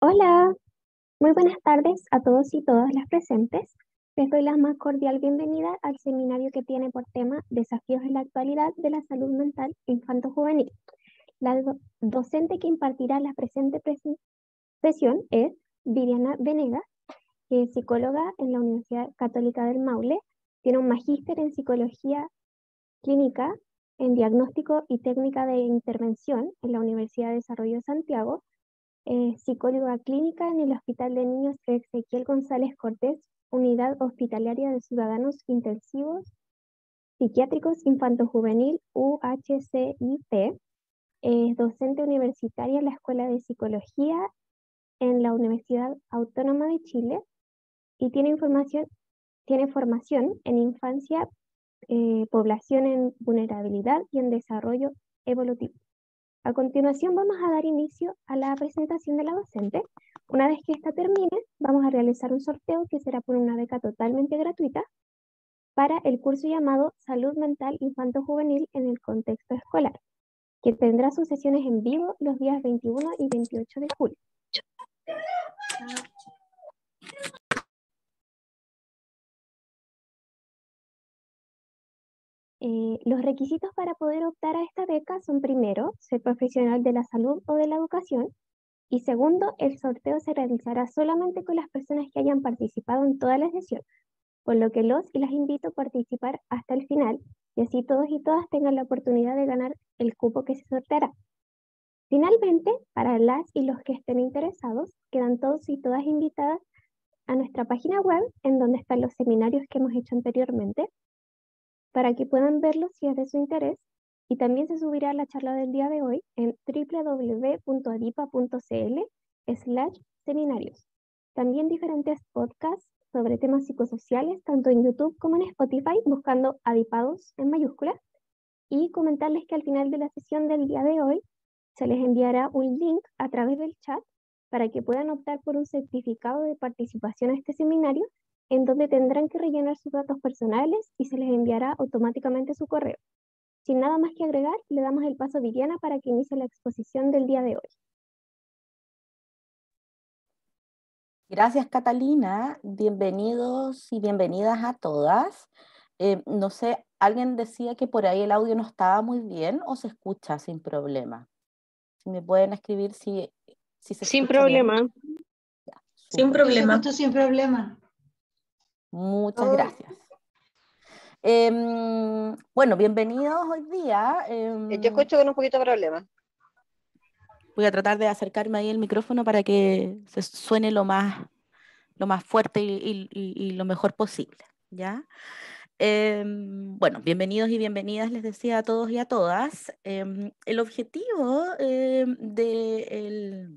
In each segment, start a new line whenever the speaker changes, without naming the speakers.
Hola, muy buenas tardes a todos
y todas las presentes. Les doy la más cordial bienvenida al seminario que tiene por tema Desafíos en la actualidad de la salud mental infanto-juvenil. La docente que impartirá la presente sesión es Viviana Venegas, que es psicóloga en la Universidad Católica del Maule. Tiene un magíster en psicología clínica, en diagnóstico y técnica de intervención en la Universidad de Desarrollo de Santiago eh, psicóloga clínica en el Hospital de Niños Ezequiel González Cortés, Unidad Hospitalaria de Ciudadanos Intensivos Psiquiátricos Infanto-Juvenil UHCIP. Es eh, docente universitaria en la Escuela de Psicología en la Universidad Autónoma de Chile y tiene, información, tiene formación en infancia, eh, población en vulnerabilidad y en desarrollo evolutivo. A continuación vamos a dar inicio a la presentación de la docente. Una vez que esta termine, vamos a realizar un sorteo que será por una beca totalmente gratuita para el curso llamado Salud Mental Infanto-Juvenil en el contexto escolar, que tendrá sus sesiones en vivo los días 21 y 28 de julio. Eh, los requisitos para poder optar a esta beca son primero, ser profesional de la salud o de la educación y segundo, el sorteo se realizará solamente con las personas que hayan participado en toda la sesión, por lo que los y las invito a participar hasta el final y así todos y todas tengan la oportunidad de ganar el cupo que se sorteará. Finalmente, para las y los que estén interesados, quedan todos y todas invitadas a nuestra página web en donde están los seminarios que hemos hecho anteriormente para que puedan verlo si es de su interés y también se subirá la charla del día de hoy en www.adipa.cl seminarios. También diferentes podcasts sobre temas psicosociales, tanto en YouTube como en Spotify, buscando adipados en mayúsculas. Y comentarles que al final de la sesión del día de hoy se les enviará un link a través del chat para que puedan optar por un certificado de participación a este seminario en donde tendrán que rellenar sus datos personales y se les enviará automáticamente su correo. Sin nada más que agregar, le damos el paso a Viviana para que inicie la exposición del
día
de hoy. Gracias, Catalina. Bienvenidos y bienvenidas a todas. Eh, no sé, alguien decía que por ahí el audio no estaba muy bien o se escucha sin problema. Si me pueden escribir si, si se Sin problema. sin problema. Sin problema. Muchas gracias. Em, bueno, bienvenidos hoy día. Yo escucho con em, un poquito de problema. Voy a tratar de acercarme ahí el micrófono para que se suene lo más, lo más fuerte y, lo mejor posible. ¿ya? Em, bueno, bienvenidos y bienvenidas, les decía a todos y a todas. el objetivo del... De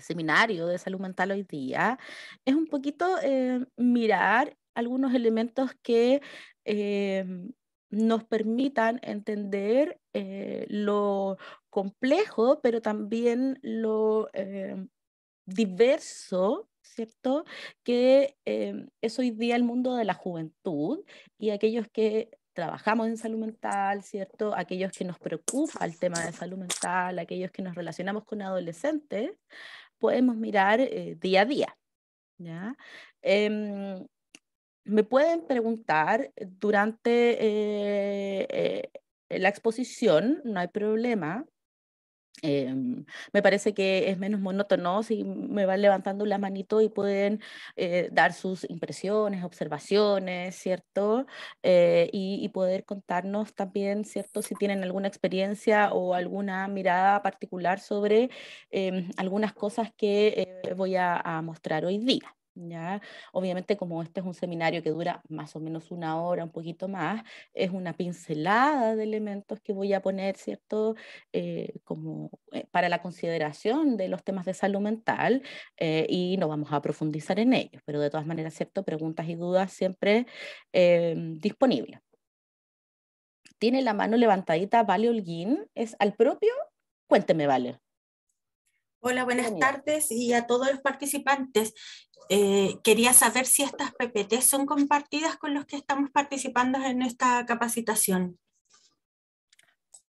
seminario de salud mental hoy día, es un poquito eh, mirar algunos elementos que em, nos permitan entender eh, lo complejo, pero también lo em, diverso ¿cierto? Que em, es hoy día el mundo de la juventud y aquellos que trabajamos en salud mental, ¿cierto? Aquellos que nos preocupa el tema de salud mental, aquellos que nos relacionamos con adolescentes, podemos mirar eh, día a día. ¿ya? Em, me pueden preguntar durante eh, eh, la exposición, no hay problema. Em, me parece que es menos monótono si me van levantando la manito y pueden eh, dar sus impresiones, observaciones, ¿cierto? Eh, y, poder contarnos también, ¿cierto? Si tienen alguna experiencia o alguna mirada particular sobre em, algunas cosas que eh, voy a mostrar hoy día. ¿ya? Obviamente como este es un seminario que dura más o menos una hora, un poquito más, es una pincelada de elementos que voy a poner, ¿cierto? Eh, como eh, para la consideración de los temas de salud mental eh, y no vamos a profundizar en ellos, pero de todas maneras, ¿cierto? Preguntas y dudas siempre em, disponibles. Tiene la mano levantadita, Vale Holguín, es al propio, cuénteme, Vale.
Hola, buenas tardes y a todos los participantes. Eh, quería saber si estas PPT son compartidas con los que estamos participando en esta capacitación.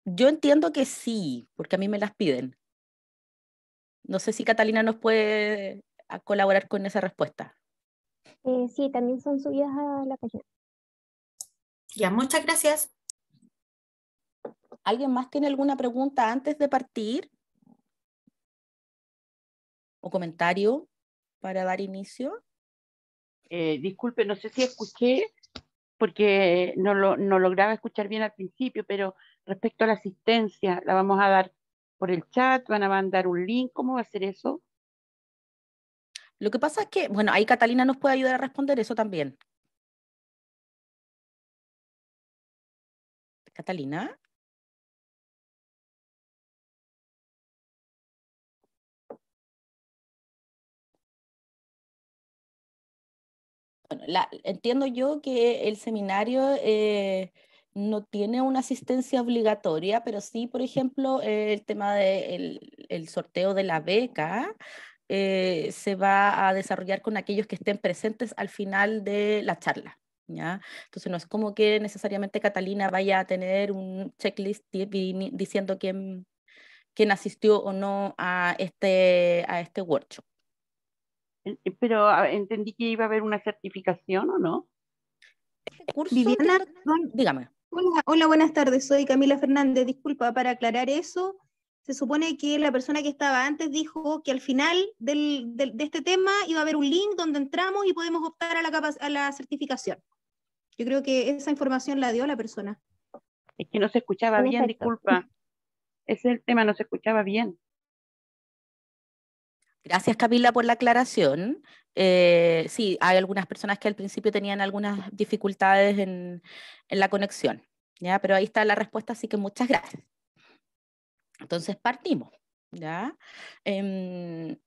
Yo entiendo que sí, porque a mí me las piden.
No sé si Catalina nos puede ah, colaborar con esa respuesta.
Eh, sí, también son subidas a la página.
Ya, muchas gracias. ¿Alguien más tiene alguna pregunta antes de partir? o comentario para dar inicio?
Eh, disculpe, no sé si escuché, porque no, lo, no lograba escuchar bien al principio, pero respecto a la asistencia, ¿la vamos a dar por el chat? ¿Van a mandar un link? ¿Cómo va a ser eso? Lo que pasa es que, bueno, ahí
Catalina nos puede ayudar a responder eso también. Catalina.
bueno, entiendo yo que el seminario eh, no tiene una asistencia obligatoria, pero sí, por ejemplo, eh, el tema del de el sorteo de la beca eh, se va a desarrollar con aquellos que estén presentes al final de la charla. ¿Ya? Entonces no es como que necesariamente Catalina vaya a tener un checklist diciendo quién, quién asistió o no a este, a este workshop. Eh, pero ah, entendí que iba a haber una certificación o no. Este Viviana, dígame.
Hola, buenas tardes. Soy Camila Fernández. Disculpa, para aclarar eso, se supone que la persona que estaba antes dijo que al final de este tema iba a haber un link donde entramos y podemos optar a la, a la certificación. Yo creo que esa información la dio la persona.
Es que no se escuchaba bien, disculpa. Ese es el tema, no se escuchaba bien.
Gracias Camila por la aclaración. Eh, sí, hay algunas personas que al principio tenían algunas dificultades en, la conexión, ¿ya? pero ahí está la respuesta, así que muchas gracias. Entonces partimos. ¿ya? Em,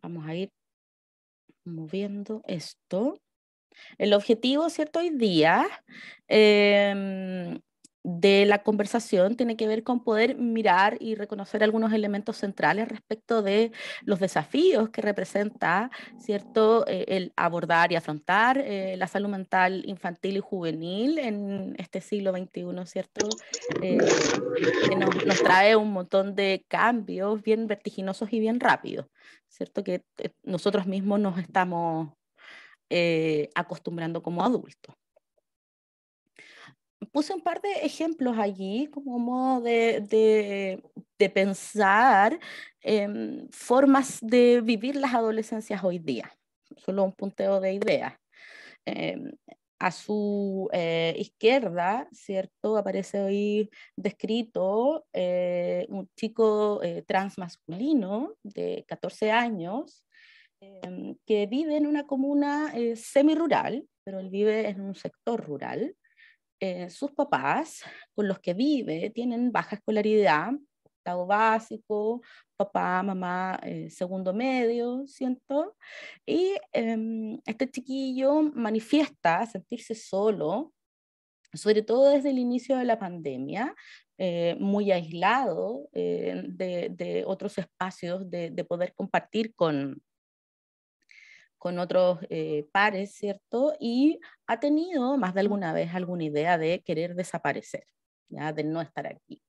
vamos a ir moviendo esto. El objetivo, ¿cierto? Hoy día em, de la conversación tiene que ver con poder mirar y reconocer algunos elementos centrales respecto de los desafíos que representa cierto eh, el abordar y afrontar eh, la salud mental infantil y juvenil en este siglo XXI, cierto eh, que nos, nos, trae un montón de cambios bien vertiginosos y bien rápidos, cierto que nosotros mismos nos estamos acostumbrando como adultos puse un par de ejemplos allí como modo de, pensar em, formas de vivir las adolescencias hoy día. Solo un punteo de ideas. Em, a su eh, izquierda, ¿cierto? Aparece hoy descrito eh, un chico eh, transmasculino de 14 años em, que vive en una comuna semirural, pero él vive en un sector rural eh, sus papás con los que vive tienen baja escolaridad, estado básico, papá, mamá, eh, segundo medio, ¿cierto? Y em, este chiquillo manifiesta sentirse solo, sobre todo desde el inicio de la pandemia, eh, muy aislado de, otros espacios de, poder compartir con, con otros eh, pares, ¿cierto? Y ha tenido más de alguna vez alguna idea de querer desaparecer, ¿ya? de no estar aquí.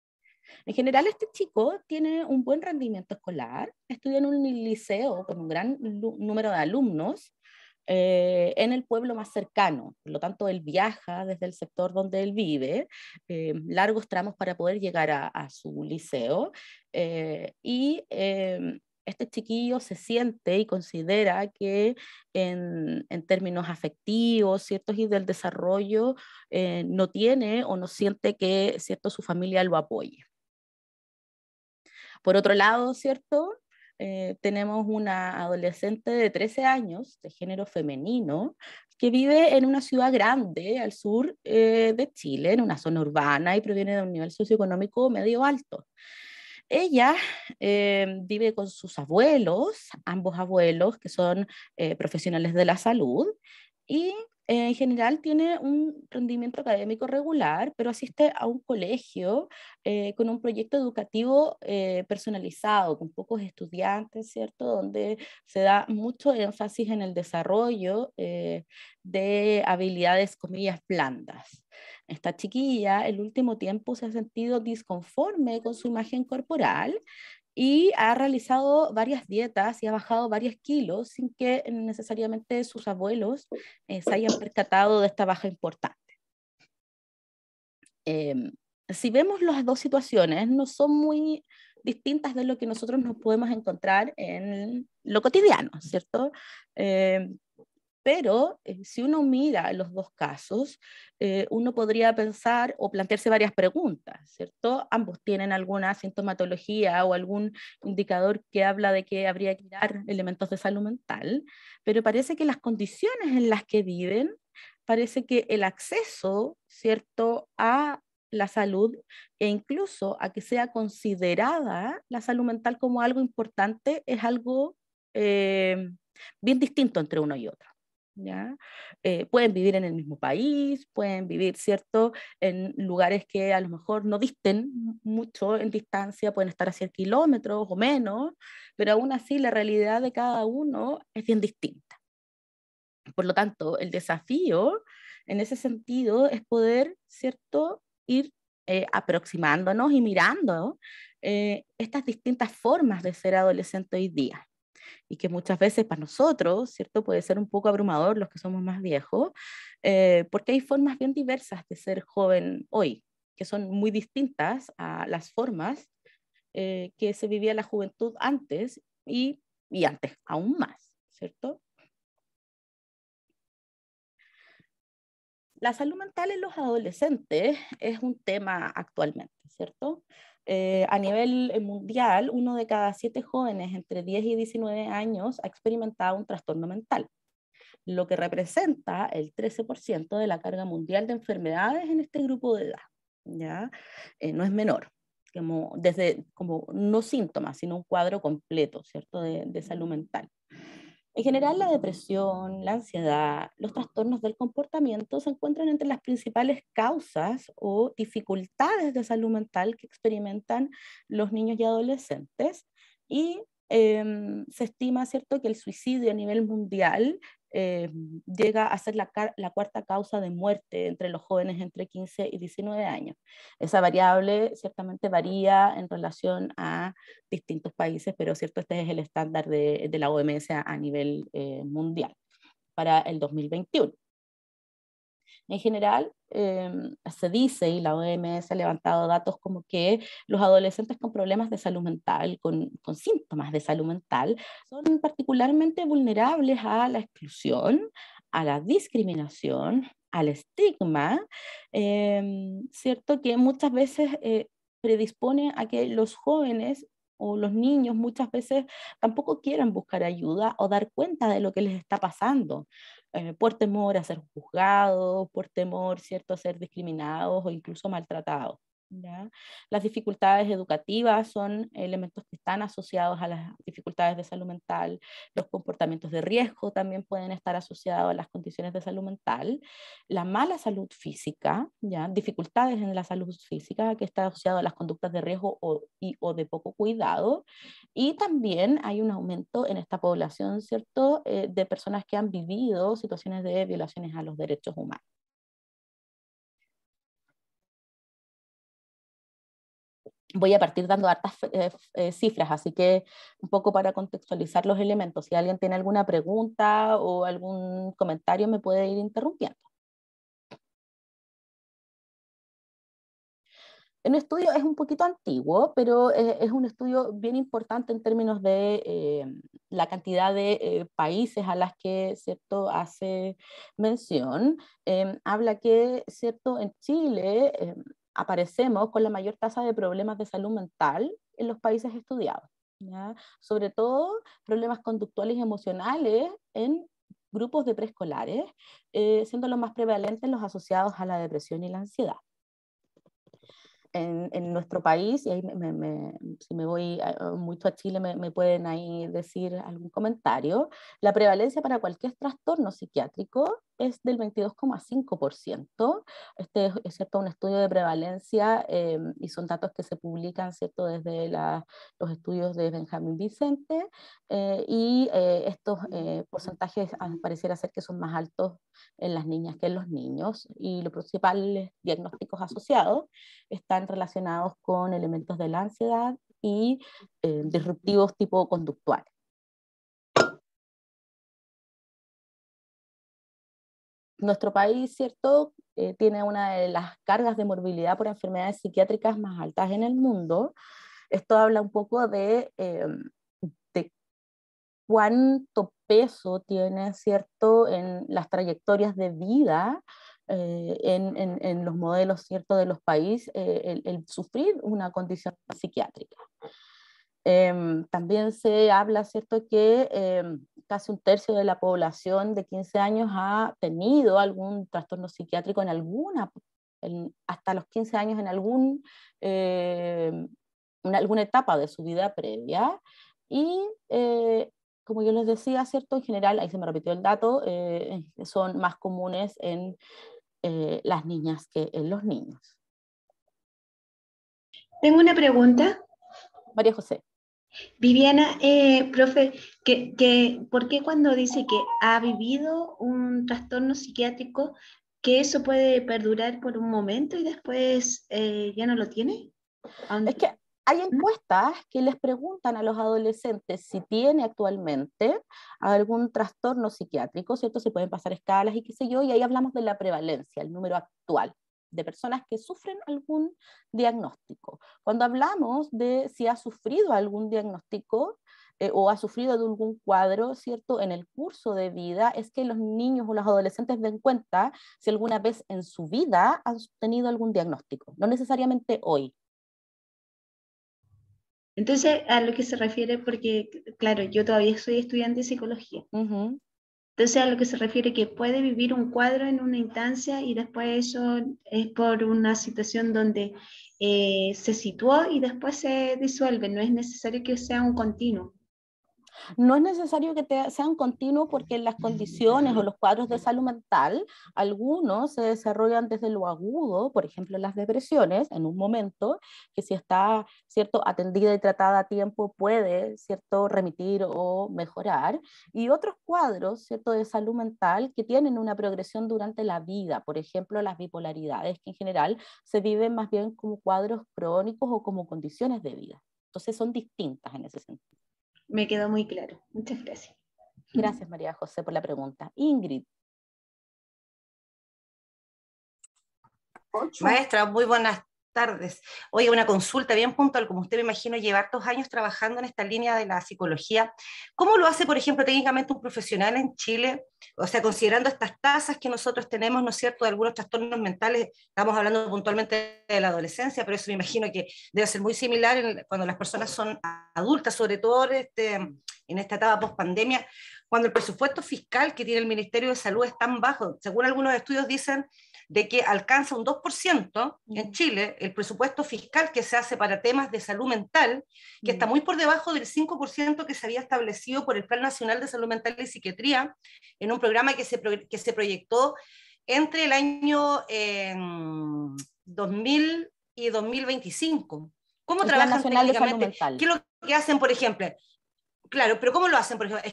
En general, este chico tiene un buen rendimiento escolar, estudia en un liceo con un gran número de alumnos eh, en el pueblo más cercano. Por lo tanto, él viaja desde el sector donde él vive, eh, largos tramos para poder llegar a, su liceo. y este chiquillo se siente y considera que en, en términos afectivos, ¿ciertos? Y del desarrollo eh, no tiene o no siente que, ¿cierto? Su familia lo apoye. Por otro lado, ¿cierto? Eh, tenemos una adolescente de 13 años de género femenino que vive en una ciudad grande al sur eh, de Chile, en una zona urbana y proviene de un nivel socioeconómico medio alto. Ella em, vive con sus abuelos, ambos abuelos que son eh, profesionales de la salud, y en general tiene un rendimiento académico regular, pero asiste a un colegio eh, con un proyecto educativo eh, personalizado, con pocos estudiantes, ¿cierto? Donde se da mucho énfasis en el desarrollo de habilidades, comillas, blandas. Esta chiquilla el último tiempo se ha sentido disconforme con su imagen corporal y ha realizado varias dietas y ha bajado varios kilos sin que necesariamente sus abuelos eh, se hayan rescatado de esta baja importante. Em, si vemos las dos situaciones, no son muy distintas de lo que nosotros nos podemos encontrar en lo cotidiano, ¿cierto? Em, pero eh, si uno mira los dos casos, eh, uno podría pensar o plantearse varias preguntas, ¿cierto? Ambos tienen alguna sintomatología o algún indicador que habla de que habría que dar elementos de salud mental, pero parece que las condiciones en las que viven, parece que el acceso, ¿cierto?, a la salud e incluso a que sea considerada la salud mental como algo importante es algo eh, bien distinto entre uno y otro. Eh, pueden vivir en el mismo país, pueden vivir, ¿cierto?, en lugares que a lo mejor no disten mucho en distancia, pueden estar a 100 kilómetros o menos, pero aún así la realidad de cada uno es bien distinta. Por lo tanto, el desafío en ese sentido es poder, ¿cierto?, ir eh, aproximándonos y mirando eh, estas distintas formas de ser adolescente hoy día y que muchas veces para nosotros, ¿cierto? Puede ser un poco abrumador los que somos más viejos, eh, porque hay formas bien diversas de ser joven hoy, que son muy distintas a las formas eh, que se vivía la juventud antes y, y antes aún más, ¿cierto? La salud mental en los adolescentes es un tema actualmente, ¿cierto? Eh, a nivel eh, mundial, uno de cada siete jóvenes entre 10 y 19 años ha experimentado un trastorno mental, lo que representa el 13% de la carga mundial de enfermedades en este grupo de edad. ¿ya? Eh, no es menor, como, desde, como no síntomas, sino un cuadro completo ¿cierto? de salud mental. En general, la depresión, la ansiedad, los trastornos del comportamiento se encuentran entre las principales causas o dificultades de salud mental que experimentan los niños y adolescentes y em, se estima, ¿cierto?, que el suicidio a nivel mundial eh, llega a ser la, cuarta causa de muerte entre los jóvenes entre 15 y 19 años. Esa variable ciertamente varía en relación a distintos países, pero cierto, este es el estándar de, la OMS a, nivel eh, mundial para el 2021. En general, em, se dice, y la OMS ha levantado datos como que los adolescentes con problemas de salud mental, con, síntomas de salud mental, son particularmente vulnerables a la exclusión, a la discriminación, al estigma, em, ¿cierto? Que muchas veces eh, predispone a que los jóvenes o los niños muchas veces tampoco quieran buscar ayuda o dar cuenta de lo que les está pasando. Eh, por temor a ser juzgado, por temor, ¿cierto?, a ser discriminados o incluso maltratados. Las dificultades educativas son elementos que están asociados a las dificultades de salud mental, los comportamientos de riesgo también pueden estar asociados a las condiciones de salud mental, la mala salud física, ¿ya? dificultades en la salud física que está asociado a las conductas de riesgo o, y, o de poco cuidado, y también hay un aumento en esta población, ¿cierto?, eh, de personas que han vivido situaciones de violaciones a los derechos humanos. voy a partir dando hartas eh, eh, cifras, así que un poco para contextualizar los elementos. Si alguien tiene alguna pregunta o algún comentario, me puede ir interrumpiendo. El estudio es un poquito antiguo, pero eh, es un estudio bien importante en términos de la cantidad de países a las que cierto hace mención. Em, habla que cierto en Chile em, aparecemos con la mayor tasa de problemas de salud mental en los países estudiados. Sobre todo problemas conductuales y emocionales en grupos de preescolares, eh, siendo los más prevalentes los asociados a la depresión y la ansiedad. En, nuestro país, y ahí si me voy mucho a Chile, me, me, pueden ahí decir algún comentario, la prevalencia para cualquier trastorno psiquiátrico es del 22,5%. Este es, cierto un estudio de prevalencia em, y son datos que se publican cierto desde los estudios de Benjamín Vicente eh, y eh, estos eh, porcentajes pareciera ser que son más altos en las niñas que en los niños y los principales diagnósticos asociados están relacionados con elementos de la ansiedad y em, disruptivos tipo conductuales. nuestro país, ¿cierto?, eh, tiene una de las cargas de morbilidad por enfermedades psiquiátricas más altas en el mundo. Esto habla un poco de, eh, cuánto peso tiene, ¿cierto?, en las trayectorias de vida eh, en, los modelos cierto, de los países el, sufrir una condición psiquiátrica. Em, también se habla, ¿cierto?, que em, casi un tercio de la población de 15 años ha tenido algún trastorno psiquiátrico en alguna, hasta los 15 años en, algún, em, en alguna etapa de su vida previa. Y eh, como yo les decía, ¿cierto? En general, ahí se me repitió el dato, eh, eh, son más comunes en las niñas que en los niños.
Tengo una pregunta. María José. Viviana, eh, profe, que, que, ¿por qué cuando dice que ha
vivido un trastorno psiquiátrico, que eso puede perdurar por un momento
y después eh, ya no lo tiene? Es que hay ¿Mm? encuestas que les preguntan a los adolescentes si tiene actualmente algún trastorno psiquiátrico, ¿cierto? Se pueden pasar escalas y qué sé yo, y ahí hablamos de la prevalencia, el número actual de personas que sufren algún diagnóstico. Cuando hablamos de si ha sufrido algún diagnóstico, eh, o ha sufrido de algún cuadro, ¿cierto?, en el curso de vida, es que los niños o los adolescentes den cuenta si alguna vez en su vida han tenido algún diagnóstico, no necesariamente hoy. Entonces,
a lo que se refiere, porque, claro, yo todavía soy estudiante de psicología. Entonces, a lo que se refiere que puede vivir un cuadro en una instancia y después eso es por una situación donde eh, se situó y después se disuelve, no es necesario
que sea un continuo. No es necesario que sean continuos porque las condiciones o los cuadros de salud mental, algunos se desarrollan desde lo agudo, por ejemplo, las depresiones, en un momento que si está cierto atendida y tratada a tiempo puede cierto remitir o mejorar, y otros cuadros cierto de salud mental que tienen una progresión durante la vida, por ejemplo, las bipolaridades que en general se viven más bien como cuadros crónicos o como condiciones de vida. Entonces son distintas en ese sentido. Me quedó muy claro. Muchas gracias. Gracias, María José, por la
pregunta. Ingrid. Maestra, muy buenas tardes. hoy una consulta bien puntual, como usted me imagino llevar dos años trabajando en esta línea de la psicología. ¿Cómo lo hace, por ejemplo, técnicamente un profesional en Chile? O sea, considerando estas tasas que nosotros tenemos, ¿no es cierto?, de algunos trastornos mentales, estamos hablando puntualmente de la adolescencia, pero eso me imagino que debe ser muy similar cuando las personas son adultas, sobre todo en este, esta etapa post-pandemia cuando el presupuesto fiscal que tiene el Ministerio de Salud es tan bajo. Según algunos estudios dicen de que alcanza un 2% en Chile el presupuesto fiscal que se hace para temas de salud mental, que está muy por debajo del 5% que se había establecido por el Plan Nacional de Salud Mental y Psiquiatría en un programa que se, se proyectó entre el año 2000 em, y 2025. ¿Cómo trabajan técnicamente? ¿Qué es lo que hacen, por ejemplo? Claro, pero ¿cómo lo hacen? Por ejemplo,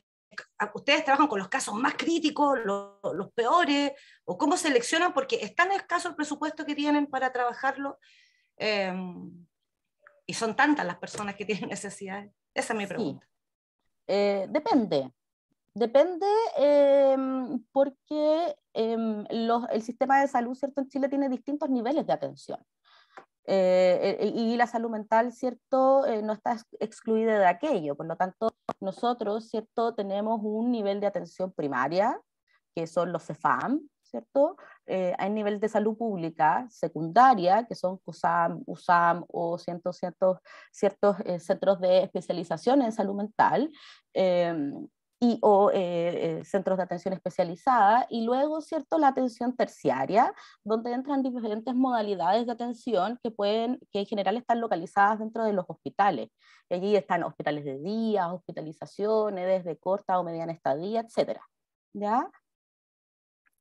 ustedes trabajan con los casos más críticos, los, peores, o cómo seleccionan, porque es tan escaso el presupuesto que tienen para trabajarlo em, y son tantas las personas que tienen necesidades.
Esa es mi pregunta. Eh, depende. Depende em, porque em, el sistema de salud ¿cierto? en Chile tiene distintos niveles de atención. Eh, eh, y la salud mental, ¿cierto?, eh, no está excluida de aquello. Por lo tanto, nosotros, ¿cierto?, tenemos un nivel de atención primaria, que son los CEFAM, ¿cierto? Eh, hay nivel de salud pública secundaria, que son COSAM, USAM o ciertos, ciertos, ciertos centros de especialización en salud mental. Em, y, o eh, eh, centros de atención especializada, y luego, ¿cierto?, la atención terciaria, donde entran diferentes modalidades de atención que pueden, que en general están localizadas dentro de los hospitales. allí están hospitales de día, hospitalizaciones, desde corta o mediana estadía, etcétera. ¿Ya?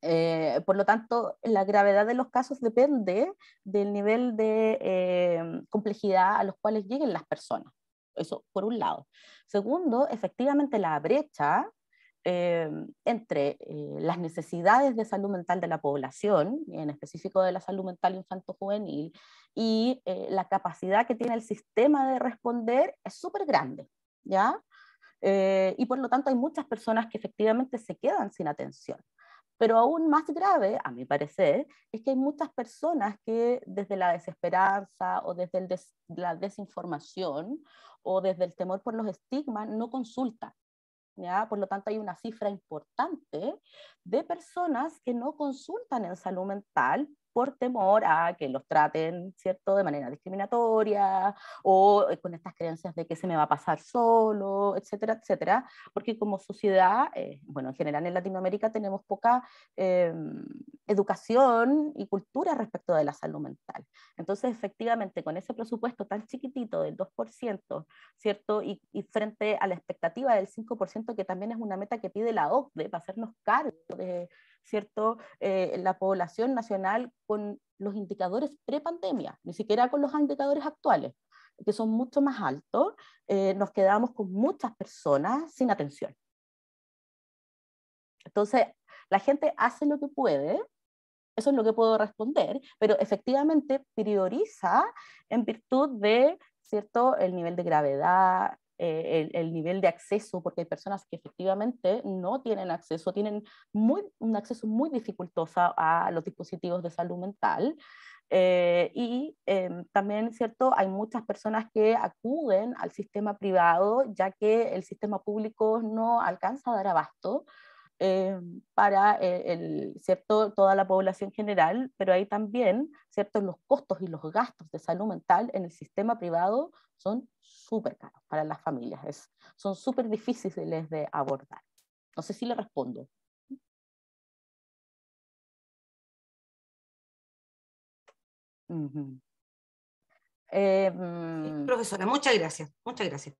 Eh, por lo tanto, la gravedad de los casos depende del nivel de complejidad a los cuales lleguen las personas. Eso por un lado. Segundo, efectivamente la brecha eh, entre eh, las necesidades de salud mental de la población, en específico de la salud mental infanto-juvenil, y eh, la capacidad que tiene el sistema de responder es súper grande, ¿ya? y por lo tanto hay muchas personas que efectivamente se quedan sin atención. Pero aún más grave, a mi parecer, es que hay muchas personas que desde la desesperanza o desde la desinformación o desde el temor por los estigmas no consulta. ¿Ya? Por lo tanto, hay una cifra importante de personas que no consultan en salud mental por temor a que los traten, ¿cierto?, de manera discriminatoria o eh, con estas creencias de que se me va a pasar solo, etcétera, etcétera, porque como sociedad, eh, bueno, en general en Latinoamérica tenemos poca em, educación y cultura respecto de la salud mental. Entonces, efectivamente, con ese presupuesto tan chiquitito del 2%, ¿cierto? Y, frente a la expectativa del 5%, que también es una meta que pide la OCDE para hacernos cargo de, ¿cierto? Eh, la población nacional con los indicadores prepandemia, ni siquiera con los indicadores actuales, que son mucho más altos, eh, nos quedamos con muchas personas sin atención. Entonces, la gente hace lo que puede, eso es lo que puedo responder, pero efectivamente prioriza en virtud de, ¿cierto?, el nivel de gravedad, eh, el, nivel de acceso, porque hay personas que efectivamente no tienen acceso, tienen un acceso muy dificultoso a, los dispositivos de salud mental. Eh, y em, también, ¿cierto? Hay muchas personas que acuden al sistema privado, ya que el sistema público no alcanza a dar abasto eh, para eh, ¿cierto? toda la población general, pero ahí también los costos y los gastos de salud mental en el sistema privado son súper caros para las familias, son súper difíciles de abordar. No sé si le respondo.
Em, profesora, muchas gracias, muchas gracias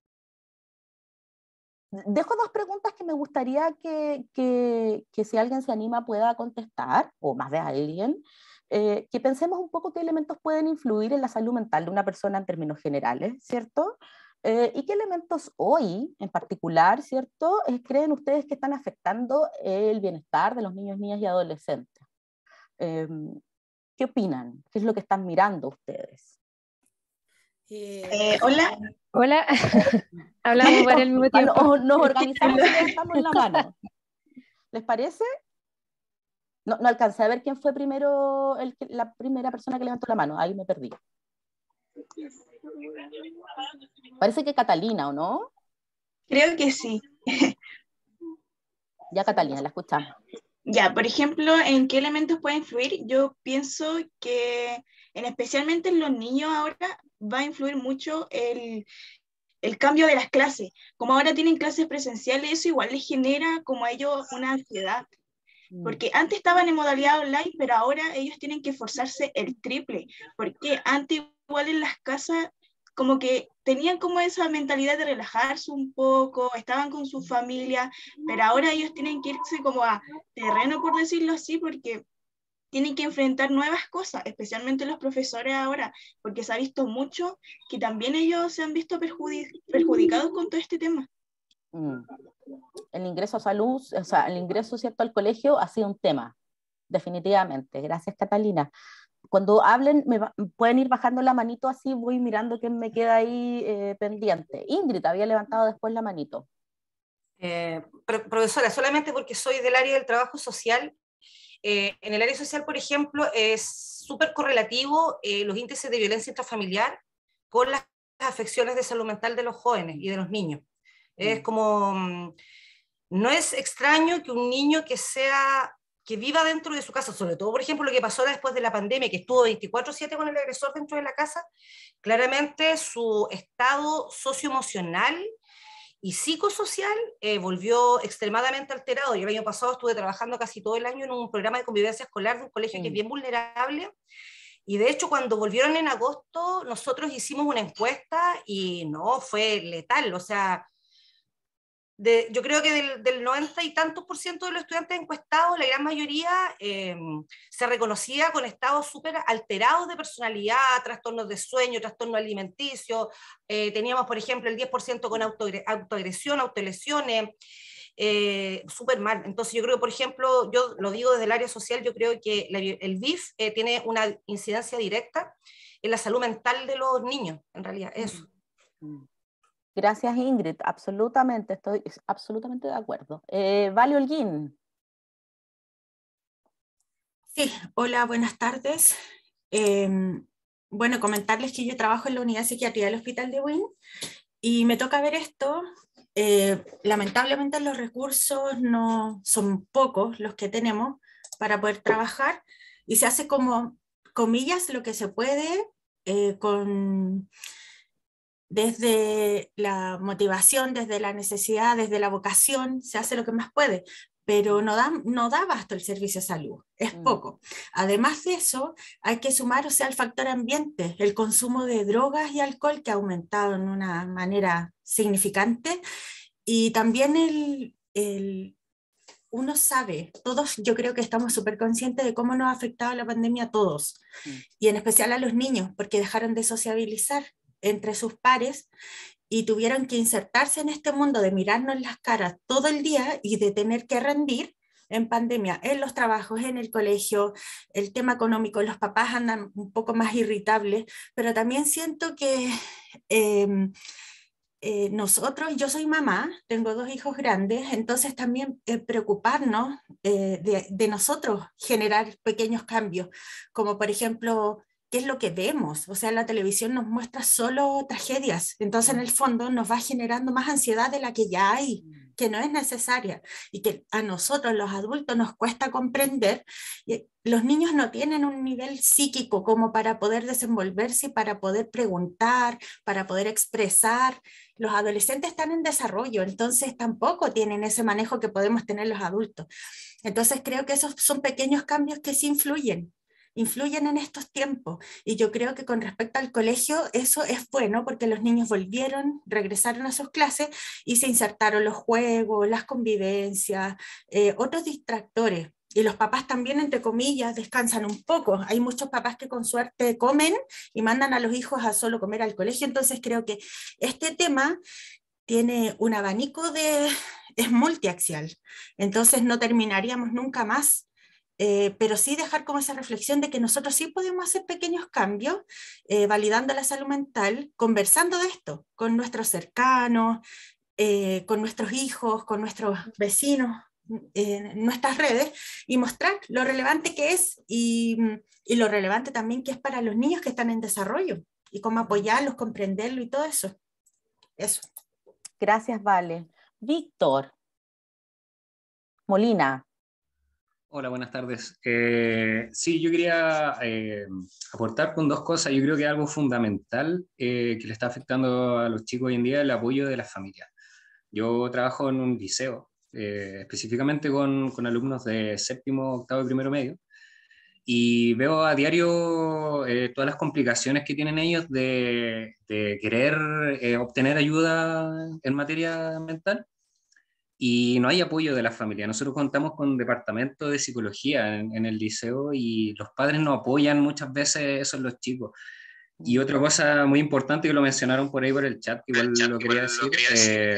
dejo dos preguntas que me gustaría que, si alguien se anima pueda contestar, o más de alguien, eh, que pensemos un poco qué elementos pueden influir en la salud mental de una persona en términos generales, ¿cierto? Eh, ¿Y qué elementos hoy en particular, ¿cierto?, eh, creen ustedes que están afectando el bienestar de los niños, niñas y adolescentes? Em, ¿Qué opinan? ¿Qué es lo que están mirando ustedes?
Eh,
hola.
Hola. Hablamos para el mismo tiempo. Nos organizamos y la mano. ¿Les parece? No, no alcancé a ver quién fue primero, la primera persona que levantó la mano. Ahí me perdí. Parece que Catalina, ¿o no? Creo que sí. ya Catalina, la escuchamos.
Ya, por ejemplo, ¿en qué elementos puede influir? Yo pienso que especialmente en los niños ahora va a influir mucho el, el cambio de las clases. Como ahora tienen clases presenciales, eso igual les genera como a ellos una ansiedad. Mm. Porque antes estaban en modalidad online, pero ahora ellos tienen que forzarse el triple. Porque antes igual en las casas como que tenían como esa mentalidad de relajarse un poco, estaban con su familia, pero ahora ellos tienen que irse como a terreno, por decirlo así, porque tienen que enfrentar nuevas cosas, especialmente los profesores ahora, porque se ha visto mucho que también ellos se han visto perjudicados
con todo este tema. Mm. El ingreso a salud, o sea, el ingreso cierto al colegio ha sido un tema, definitivamente. Gracias, Catalina. Cuando hablen, me pueden ir bajando la manito así, voy mirando qué me queda ahí eh, pendiente. Ingrid
había levantado después la manito. Eh, profesora, solamente porque soy del área del trabajo social, eh, en el área social, por ejemplo, es súper correlativo eh, los índices de violencia intrafamiliar con las afecciones de salud mental de los jóvenes y de los niños. Es mm. como, mm, no es extraño que un niño que sea que viva dentro de su casa, sobre todo, por ejemplo, lo que pasó después de la pandemia, que estuvo 24/7 con el agresor dentro de la casa, claramente su estado socioemocional y psicosocial eh, volvió extremadamente alterado. Yo el año pasado estuve trabajando casi todo el año en un programa de convivencia escolar de un colegio que es mm. bien vulnerable. Y de hecho, cuando volvieron en agosto, nosotros hicimos una encuesta y no, fue letal. O sea, yo creo que del, del, 90 y tantos por ciento de los estudiantes encuestados, la gran mayoría eh, se reconocía con estados súper alterados de personalidad, trastornos de sueño, trastornos alimenticios. Eh, teníamos, por ejemplo, el 10% con autoagresión, autolesiones. Eh, súper mal. Entonces yo creo, por ejemplo, yo lo digo desde el área social, yo creo que el BIF eh, tiene una incidencia directa en la salud mental de los niños, en realidad, eso. Mm.
Mm. Gracias, Ingrid. Absolutamente, estoy absolutamente de acuerdo. Eh, vale, Olguín.
Sí, hola, buenas tardes. Em, bueno, comentarles que yo trabajo en la unidad de psiquiatría del Hospital de Wynn y me toca ver esto. Eh, lamentablemente los recursos no son pocos los que tenemos para poder trabajar y se hace como comillas lo que se puede eh, con desde la motivación, desde la necesidad, desde la vocación, se hace lo que más puede, pero no da, no da basto el servicio de salud, es mm. poco. Además de eso, hay que sumar, o sea, el factor ambiente, el consumo de drogas y alcohol que ha aumentado en una manera significante y también el, uno sabe, todos yo creo que estamos súper conscientes de cómo nos ha afectado la pandemia a todos, mm. y en especial a los niños, porque dejaron de sociabilizar, entre sus pares y tuvieron que insertarse en este mundo de mirarnos las caras todo el día y de tener que rendir en pandemia, en los trabajos, en el colegio, el tema económico, los papás andan un poco más irritables, pero también siento que em, eh, nosotros, yo soy mamá, tengo dos hijos grandes, entonces también eh, preocuparnos eh, de nosotros, generar pequeños cambios, como por ejemplo qué es lo que vemos. O sea, la televisión nos muestra solo tragedias, entonces en el fondo nos va generando más ansiedad de la que ya hay, mm. que no es necesaria y que a nosotros los adultos nos cuesta comprender. Los niños no tienen un nivel psíquico como para poder desenvolverse, para poder preguntar, para poder expresar. Los adolescentes están en desarrollo, entonces tampoco tienen ese manejo que podemos tener los adultos. Entonces creo que esos son pequeños cambios que sí influyen influyen en estos tiempos. Y yo creo que con respecto al colegio, eso es bueno porque los niños volvieron, regresaron a sus clases y se insertaron los juegos, las convivencias, eh, otros distractores y los papás también, entre comillas, descansan un poco. Hay muchos papás que con suerte comen y mandan a los hijos a solo comer al colegio. Entonces creo que este tema tiene un abanico de... es multiaxial. Entonces no terminaríamos nunca más eh, pero sí dejar como esa reflexión de que nosotros sí podemos hacer pequeños cambios, eh, validando la salud mental, conversando de esto con nuestros cercanos, eh, con nuestros hijos, con nuestros vecinos, en nuestras redes y mostrar lo relevante que es y, mm, y lo relevante también que es para los niños que están en desarrollo y cómo apoyarlos, comprenderlo y todo eso. Eso. Gracias, Vale.
Víctor.
Molina,
Hola, buenas tardes. Eh, sí, yo quería eh, aportar con dos cosas. Yo creo que algo fundamental eh, que le está afectando a los chicos hoy en día es el apoyo de las familias. Yo trabajo en un liceo, específicamente con, alumnos de séptimo, octavo y primero medio, y veo a diario todas las complicaciones que tienen ellos de, de querer obtener ayuda en materia mental y no hay apoyo de la familia. Nosotros contamos con un departamento de psicología en, el liceo y los padres no apoyan muchas veces esos los chicos. Y otra cosa muy importante que lo mencionaron por ahí por el chat, que igual lo quería decir, eh,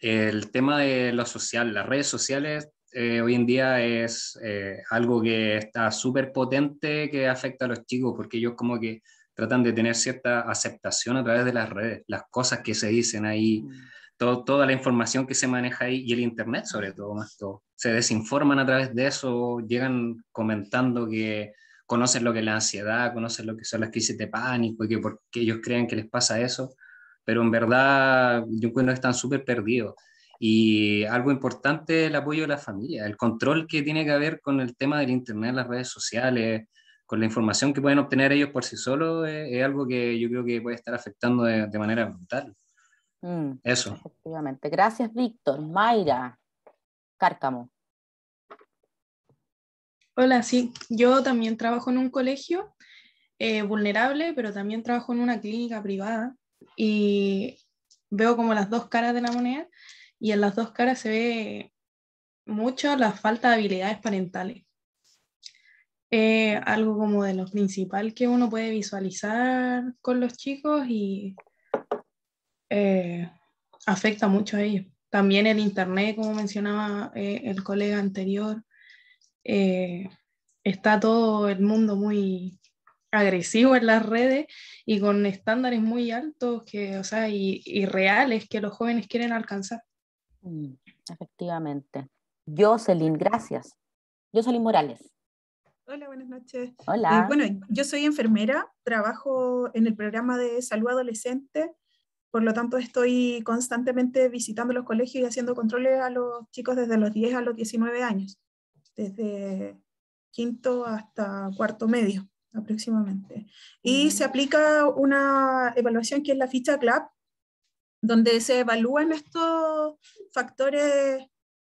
eh. el tema de lo social, las redes sociales eh, hoy en día es algo que está súper potente que afecta a los chicos, porque ellos como que tratan de tener cierta aceptación a través de las redes, las cosas que se dicen ahí. Mm toda la información que se maneja ahí y el Internet sobre todo Se desinforman a través de eso, llegan comentando que conocen lo que es la ansiedad, conocen lo que son las crisis de pánico y que porque ellos creen que les pasa eso, pero en verdad yo creo que están súper perdidos. Y algo importante el apoyo de la familia, el control que tiene que haber con el tema del Internet, las redes sociales, con la información que pueden obtener ellos por sí solos, eh, es, algo que yo creo que puede estar afectando de manera brutal. Mm, Eso.
Efectivamente. Gracias, Víctor. Mayra, Cárcamo.
Hola, sí. Yo también trabajo en un colegio eh, vulnerable, pero también trabajo en una clínica privada y veo como las dos caras de la moneda y en las dos caras se ve mucho la falta de habilidades parentales. algo como de lo principal que uno puede visualizar con los chicos y eh, afecta mucho a ellos. También el Internet, como mencionaba eh, el colega anterior, eh, está todo el mundo muy agresivo en las redes y con estándares muy altos que, o y, reales
que los jóvenes quieren alcanzar. Mm, efectivamente. Jocelyn, gracias. Jocelyn Morales.
Hola, buenas noches. Hola. bueno, yo soy enfermera, trabajo en el programa de salud adolescente por lo tanto, estoy constantemente visitando los colegios y haciendo controles a los chicos desde los 10 a los 19 años, desde quinto hasta cuarto medio aproximadamente. Y mm. se aplica una evaluación que es la ficha CLAP, donde se evalúan estos factores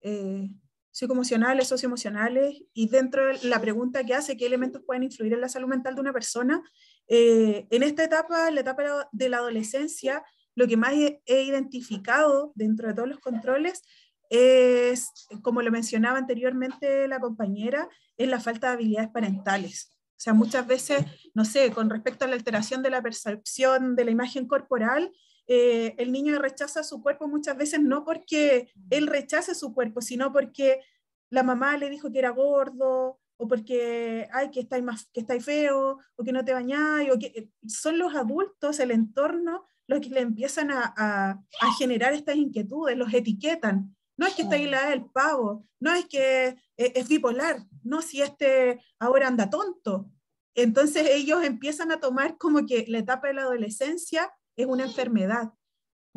eh, psicoemocionales, socioemocionales, y dentro de la pregunta que hace, ¿qué elementos pueden influir en la salud mental de una persona? Eh, en esta etapa, la etapa de la adolescencia, lo que más he, identificado dentro de todos los controles es, como lo mencionaba anteriormente la compañera, es la falta de habilidades parentales. O sea, muchas veces, no sé, con respecto a la alteración de la percepción de la imagen corporal, eh, el niño rechaza su cuerpo muchas veces no porque él rechace su cuerpo, sino porque la mamá le dijo que era gordo o porque, ay, que estáis, más, que estáis feo o que no te bañáis, o que eh, son los adultos, el entorno los que le empiezan a, a, generar estas inquietudes, los etiquetan. No es que está aislada del pavo, no es que eh, es, bipolar, no si este ahora anda tonto. Entonces ellos empiezan a tomar como que la etapa de la adolescencia es una enfermedad.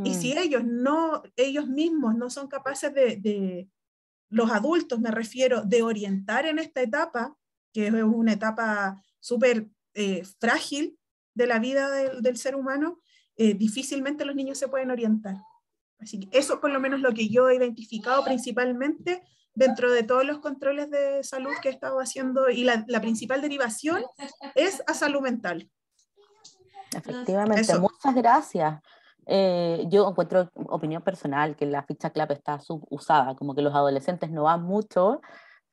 Y si mm. ellos no, ellos mismos no son capaces de, los adultos me refiero, de orientar en esta etapa, que es una etapa súper eh, frágil de la vida del ser humano, eh, difícilmente los niños se pueden orientar. Así que eso es por lo menos lo que yo he identificado principalmente dentro de todos los controles de salud que he estado haciendo y la, principal derivación es a salud mental.
Efectivamente, muchas gracias. Eh, yo encuentro opinión personal que la ficha CLAP está subusada, como que los adolescentes no van mucho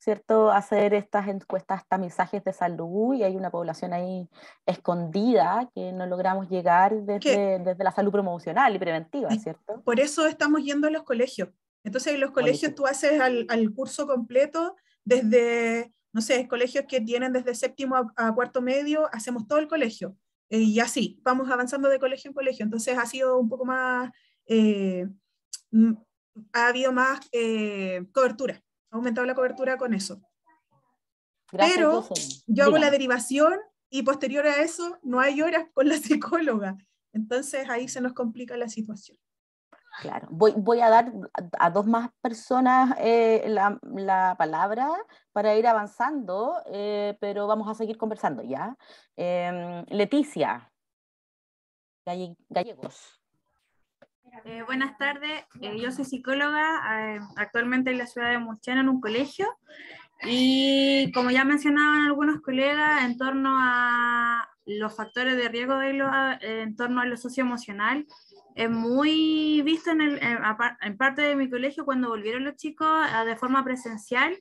¿cierto? Hacer estas encuestas, tamizajes de salud y hay una población ahí escondida que no logramos llegar desde, desde la salud promocional y preventiva, ¿cierto?
Por eso estamos yendo a los colegios. Entonces, en los colegios tú haces al, curso completo desde, no sé, colegios que tienen desde séptimo a, cuarto medio, hacemos todo el colegio. y así, vamos avanzando de colegio en colegio. Entonces, ha sido un poco más, eh, ha habido más eh, cobertura ha aumentado la cobertura con eso. Pero yo hago la derivación y posterior a eso no hay horas con la psicóloga. Entonces ahí se nos complica la situación.
Claro, voy, a dar a, dos más personas eh, la, palabra para ir avanzando, eh, pero vamos a seguir conversando ya. Em, Leticia, Gallegos.
Eh, buenas tardes, eh, yo soy psicóloga eh, actualmente en la ciudad de Mulchano en un colegio y como ya mencionaban algunos colegas en torno a los factores de riesgo de en torno a lo socioemocional, es muy visto en, en, en parte de mi colegio cuando volvieron los chicos ah, de forma presencial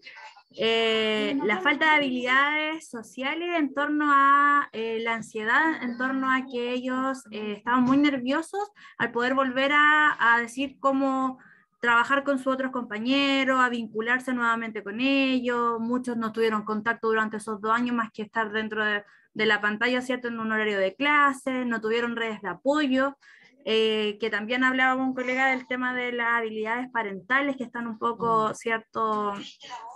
eh, la falta de habilidades sociales en torno a eh, la ansiedad, en torno a que ellos eh, estaban muy nerviosos al poder volver a, decir cómo trabajar con sus otros compañeros, a vincularse nuevamente con ellos. Muchos no tuvieron contacto durante esos dos años más que estar dentro de, la pantalla, ¿cierto? En un horario de clase, no tuvieron redes de apoyo. Eh, que también hablaba un colega del tema de las habilidades parentales que están un poco, mm. cierto,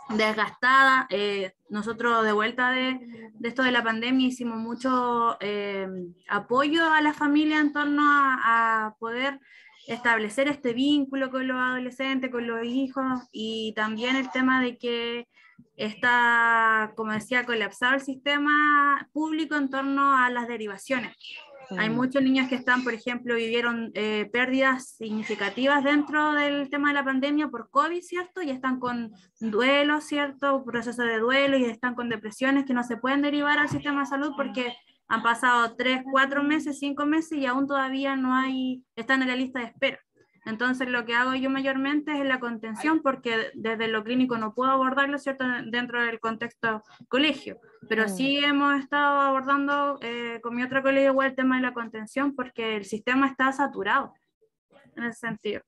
desgastadas. Eh, nosotros de vuelta de, esto de la pandemia hicimos mucho eh, apoyo a la familia en torno a, a poder establecer este vínculo con los adolescentes, con los hijos y también el tema de que está, como decía, colapsado el sistema público en torno a las derivaciones. Hay mm. muchos niños que están, por ejemplo, vivieron eh, pérdidas significativas dentro del tema de la pandemia por COVID, ¿cierto? Y están con duelo, ¿cierto? Proceso de duelo y están con depresiones que no se pueden derivar al sistema de salud porque han pasado tres, cuatro meses, cinco meses y aún todavía no hay, están en la lista de espera. Entonces lo que hago yo mayormente es la contención porque desde lo clínico no puedo abordarlo, ¿cierto? Dentro del contexto colegio pero mm. sí hemos estado abordando eh, con mi otro colega igual el tema de la contención porque el sistema está saturado en ese
sentido.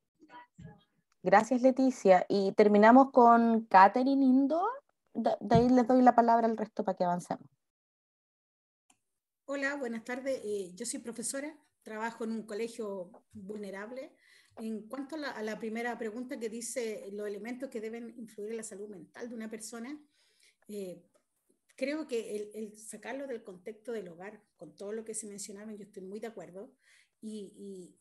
Gracias Leticia. Y terminamos con Catherine Indo. De, ahí les doy la palabra al resto para que avancemos.
Hola, buenas tardes. Eh, yo soy profesora, trabajo en un colegio vulnerable. En cuanto a la, primera pregunta que dice los elementos que deben influir en la salud mental de una persona, eh, creo que el, sacarlo del contexto del hogar, con todo lo que se mencionaba, yo estoy muy de acuerdo, y,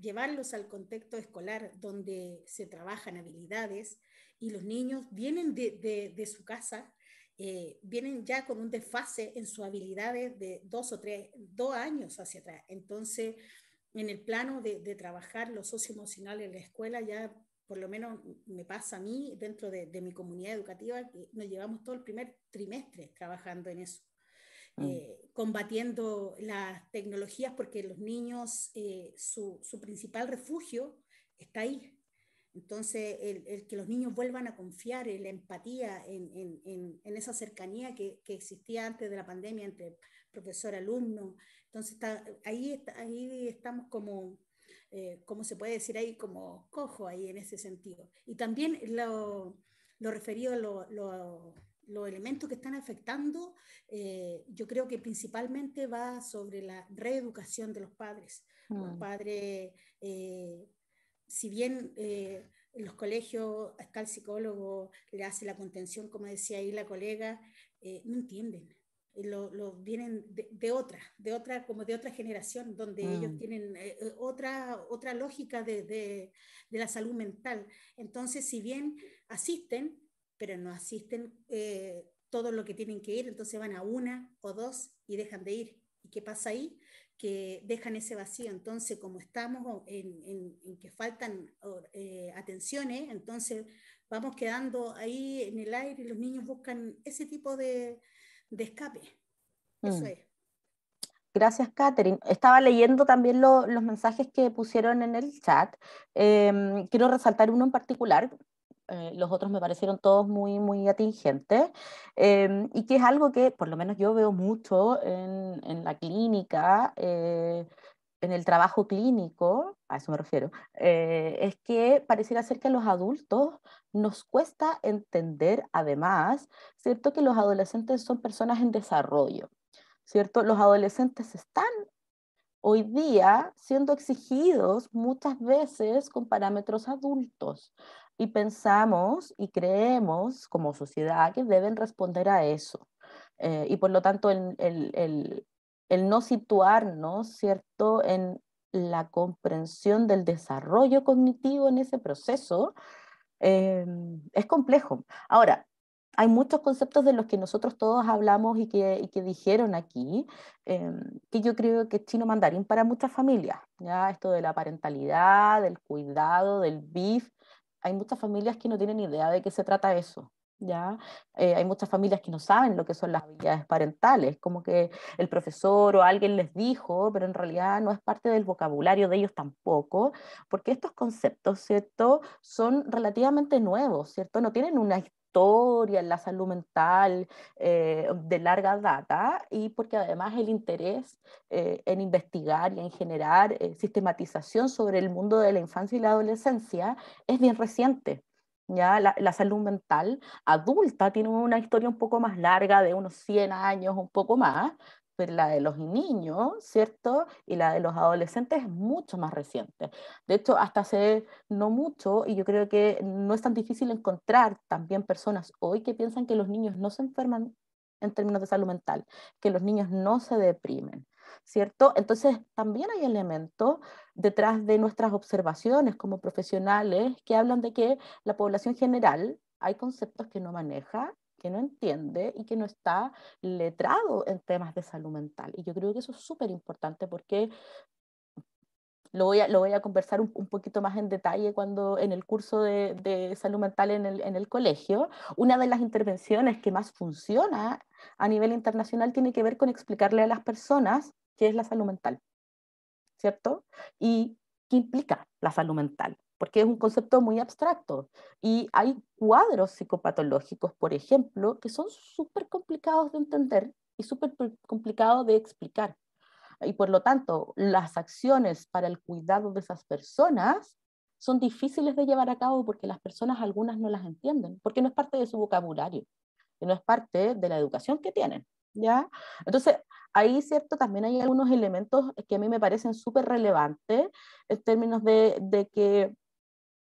llevarlos al contexto escolar donde se trabajan habilidades y los niños vienen de, su casa, eh, vienen ya con un desfase en sus habilidades de dos o tres, dos años hacia atrás. Entonces, en el plano de, de trabajar lo socioemocional en la escuela, ya por lo menos me pasa a mí dentro de, mi comunidad educativa, que nos llevamos todo el primer trimestre trabajando en eso. Mm. Eh, combatiendo las tecnologías porque los niños, eh, su, su, principal refugio está ahí. Entonces, el, que los niños vuelvan a confiar en la empatía, en, en, en, esa cercanía que, que, existía antes de la pandemia entre profesor, alumno. Entonces, ahí, ahí estamos como eh, ¿cómo se puede decir ahí? Como cojo ahí en ese sentido. Y también lo, lo referido a los elementos que están afectando, eh, yo creo que principalmente va sobre la reeducación de los padres. Los mm. padres, eh, si bien eh, en los colegios está el psicólogo, le hace la contención, como decía ahí la colega, no entienden lo, vienen de, otra, de otra, como de otra generación, donde ellos mm. tienen eh, eh, otra, otra lógica de, de, la salud mental. Entonces, si bien asisten, pero no asisten eh, todo lo que tienen que ir, entonces van a una o dos y dejan de ir. ¿Y qué pasa ahí? Que dejan ese vacío. Entonces, como estamos en, en, que faltan atenciones, entonces vamos quedando ahí en el aire y los niños buscan ese tipo de, de escape. Mm. Eso es.
Gracias, Catherine. Estaba leyendo también los mensajes que pusieron en el chat. Em, quiero resaltar uno en particular. Eh, los otros me parecieron todos muy, muy atingentes, em, y que es algo que por lo menos yo veo mucho en, en la clínica, eh, en el trabajo clínico, a eso me refiero, eh, es que pareciera ser que a los adultos nos cuesta entender, además, ¿cierto? Que los adolescentes son personas en desarrollo, ¿cierto? Los adolescentes están hoy día siendo exigidos muchas veces con parámetros adultos y pensamos y creemos como sociedad que deben responder a eso. Eh, y por lo tanto, el el no situarnos, ¿cierto?, en la comprensión del desarrollo cognitivo en ese proceso, em, es complejo. Ahora, hay muchos conceptos de los que nosotros todos hablamos y que, dijeron aquí, em, que yo creo que es chino mandarín para muchas familias, ¿ya? Esto de la parentalidad, del cuidado, del BIF, hay muchas familias que no tienen idea de qué se trata eso, ¿ya? Eh, hay muchas familias que no saben lo que son las habilidades parentales, como que el profesor o alguien les dijo, pero en realidad no es parte del vocabulario de ellos tampoco, porque estos conceptos, ¿cierto? Son relativamente nuevos, ¿cierto? No tienen una historia en la salud mental eh, de larga data y porque además el interés eh, en investigar y en generar sistematización sobre el mundo de la infancia y la adolescencia es bien reciente. La, salud mental adulta tiene una historia un poco más larga, de unos 100 años, un poco más, pero la de los niños, ¿cierto? Y la de los adolescentes es mucho más reciente. De hecho, hasta hace no mucho, y yo creo que no es tan difícil encontrar también personas hoy que piensan que los niños no se enferman en términos de salud mental, que los niños no se deprimen, ¿cierto? Entonces, también hay elementos detrás de nuestras observaciones como profesionales que hablan de que la población general hay conceptos que no maneja que no entiende y que no está letrado en temas de salud mental. Y yo creo que eso es súper importante porque lo voy a, lo voy a conversar un, poquito más en detalle cuando en el curso de, de salud mental en el, en el, colegio, una de las intervenciones que más funciona a nivel internacional tiene que ver con explicarle a las personas ¿Qué es la salud mental, ¿cierto? ¿Y qué implica la salud mental? Porque es un concepto muy abstracto y hay cuadros psicopatológicos, por ejemplo, que son súper complicados de entender y súper complicados de explicar. Y por lo tanto, las acciones para el cuidado de esas personas son difíciles de llevar a cabo porque las personas algunas no las entienden, porque no es parte de su vocabulario, y no es parte de la educación que tienen, ¿ya? Entonces, ahí, ¿cierto? También hay algunos elementos que a mí me parecen súper relevantes en términos de, de que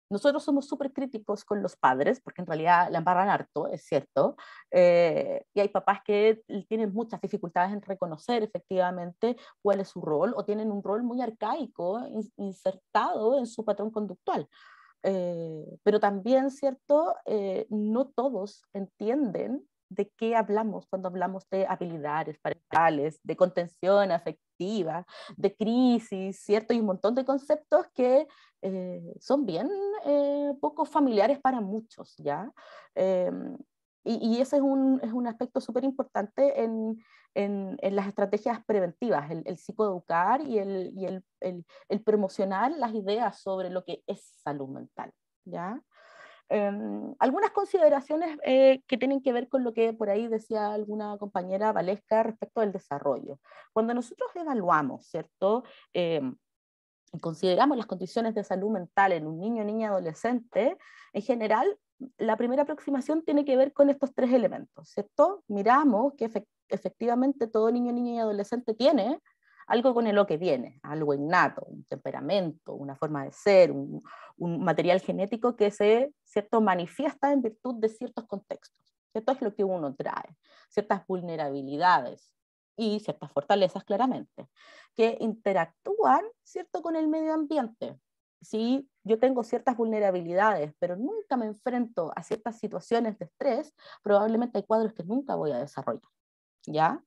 nosotros somos súper críticos con los padres, porque en realidad la embarran harto, es cierto, eh, y hay papás que tienen muchas dificultades en reconocer efectivamente cuál es su rol o tienen un rol muy arcaico insertado en su patrón conductual. Eh, pero también, ¿cierto? Eh, no todos entienden de qué hablamos cuando hablamos de habilidades parentales, de contención afectiva, de crisis, ¿cierto? Y un montón de conceptos que eh, son bien eh, poco familiares para muchos, ¿ya? Em, y, ese es un, aspecto súper importante en, las estrategias preventivas, el, psicoeducar y, el, el, promocionar las ideas sobre lo que es salud mental, ¿ya? Em, algunas consideraciones eh, que tienen que ver con lo que por ahí decía alguna compañera Valesca respecto del desarrollo. Cuando nosotros evaluamos, ¿cierto? Em, consideramos las condiciones de salud mental en un niño, niña, adolescente, en general, la primera aproximación tiene que ver con estos tres elementos, ¿cierto? Miramos que efectivamente todo niño, niña y adolescente tiene algo con lo que viene, algo innato, un temperamento, una forma de ser, un, material genético que se ¿cierto? manifiesta en virtud de ciertos contextos. Esto Es lo que uno trae, ciertas vulnerabilidades y ciertas fortalezas claramente, que interactúan ¿cierto? con el medio ambiente, si yo tengo ciertas vulnerabilidades, pero nunca me enfrento a ciertas situaciones de estrés, probablemente hay cuadros que nunca voy a desarrollar. ¿Ya?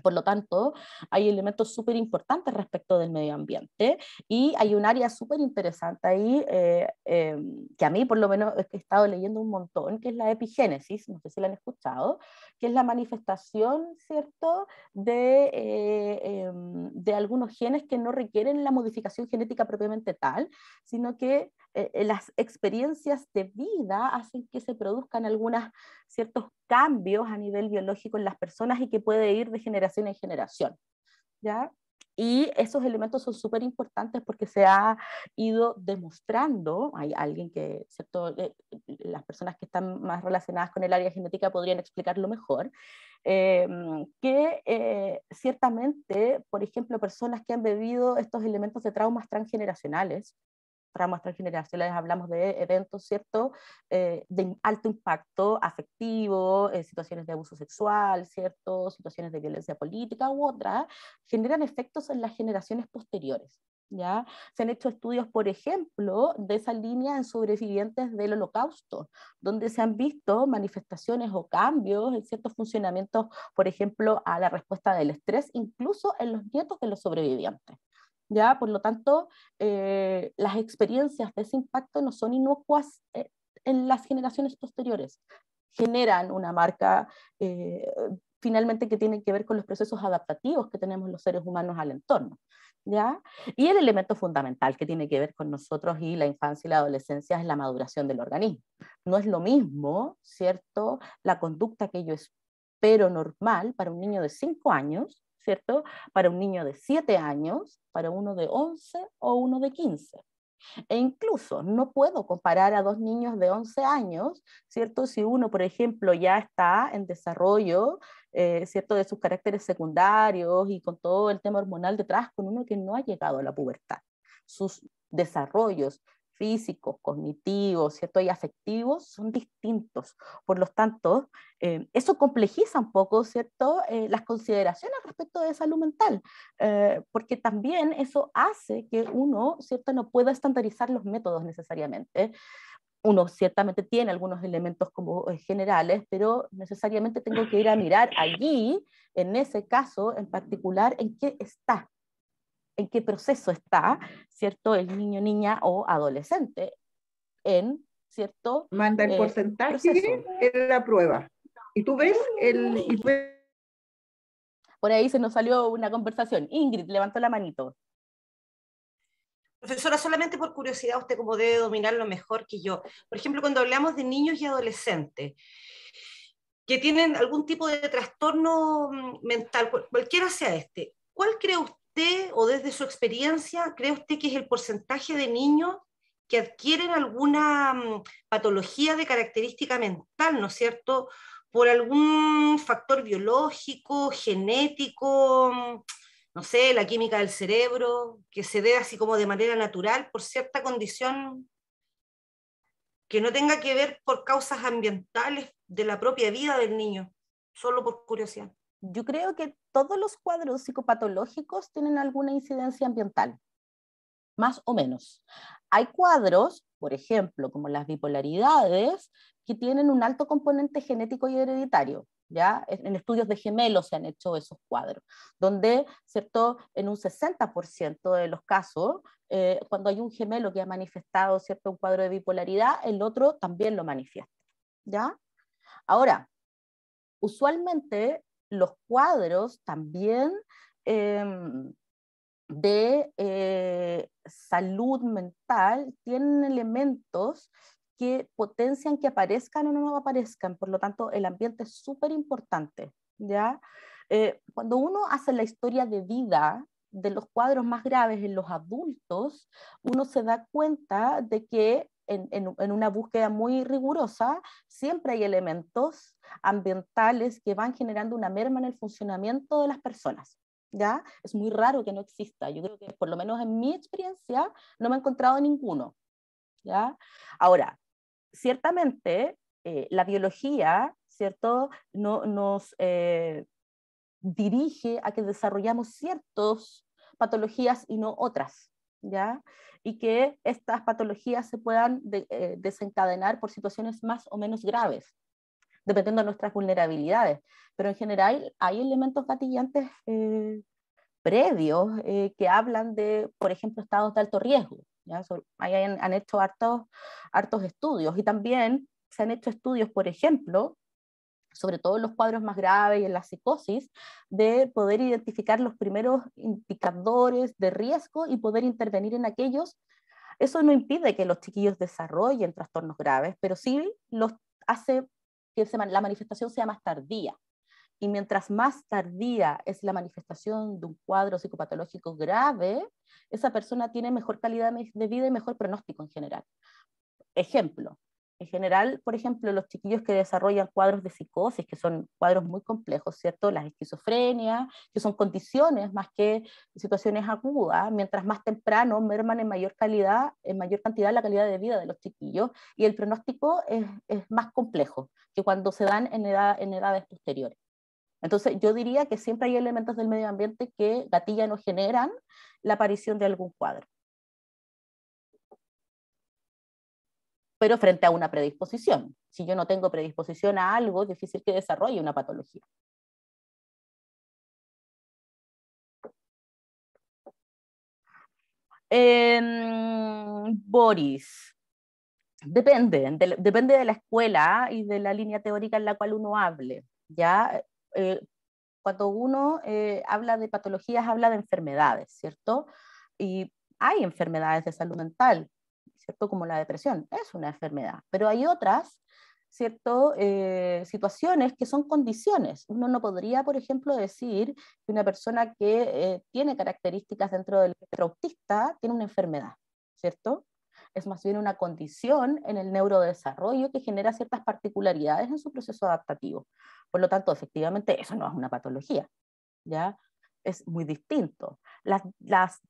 Por lo tanto, hay elementos súper importantes respecto del medio ambiente y hay un área súper interesante ahí eh, em, que a mí por lo menos he estado leyendo un montón, que es la epigénesis, no sé si la han escuchado, que es la manifestación, ¿cierto?, de, eh, em, de algunos genes que no requieren la modificación genética propiamente tal, sino que eh, las experiencias de vida hacen que se produzcan algunas ciertos cambios a nivel biológico en las personas y que puede ir de generación en generación. ¿ya? Y esos elementos son súper importantes porque se ha ido demostrando, hay alguien que, ¿cierto? Eh, las personas que están más relacionadas con el área genética podrían explicarlo mejor, eh, que eh, ciertamente, por ejemplo, personas que han bebido estos elementos de traumas transgeneracionales, mostrar transgeneracionales hablamos de eventos, ¿cierto?, eh, de alto impacto afectivo, eh, situaciones de abuso sexual, ¿cierto?, situaciones de violencia política u otra, generan efectos en las generaciones posteriores. ¿Ya? Se han hecho estudios, por ejemplo, de esa línea en sobrevivientes del holocausto, donde se han visto manifestaciones o cambios en ciertos funcionamientos, por ejemplo, a la respuesta del estrés, incluso en los nietos de los sobrevivientes. Por lo tanto, eh, las experiencias de ese impacto no son inocuas eh, en las generaciones posteriores. Generan una marca eh, finalmente que tiene que ver con los procesos adaptativos que tenemos los seres humanos al entorno. Y el elemento fundamental que tiene que ver con nosotros y la infancia y la adolescencia es la maduración del organismo. No es lo mismo, ¿cierto?, la conducta que yo espero normal para un niño de 5 años ¿cierto? Para un niño de 7 años, para uno de 11 o uno de 15. E incluso no puedo comparar a dos niños de 11 años, ¿cierto? Si uno, por ejemplo, ya está en desarrollo, eh, ¿cierto? De sus caracteres secundarios y con todo el tema hormonal detrás, con uno que no ha llegado a la pubertad. Sus desarrollos físicos, cognitivos, ¿cierto? Y afectivos son distintos. Por lo tanto, eh, eso complejiza un poco, ¿cierto? Eh, las consideraciones respecto de salud mental, eh, porque también eso hace que uno, ¿cierto? No pueda estandarizar los métodos necesariamente uno ciertamente tiene algunos elementos como generales, pero necesariamente tengo que ir a mirar allí, en ese caso en particular, en qué está en qué proceso está, ¿cierto? El niño, niña o adolescente en, ¿cierto? Manda el eh, porcentaje en la prueba. Y tú ves el... Mm. Por ahí se nos salió una conversación. Ingrid, levantó la manito.
Profesora, solamente por curiosidad, usted como debe dominarlo mejor que yo. Por ejemplo, cuando hablamos de niños y adolescentes, que tienen algún tipo de trastorno mm, mental, cualquiera sea este, ¿cuál cree usted? usted o desde su experiencia cree usted que es el porcentaje de niños que adquieren alguna mm, patología de característica mental, ¿no es cierto? Por algún factor biológico, genético, mm, no sé, la química del cerebro, que se dé así como de manera natural por cierta condición que no tenga que ver por causas ambientales de la propia vida del niño, solo por curiosidad
yo creo que todos los cuadros psicopatológicos tienen alguna incidencia ambiental, más o menos. Hay cuadros, por ejemplo, como las bipolaridades, que tienen un alto componente genético y hereditario. ¿Ya? En estudios de gemelos se han hecho esos cuadros, donde ¿cierto? en un 60% de los casos, eh, cuando hay un gemelo que ha manifestado ¿cierto? un cuadro de bipolaridad, el otro también lo manifiesta. ¿ya? Ahora, usualmente los cuadros también em, de eh, salud mental tienen elementos que potencian que aparezcan o no aparezcan, por lo tanto el ambiente es súper importante, ¿ya? Eh, cuando uno hace la historia de vida de los cuadros más graves en los adultos, uno se da cuenta de que en, una búsqueda muy rigurosa, siempre hay elementos ambientales que van generando una merma en el funcionamiento de las personas. ¿ya? Es muy raro que no exista. Yo creo que por lo menos en mi experiencia no me he encontrado ninguno. ¿ya? Ahora, ciertamente eh, la biología ¿cierto? No, nos eh, dirige a que desarrollamos ciertas patologías y no otras. Y que estas patologías se puedan eh, desencadenar por situaciones más o menos graves, dependiendo de nuestras vulnerabilidades. Pero en general hay elementos gatillantes eh, previos eh, que hablan de, por ejemplo, estados de alto riesgo. ¿ya? han, hecho hartos estudios y también se han hecho estudios, por ejemplo, sobre todo en los cuadros más graves y en la psicosis, de poder identificar los primeros indicadores de riesgo y poder intervenir en aquellos. Eso no impide que los chiquillos desarrollen trastornos graves, pero sí los hace que la manifestación sea más tardía. Y mientras más tardía es la manifestación de un cuadro psicopatológico grave, esa persona tiene mejor calidad de vida y mejor pronóstico en general. Ejemplo, en general, por ejemplo, los chiquillos que desarrollan cuadros de psicosis, que son cuadros muy complejos, ¿cierto? Las esquizofrenia que son condiciones más que situaciones agudas, mientras más temprano merman en mayor calidad, en mayor cantidad la calidad de vida de los chiquillos y el pronóstico es, más complejo que cuando se dan en, edad, en edades posteriores. Entonces, yo diría que siempre hay elementos del medio ambiente que gatillan o generan la aparición de algún cuadro. pero frente a una predisposición. Si yo no tengo predisposición a algo, es
difícil que desarrolle una patología.
Em, Boris, depende, de, depende de la escuela y de la línea teórica en la cual uno hable. ¿ya? Eh, cuando uno eh, habla de patologías, habla de enfermedades, ¿cierto? Y hay enfermedades de salud mental, ¿cierto? Como la depresión, es una enfermedad, pero hay otras, ¿cierto? Eh, situaciones que son condiciones. Uno no podría, por ejemplo, decir que una persona que eh, tiene características dentro del espectro autista tiene una enfermedad, ¿cierto? Es más bien una condición en el neurodesarrollo que genera ciertas particularidades en su proceso adaptativo. Por lo tanto, efectivamente, eso no es una patología, ¿ya? es muy distinto. Las, las,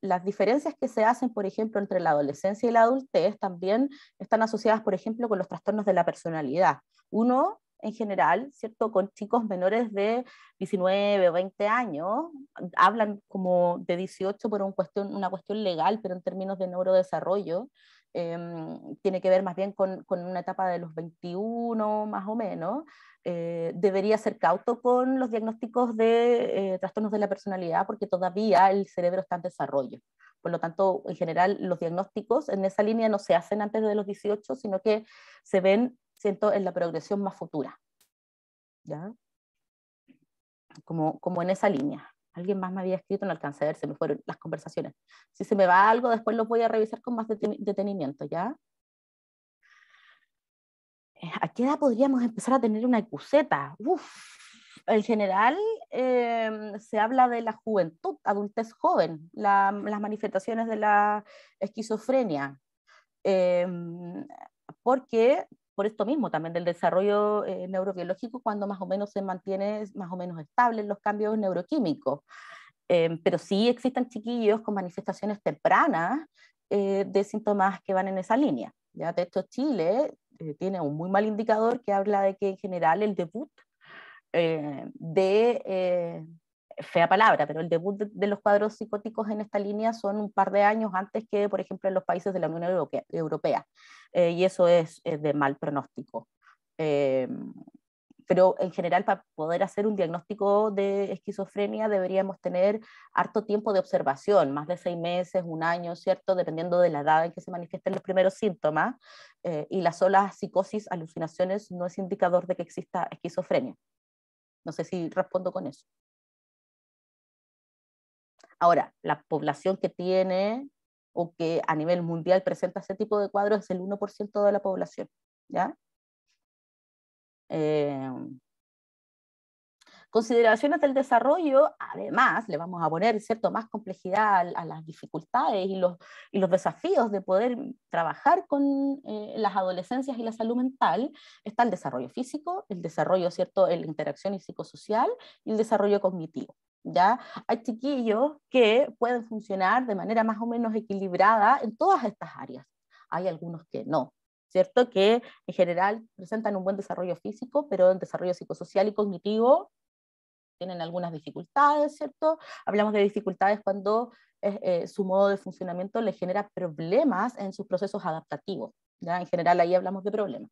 las, diferencias que se hacen, por ejemplo, entre la adolescencia y la adultez también están asociadas, por ejemplo, con los trastornos de la personalidad. Uno, en general, ¿cierto? Con chicos menores de 19 o 20 años, hablan como de 18 por cuestión, una cuestión legal, pero en términos de neurodesarrollo, Em, tiene que ver más bien con, una etapa de los 21 más o menos, eh, debería ser cauto con los diagnósticos de eh, trastornos de la personalidad porque todavía el cerebro está en desarrollo. Por lo tanto, en general, los diagnósticos en esa línea no se hacen antes de los 18, sino que se ven, siento, en la progresión más futura. ¿Ya? Como, como en esa línea. Alguien más me había escrito, no alcancé a ver, se me fueron las conversaciones. Si se me va algo, después los voy a revisar con más detenimiento, ¿ya? Eh, ¿A qué edad podríamos empezar a tener una ecuseta? en general em, se habla de la juventud, adultez joven, las manifestaciones de la esquizofrenia, eh, porque por esto mismo también del desarrollo eh, neurobiológico cuando más o menos se mantiene más o menos estables los cambios neuroquímicos. Em, pero sí existen chiquillos con manifestaciones tempranas eh, de síntomas que van en esa línea. Ya de hecho Chile eh, tiene un muy mal indicador que habla de que en general el debut de fea palabra, pero el debut de, los cuadros psicóticos en esta línea son un par de años antes que, por ejemplo, en los países de la Unión Europea, eh, y eso es, de mal pronóstico. Em, pero en general, para poder hacer un diagnóstico de esquizofrenia, deberíamos tener harto tiempo de observación, más de seis meses, un año, ¿cierto? Dependiendo de la edad en que se manifiesten los primeros síntomas. Eh, y la sola psicosis, alucinaciones, no es indicador de que exista esquizofrenia. No sé si respondo con eso. Ahora, la población que tiene o que a nivel mundial presenta ese tipo de cuadros es el 1% de la población. ¿ya? Em, consideraciones del desarrollo, además, le vamos a poner cierto, más complejidad a, las dificultades y los, y los, desafíos de poder trabajar con eh, las adolescencias y la salud mental, está el desarrollo físico, el desarrollo, cierto, la interacción y psicosocial y el desarrollo cognitivo. ¿ya? Hay chiquillos que pueden funcionar de manera más o menos equilibrada en todas estas áreas. Hay algunos que no, ¿cierto? Que en general presentan un buen desarrollo físico, pero en desarrollo psicosocial y cognitivo tienen algunas dificultades, ¿cierto? Hablamos de dificultades cuando eh, eh, su modo de funcionamiento le genera problemas en sus procesos adaptativos. ¿ya? En general ahí hablamos de problemas.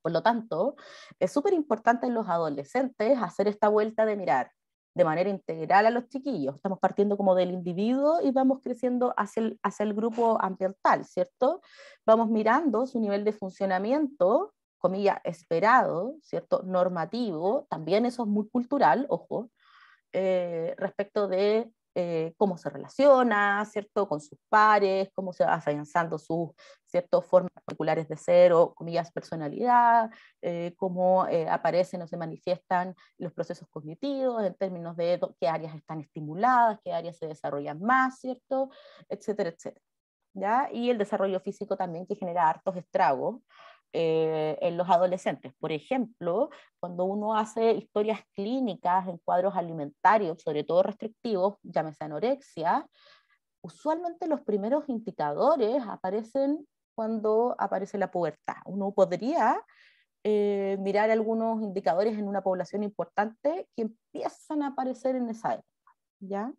Por lo tanto, es súper importante en los adolescentes hacer esta vuelta de mirar de manera integral a los chiquillos. Estamos partiendo como del individuo y vamos creciendo hacia el, grupo ambiental, ¿cierto? Vamos mirando su nivel de funcionamiento, comilla, esperado, ¿cierto? Normativo, también eso es muy cultural, ojo, eh, respecto de eh, cómo se relaciona, ¿cierto? Con sus pares, cómo se va afianzando sus ciertas formas particulares de ser o, comillas, personalidad, eh, cómo eh, aparecen o se manifiestan los procesos cognitivos en términos de qué áreas están estimuladas, qué áreas se desarrollan más, ¿cierto? Etcétera, etcétera. Y el desarrollo físico también que genera hartos estragos eh, en los adolescentes. Por ejemplo, cuando uno hace historias clínicas en cuadros alimentarios, sobre todo restrictivos, llámese anorexia, usualmente los primeros indicadores aparecen cuando aparece la pubertad. Uno podría eh, mirar algunos indicadores en una población importante que empiezan a aparecer en esa época. ¿ya?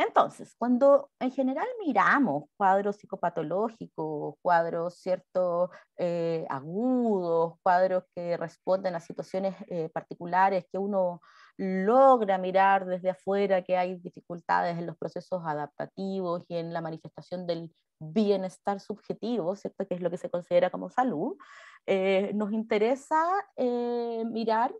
Entonces, cuando en general miramos cuadros psicopatológicos, cuadros cierto eh, agudos, cuadros que responden a situaciones eh, particulares que uno logra mirar desde afuera, que hay dificultades en los procesos adaptativos y en la manifestación del bienestar subjetivo, ¿cierto? que es lo que se considera como salud, eh, nos interesa mirar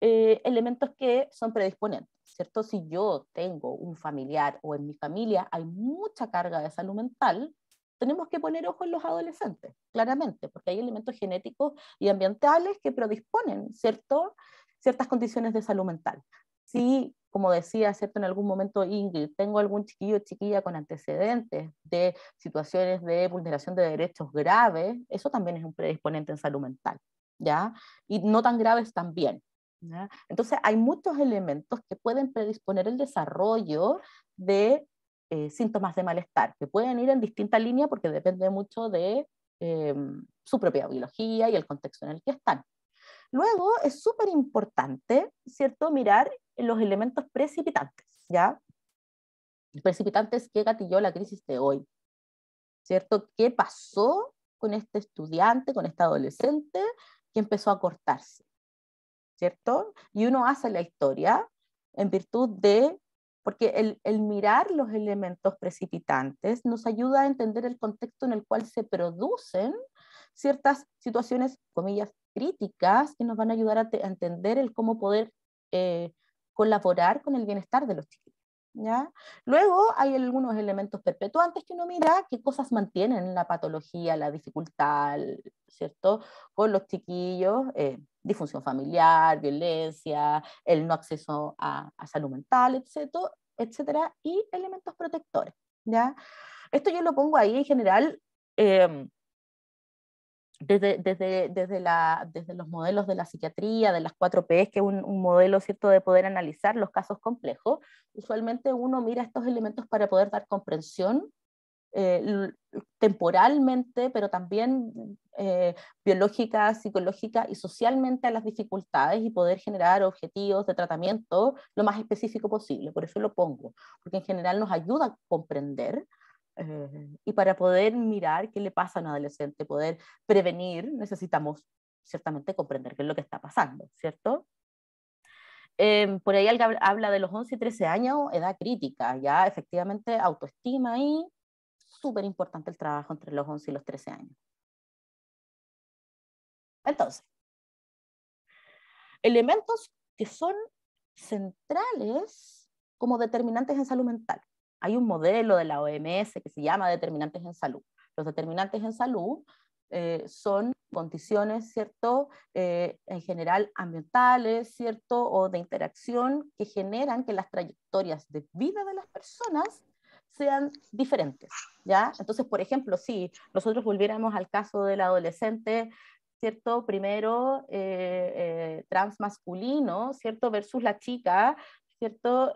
elementos que son predisponentes. ¿cierto? Si yo tengo un familiar o en mi familia hay mucha carga de salud mental, tenemos que poner ojo en los adolescentes, claramente, porque hay elementos genéticos y ambientales que predisponen, ¿cierto? ciertas condiciones de salud mental. Si, como decía, ¿cierto? en algún momento Ingrid, tengo algún chiquillo o chiquilla con antecedentes de situaciones de vulneración de derechos graves, eso también es un predisponente en salud mental, ¿ya? Y no tan graves también. Entonces, hay muchos elementos que pueden predisponer el desarrollo de eh, síntomas de malestar, que pueden ir en distinta líneas porque depende mucho de em, su propia biología y el contexto en el que están. Luego, es súper importante, ¿cierto?, mirar los elementos precipitantes, ¿ya? Precipitantes que gatilló la crisis de hoy, ¿cierto? ¿Qué pasó con este estudiante, con este adolescente que empezó a cortarse? Y uno hace la historia en virtud de, porque el, mirar los elementos precipitantes nos ayuda a entender el contexto en el cual se producen ciertas situaciones, comillas, críticas que nos van a ayudar a, entender el cómo poder eh, colaborar con el bienestar de los chicos. ¿Ya? Luego hay algunos elementos perpetuantes que uno mira, qué cosas mantienen la patología, la dificultad, ¿cierto? Con los chiquillos, eh, disfunción familiar, violencia, el no acceso a, salud mental, etcétera, etcétera, y elementos protectores, ¿ya? Esto yo lo pongo ahí en general, em, desde, desde, desde, la, desde, los modelos de la psiquiatría, de las 4Ps, que es un, modelo cierto de poder analizar los casos complejos, usualmente uno mira estos elementos para poder dar comprensión eh, temporalmente, pero también eh, biológica, psicológica y socialmente a las dificultades y poder generar objetivos de tratamiento lo más específico posible. Por eso lo pongo, porque en general nos ayuda a comprender eh, y para poder mirar qué le pasa a un adolescente, poder prevenir, necesitamos ciertamente comprender qué es lo que está pasando, ¿cierto? Em, por ahí habla de los 11 y 13 años, edad crítica, ya efectivamente autoestima y súper importante el trabajo entre los 11 y los 13 años. Entonces, elementos que son centrales como determinantes en salud mental hay un modelo de la OMS que se llama determinantes en salud. Los determinantes en salud eh, son condiciones, ¿cierto? Eh, en general ambientales, ¿cierto? O de interacción que generan que las trayectorias de vida de las personas sean diferentes, ¿ya? Entonces, por ejemplo, si nosotros volviéramos al caso del adolescente, ¿cierto? Primero, trans eh, transmasculino, ¿cierto? Versus la chica, ¿cierto?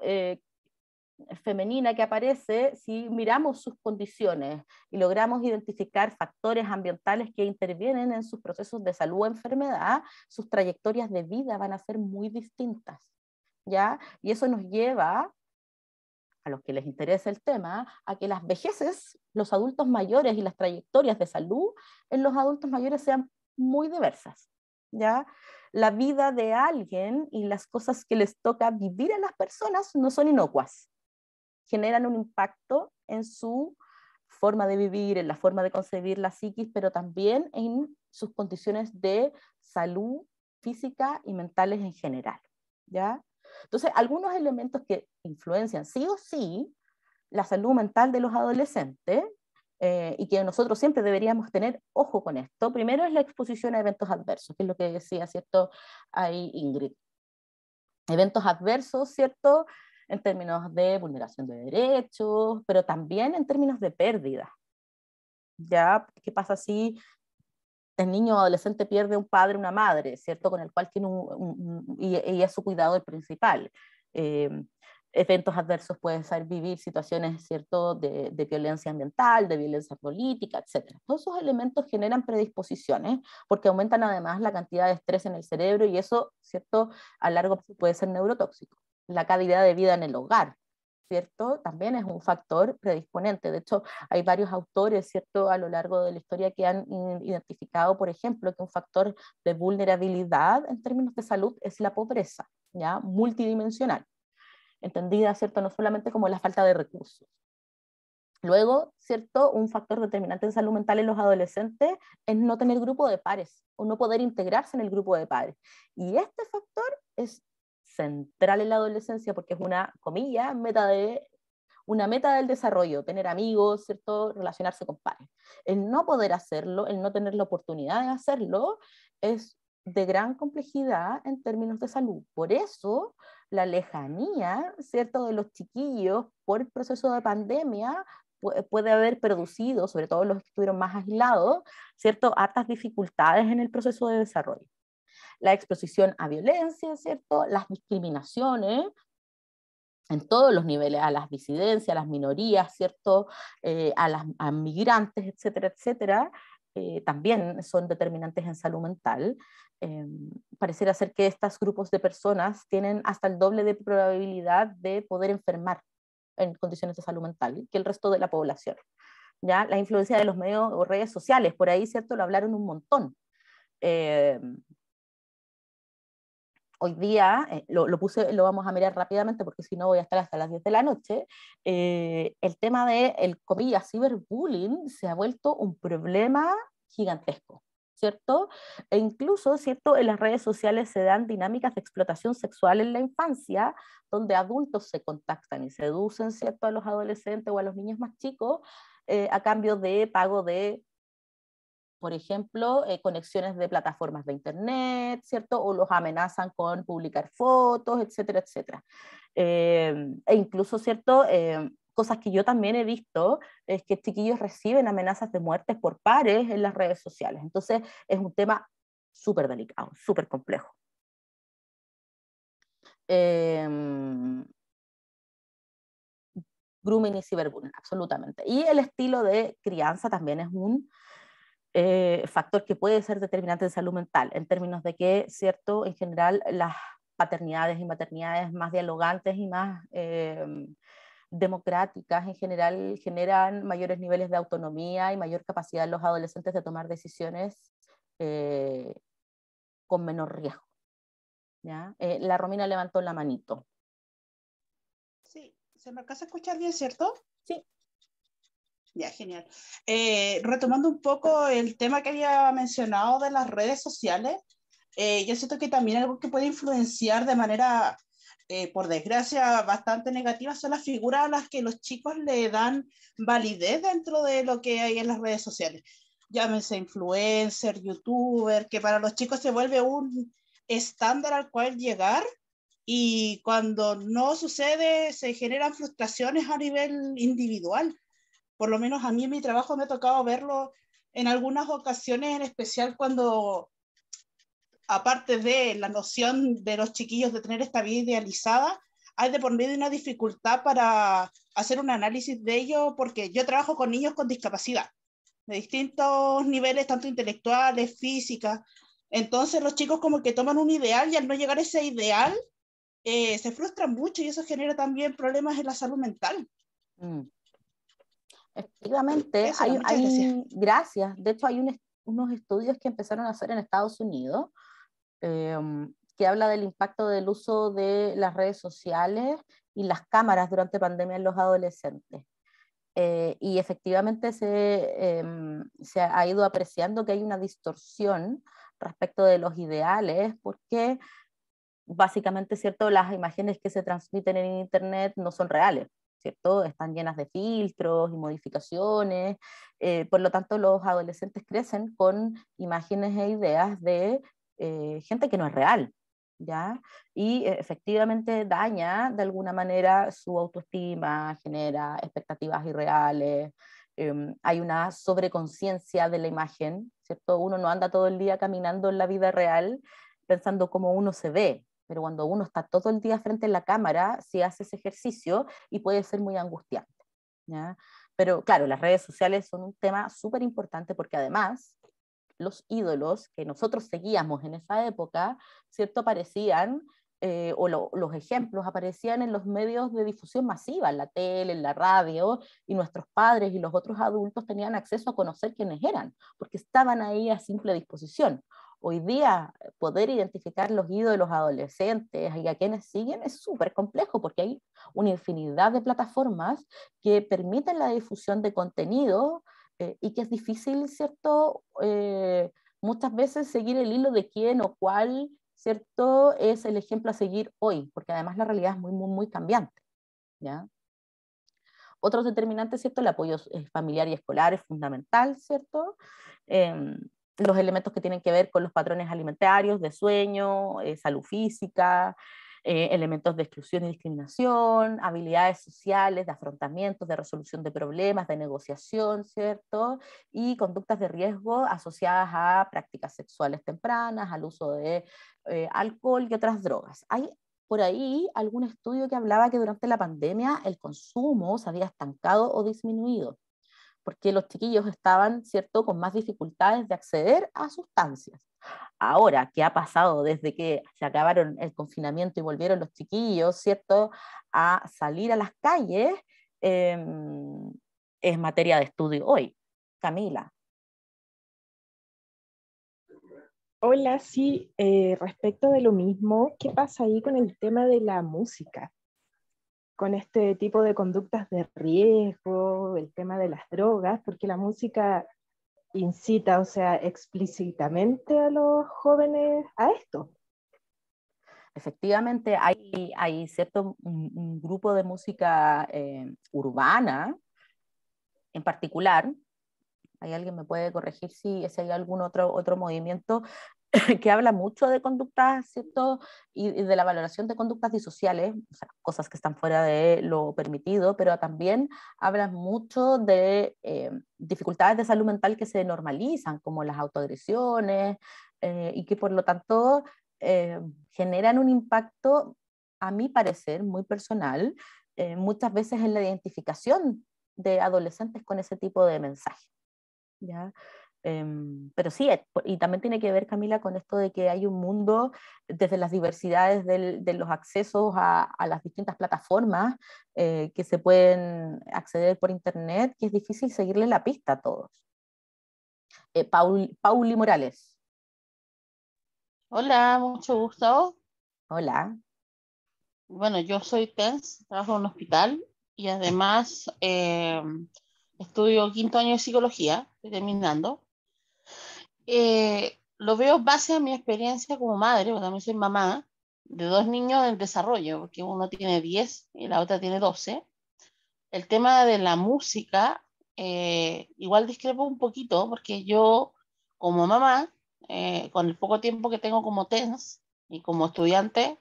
femenina que aparece si miramos sus condiciones y logramos identificar factores ambientales que intervienen en sus procesos de salud o enfermedad, sus trayectorias de vida van a ser muy distintas. ¿ya? Y eso nos lleva, a los que les interesa el tema, a que las vejeces, los adultos mayores y las trayectorias de salud en los adultos mayores sean muy diversas. ¿ya? La vida de alguien y las cosas que les toca vivir a las personas no son inocuas generan un impacto en su forma de vivir, en la forma de concebir la psiquis, pero también en sus condiciones de salud física y mentales en general. ¿ya? Entonces, algunos elementos que influencian sí o sí la salud mental de los adolescentes eh, y que nosotros siempre deberíamos tener ojo con esto. Primero es la exposición a eventos adversos, que es lo que decía, ¿cierto? Ahí Ingrid. Eventos adversos, ¿cierto? en términos de vulneración de derechos, pero también en términos de pérdida. ¿Ya? ¿Qué pasa si el niño o adolescente pierde un padre, una madre, ¿cierto? Con el cual tiene un, y, ella es su cuidado el principal. Eh, eventos adversos pueden ser vivir situaciones, ¿cierto?, de, de, violencia ambiental, de violencia política, etc. Todos esos elementos generan predisposiciones porque aumentan además la cantidad de estrés en el cerebro y eso, ¿cierto?, a largo plazo puede ser neurotóxico la calidad de vida en el hogar, ¿cierto? También es un factor predisponente. De hecho, hay varios autores, ¿cierto?, a lo largo de la historia que han identificado, por ejemplo, que un factor de vulnerabilidad en términos de salud es la pobreza, ¿ya? Multidimensional, entendida, ¿cierto?, no solamente como la falta de recursos. Luego, ¿cierto? Un factor determinante en salud mental en los adolescentes es no tener grupo de pares o no poder integrarse en el grupo de pares. Y este factor es central en la adolescencia porque es una, comilla, meta de una meta del desarrollo, tener amigos, ¿cierto? relacionarse con pares. El no poder hacerlo, el no tener la oportunidad de hacerlo, es de gran complejidad en términos de salud. Por eso, la lejanía, ¿cierto?, de los chiquillos por el proceso de pandemia puede haber producido, sobre todo los que estuvieron más aislados, ¿cierto?, hartas dificultades en el proceso de desarrollo la exposición a violencia, ¿cierto? Las discriminaciones, en todos los niveles, a las disidencias, a las minorías, ¿cierto? Eh, a las migrantes, etcétera, etcétera, eh, también son determinantes en salud mental. Em, parece ser que estos grupos de personas tienen hasta el doble de probabilidad de poder enfermar en condiciones de salud mental que el resto de la población. ¿Ya? La influencia de los medios o redes sociales, por ahí, ¿cierto? Lo hablaron un montón. Em, hoy día, eh, lo, puse, lo vamos a mirar rápidamente porque si no voy a estar hasta las 10 de la noche, eh, el tema de el comillas ciberbullying se ha vuelto un problema gigantesco. ¿cierto? E incluso, ¿cierto? En las redes sociales se dan dinámicas de explotación sexual en la infancia, donde adultos se contactan y seducen, ¿cierto? A los adolescentes o a los niños más chicos eh, a cambio de pago de por ejemplo, eh, conexiones de plataformas de Internet, ¿cierto? O los amenazan con publicar fotos, etcétera, etcétera. Em, e incluso, ¿cierto? Em, cosas que yo también he visto, es que chiquillos reciben amenazas de muertes por pares en las redes sociales. Entonces, es un tema súper delicado, súper complejo. Eh, grooming y ciberbullying, absolutamente. Y el estilo de crianza también es un eh, factor que puede ser determinante de salud mental, en términos de que, cierto, en general las paternidades y maternidades más dialogantes y más em, democráticas en general generan mayores niveles de autonomía y mayor capacidad en los adolescentes de tomar decisiones eh, con menor riesgo. Eh, la Romina levantó la manito.
Sí, se me acaba de escuchar bien, ¿cierto? Sí. Ya, genial. Eh, retomando un poco el tema que había mencionado de las redes sociales, eh, yo siento que también algo que puede influenciar de manera, eh, por desgracia, bastante negativa son las figuras a las que los chicos le dan validez dentro de lo que hay en las redes sociales. Llámense influencer, youtuber, que para los chicos se vuelve un estándar al cual llegar y cuando no sucede se generan frustraciones a nivel individual por lo menos a mí en mi trabajo me ha tocado verlo en algunas ocasiones, en especial cuando, aparte de la noción de los chiquillos de tener esta vida idealizada, hay de por medio una dificultad para hacer un análisis de ello, porque yo trabajo con niños con discapacidad, de distintos niveles, tanto intelectuales, físicas. Entonces los chicos como que toman un ideal y al no llegar a ese ideal, eh, se frustran mucho y eso genera también
problemas en la salud mental. Mm. Efectivamente, hay, gracias. De hecho, hay unos estudios que empezaron a hacer en Estados Unidos em, que habla del impacto del uso de las redes sociales y las cámaras durante pandemia en los adolescentes. Eh, y efectivamente se, em, se, ha ido apreciando que hay una distorsión respecto de los ideales, porque básicamente, ¿cierto? Las imágenes que se transmiten en Internet no son reales, están llenas de filtros y modificaciones, eh, por lo tanto los adolescentes crecen con imágenes e ideas de eh, gente que no es real, ¿ya? Y eh, efectivamente daña de alguna manera su autoestima, genera expectativas irreales, em, hay una sobreconciencia de la imagen, ¿cierto? Uno no anda todo el día caminando en la vida real pensando cómo uno se ve, pero cuando uno está todo el día frente a la cámara, si hace ese ejercicio y puede ser muy angustiante. Pero claro, las redes sociales son un tema súper importante porque además los ídolos que nosotros seguíamos en esa época, ¿cierto? Aparecían eh, o los ejemplos aparecían en los medios de difusión masiva, en la tele, en la radio, y nuestros padres y los otros adultos tenían acceso a conocer quiénes eran, porque estaban ahí a simple disposición hoy día eh, poder identificar los ídolos adolescentes y a quienes siguen es súper complejo porque hay una infinidad de plataformas que permiten la difusión de contenido eh, y que es difícil, ¿cierto? Eh, muchas veces seguir el hilo de quién o cuál, ¿cierto? Es el ejemplo a seguir hoy, porque además la realidad es muy, muy, muy cambiante, ¿ya? Otros determinantes, ¿cierto? El apoyo familiar y escolar es fundamental, ¿cierto? Em, los elementos que tienen que ver con los patrones alimentarios, de sueño, eh, salud física, eh, elementos de exclusión y discriminación, habilidades sociales, de afrontamientos, de resolución de problemas, de negociación, ¿cierto? Y conductas de riesgo asociadas a prácticas sexuales tempranas, al uso de eh, alcohol y otras drogas. Hay por ahí algún estudio que hablaba que durante la pandemia el consumo se había estancado o disminuido porque los chiquillos estaban, ¿cierto?, con más dificultades de acceder a sustancias. Ahora, ¿qué ha pasado desde que se acabaron el confinamiento y volvieron los chiquillos, ¿cierto?, a salir a las calles, em, es materia de estudio hoy. Camila. Hola,
sí, eh, respecto de lo mismo, ¿qué pasa ahí con el tema de la música? con este tipo de conductas de riesgo, el tema de las drogas, porque la música incita, o sea, explícitamente a los jóvenes
a esto. Efectivamente, hay, cierto un, grupo de música eh, urbana en particular, hay alguien me puede corregir si, hay algún otro, otro movimiento que habla mucho de conductas, ¿cierto? Y, de la valoración de conductas disociales, cosas que están fuera de lo permitido, pero también habla mucho de eh, dificultades de salud mental que se normalizan, como las autoagresiones, eh, y que por lo tanto eh, generan un impacto, a mi parecer, muy personal, muchas veces en la identificación de adolescentes con ese tipo de mensaje. Em, pero sí, eh, y también tiene que ver, Camila, con esto de que hay un mundo desde las diversidades de los accesos a, las distintas plataformas eh, que se pueden acceder por Internet, que es difícil seguirle la pista a todos. Eh, Pauli Morales.
Hola, mucho gusto. Hola. Bueno, yo soy
TENS, trabajo en un hospital y además em, estudio quinto año de psicología, terminando. Eh, lo veo base a mi experiencia como madre, porque también soy mamá de dos niños en desarrollo, porque uno tiene 10 y la otra tiene 12. El tema de la música, eh, igual discrepo un poquito, porque yo como mamá, eh, con el poco tiempo que tengo como TENS y como estudiante,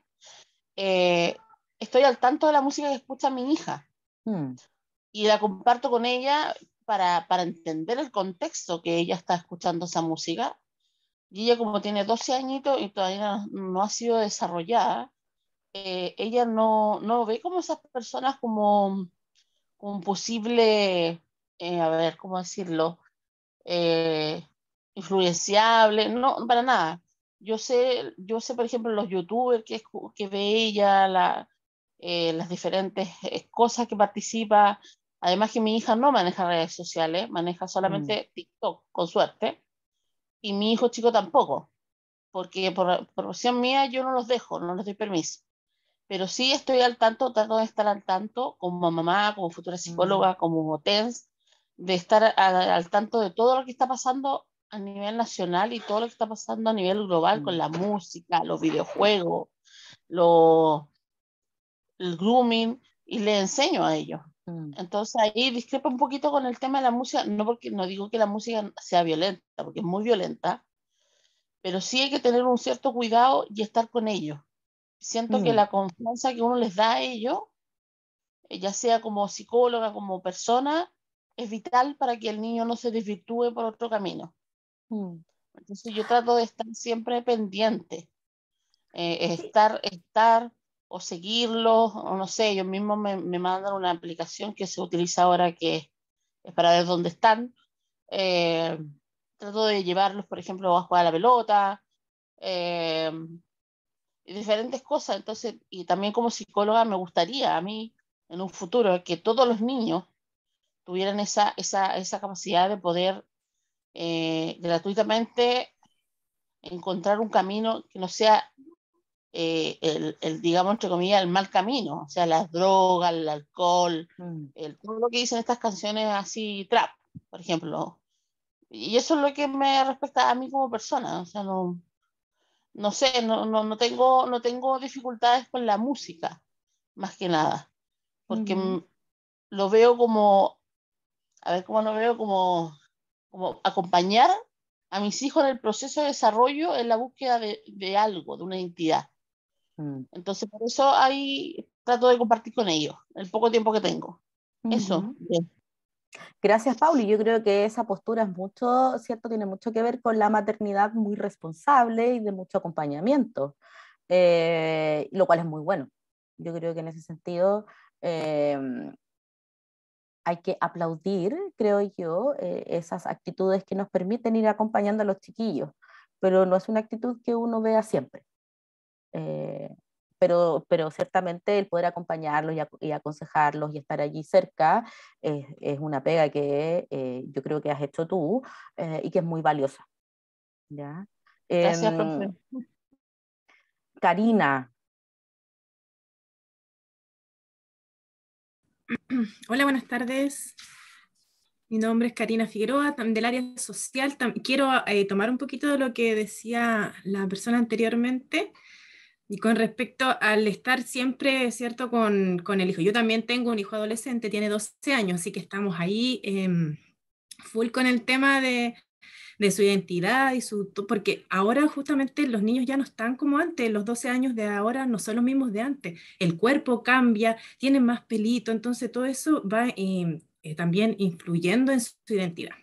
estoy al tanto de la música que escucha mi hija. Hmm. Y la comparto con ella para, para entender el contexto que ella está escuchando esa música. Y ella como tiene 12 añitos y todavía no ha sido desarrollada, eh, ella no, no, ve como esas personas como un posible, eh, a ver, ¿cómo decirlo? Eh, influenciable, no, para nada. Yo sé, yo sé, por ejemplo, los youtubers que, que ve ella, las diferentes cosas que participa, Además que mi hija no maneja redes sociales, maneja solamente mm. TikTok, con suerte. Y mi hijo chico tampoco, porque por profesión mía yo no los dejo, no les doy permiso. Pero sí estoy al tanto, trato de estar al tanto como mamá, como futura mm. psicóloga, como TENS, de estar al tanto de todo lo que está pasando a nivel nacional y todo lo que está pasando a nivel global con mm. la música, los videojuegos, lo, el grooming, y le enseño a ellos. Mm. Entonces ahí discrepa un poquito con el tema de la música, no porque no digo que la música sea violenta, porque es muy violenta, pero sí hay que tener un cierto cuidado y estar con ellos. Siento que mm. la confianza que uno les da a ellos, eh, ya sea como psicóloga, como persona, es vital para que el niño no se desvirtúe por otro camino. Mm. Entonces yo trato de estar siempre pendiente, eh, estar, estar, o seguirlos, o no sé, ellos mismos me, mandan una aplicación que se utiliza ahora que es para ver dónde están. Eh, trato de llevarlos, por ejemplo, a jugar a la pelota, eh, diferentes cosas. Entonces, y también como psicóloga me gustaría a mí en un futuro que todos los niños tuvieran esa, capacidad de poder eh, gratuitamente encontrar un camino que no sea eh, el, digamos, entre comillas, el mal camino, o sea, las drogas, el alcohol, mm. todo lo que dicen estas canciones así, trap, por ejemplo. Y eso es lo que me respecta a mí como persona, o sea, no, no sé, no, no, tengo, no tengo dificultades con la música, más que nada, porque lo veo como, a ver cómo lo veo, como, como acompañar a mis hijos en el proceso de desarrollo, en la búsqueda de, de algo, de una identidad. Mm. Entonces, por eso ahí trato de compartir con ellos
el poco tiempo que tengo. Eso. Gracias, Pauli. Yo creo que esa postura es mucho, cierto, tiene mucho que ver con la maternidad muy responsable y de mucho acompañamiento, eh, lo cual es muy bueno. Yo creo que en ese sentido eh, hay que aplaudir, creo yo, eh, esas actitudes que nos permiten ir acompañando a los chiquillos, pero no es una actitud que uno vea siempre. Eh, pero, pero ciertamente el poder acompañarlos y, aconsejarlos y estar allí cerca es, una pega que eh, yo creo que has hecho tú eh, y que es muy valiosa.
Gracias, em, profesor.
Karina.
Hola, buenas tardes. Mi nombre es Karina Figueroa, del área social. Quiero tomar un poquito de lo que decía la persona anteriormente. Y con respecto al estar siempre, ¿cierto?, con, el hijo. Yo también tengo un hijo adolescente, tiene 12 años, así que estamos ahí em, full con el tema de, su identidad y su... Porque ahora justamente los niños ya no están como antes, los 12 años de ahora no son los mismos de antes. El cuerpo cambia, tiene más pelito, entonces todo eso va em, eh, también influyendo en su identidad,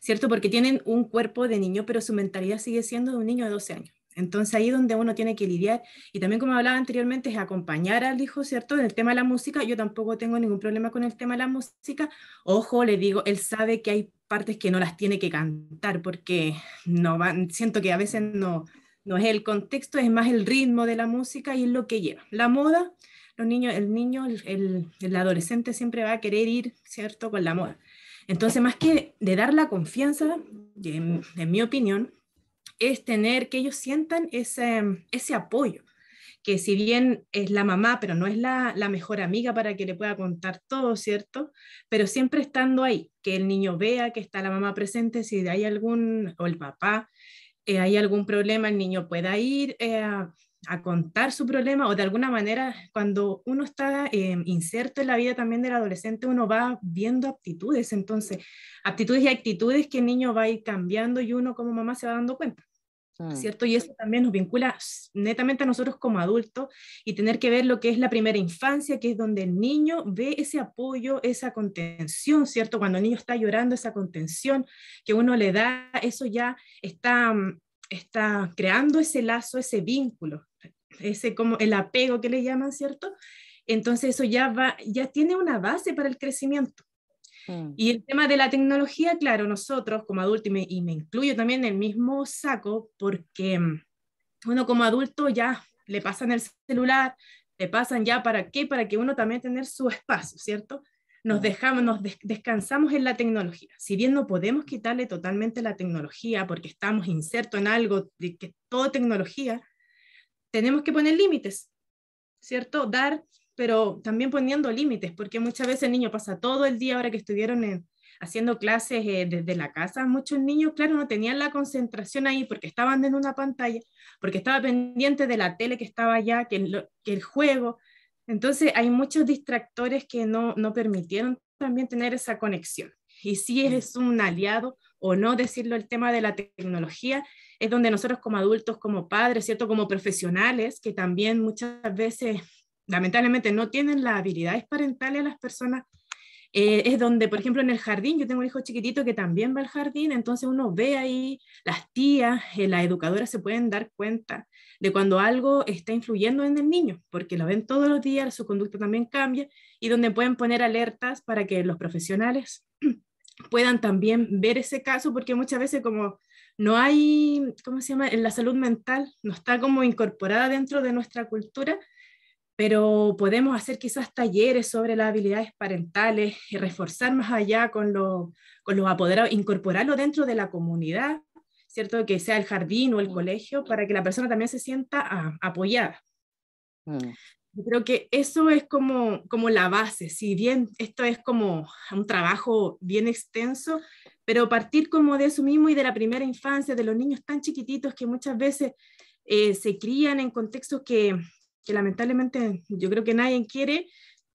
¿cierto? Porque tienen un cuerpo de niño, pero su mentalidad sigue siendo de un niño de 12 años. Entonces ahí es donde uno tiene que lidiar. Y también como hablaba anteriormente, es acompañar al hijo, ¿cierto? En el tema de la música, yo tampoco tengo ningún problema con el tema de la música. Ojo, le digo, él sabe que hay partes que no las tiene que cantar porque no van, siento que a veces no, no es el contexto, es más el ritmo de la música y es lo que lleva. La moda, los niños, el niño, el, adolescente siempre va a querer ir, ¿cierto? Con la moda. Entonces, más que de dar la confianza, en mi opinión, es tener que ellos sientan ese, ese apoyo que si bien es la mamá, pero no es la, la, mejor amiga para que le pueda contar todo, ¿cierto? Pero siempre estando ahí, que el niño vea que está la mamá presente, si hay algún, o el papá, eh, hay algún problema, el niño pueda ir eh, a contar su problema o de alguna manera cuando uno está em, inserto en la vida también del adolescente, uno va viendo aptitudes, entonces aptitudes y actitudes que el niño va a ir cambiando y uno como mamá se va dando cuenta. Mm. ¿Cierto? Y eso también nos vincula netamente a nosotros como adultos y tener que ver lo que es la primera infancia, que es donde el niño ve ese apoyo, esa contención, ¿cierto? Cuando el niño está llorando, esa contención que uno le da, eso ya está, mm, está creando ese lazo, ese vínculo ese como el apego que le llaman, ¿cierto? Entonces eso ya va, ya tiene una base para el crecimiento. Mm. Y el tema de la tecnología, claro, nosotros como adultos, y me, incluyo también en el mismo saco, porque mm, uno como adulto ya le pasan el celular, le pasan ya para qué, para que uno también tener su espacio, ¿cierto? Nos mm. dejamos, nos descansamos en la tecnología. Si bien no podemos quitarle totalmente la tecnología porque estamos insertos en algo de que todo tecnología, tenemos que poner límites, ¿cierto? Dar, pero también poniendo límites, porque muchas veces el niño pasa todo el día ahora que estuvieron haciendo clases eh, desde la casa, muchos niños, claro, no tenían la concentración ahí porque estaban en una pantalla, porque estaba pendiente de la tele que estaba allá, que, el juego. Entonces hay muchos distractores que no, no permitieron también tener esa conexión. Y sí es un aliado o no decirlo, el tema de la tecnología, es donde nosotros como adultos, como padres, ¿cierto? Como profesionales, que también muchas veces, lamentablemente, no tienen las habilidades parentales las personas, eh, es donde, por ejemplo, en el jardín, yo tengo un hijo chiquitito que también va al jardín, entonces uno ve ahí, las tías, eh, las educadoras se pueden dar cuenta de cuando algo está influyendo en el niño, porque lo ven todos los días, su conducta también cambia, y donde pueden poner alertas para que los profesionales puedan también ver ese caso, porque muchas veces como no hay, ¿cómo se llama?, en la salud mental, no está como incorporada dentro de nuestra cultura, pero podemos hacer quizás talleres sobre las habilidades parentales y reforzar más allá con, con los apoderados, incorporarlo dentro de la comunidad, ¿cierto? Que sea el jardín o el colegio, para que la persona también se sienta ah, apoyada. Mm creo que eso es como, como la base, si bien esto es como un trabajo bien extenso, pero partir como de eso mismo y de la primera infancia, de los niños tan chiquititos que muchas veces eh, se crían en contextos que, lamentablemente yo creo que nadie quiere,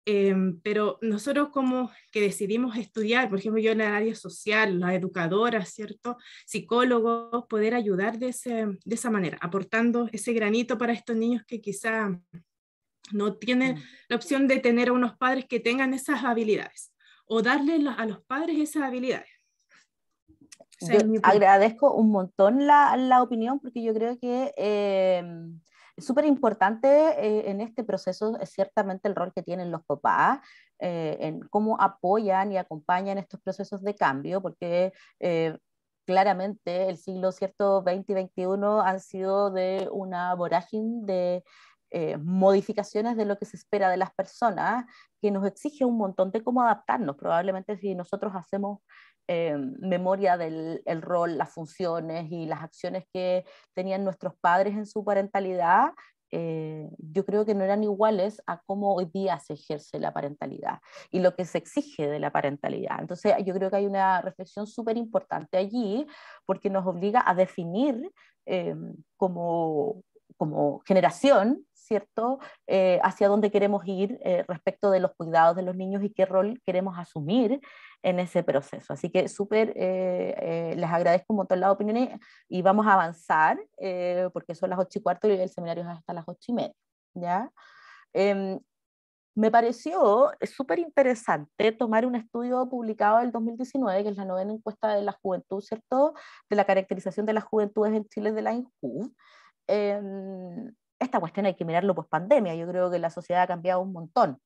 eh, pero nosotros como que decidimos estudiar, por ejemplo yo en el área social, la educadora, ¿cierto? Psicólogos, poder ayudar de esa manera, aportando ese granito para estos niños que quizá no tiene mm. la opción de tener a unos padres que tengan esas habilidades o darle a los padres esas habilidades.
agradezco un montón la, opinión porque yo creo que eh, es súper importante eh, en este proceso es ciertamente el rol que tienen los papás, eh, en cómo apoyan y acompañan estos procesos de cambio, porque claramente el siglo cierto 20 y han sido de una vorágine de eh, modificaciones de lo que se espera de las personas, que nos exige un montón de cómo adaptarnos. Probablemente si nosotros hacemos eh, memoria del rol, las funciones y las acciones que tenían nuestros padres en su parentalidad, eh, yo creo que no eran iguales a cómo hoy día se ejerce la parentalidad y lo que se exige de la parentalidad. Entonces, yo creo que hay una reflexión súper importante allí porque nos obliga a definir cómo como como generación, ¿cierto?, eh, hacia dónde queremos ir eh, respecto de los cuidados de los niños y qué rol queremos asumir en ese proceso. Así que súper, eh, les agradezco un montón las opiniones y vamos a avanzar, porque son las ocho y cuarto y el seminario es hasta las ocho y media, ¿ya? Em, me pareció súper interesante tomar un estudio publicado del 2019, que es la novena encuesta de la juventud, ¿cierto?, de la caracterización de las juventudes en Chile de la INJU, esta cuestión hay que mirarlo post pandemia. Yo creo que la sociedad ha cambiado un montón.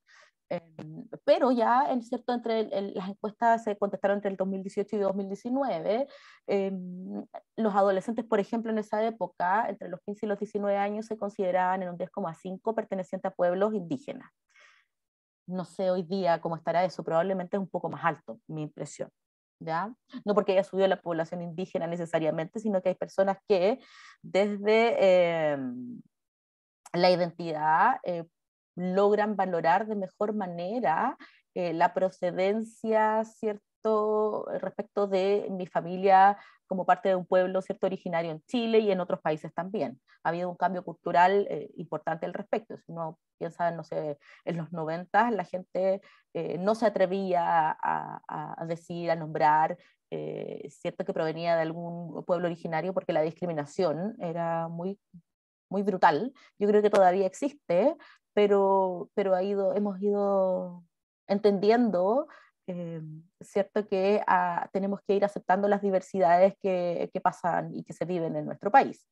Em, pero ya, en cierto, entre las encuestas se contestaron entre el 2018 y 2019. Em, los adolescentes, por ejemplo, en esa época, entre los 15 y los 19 años, se consideraban en un 10,5 pertenecientes a pueblos indígenas. No sé hoy día cómo estará eso, probablemente es un poco más alto, mi impresión. No porque haya subido la población indígena necesariamente, sino que hay personas que desde em, la identidad eh, logran valorar de mejor manera eh, la procedencia, ¿cierto? Eh, respecto, de mi familia como parte de un pueblo ¿cierto? originario en Chile y en otros países también. Ha habido un cambio cultural eh, importante al respecto. Si uno piensa, no sé, en los 90 la gente eh, no se atrevía a, decir, a nombrar, cierto que provenía de algún pueblo originario porque la discriminación era muy, muy brutal. Yo creo que todavía existe, pero, pero ha ido, hemos ido entendiendo eh, ¿cierto? Que ah, tenemos que ir aceptando las diversidades que, pasan y que se viven en nuestro país.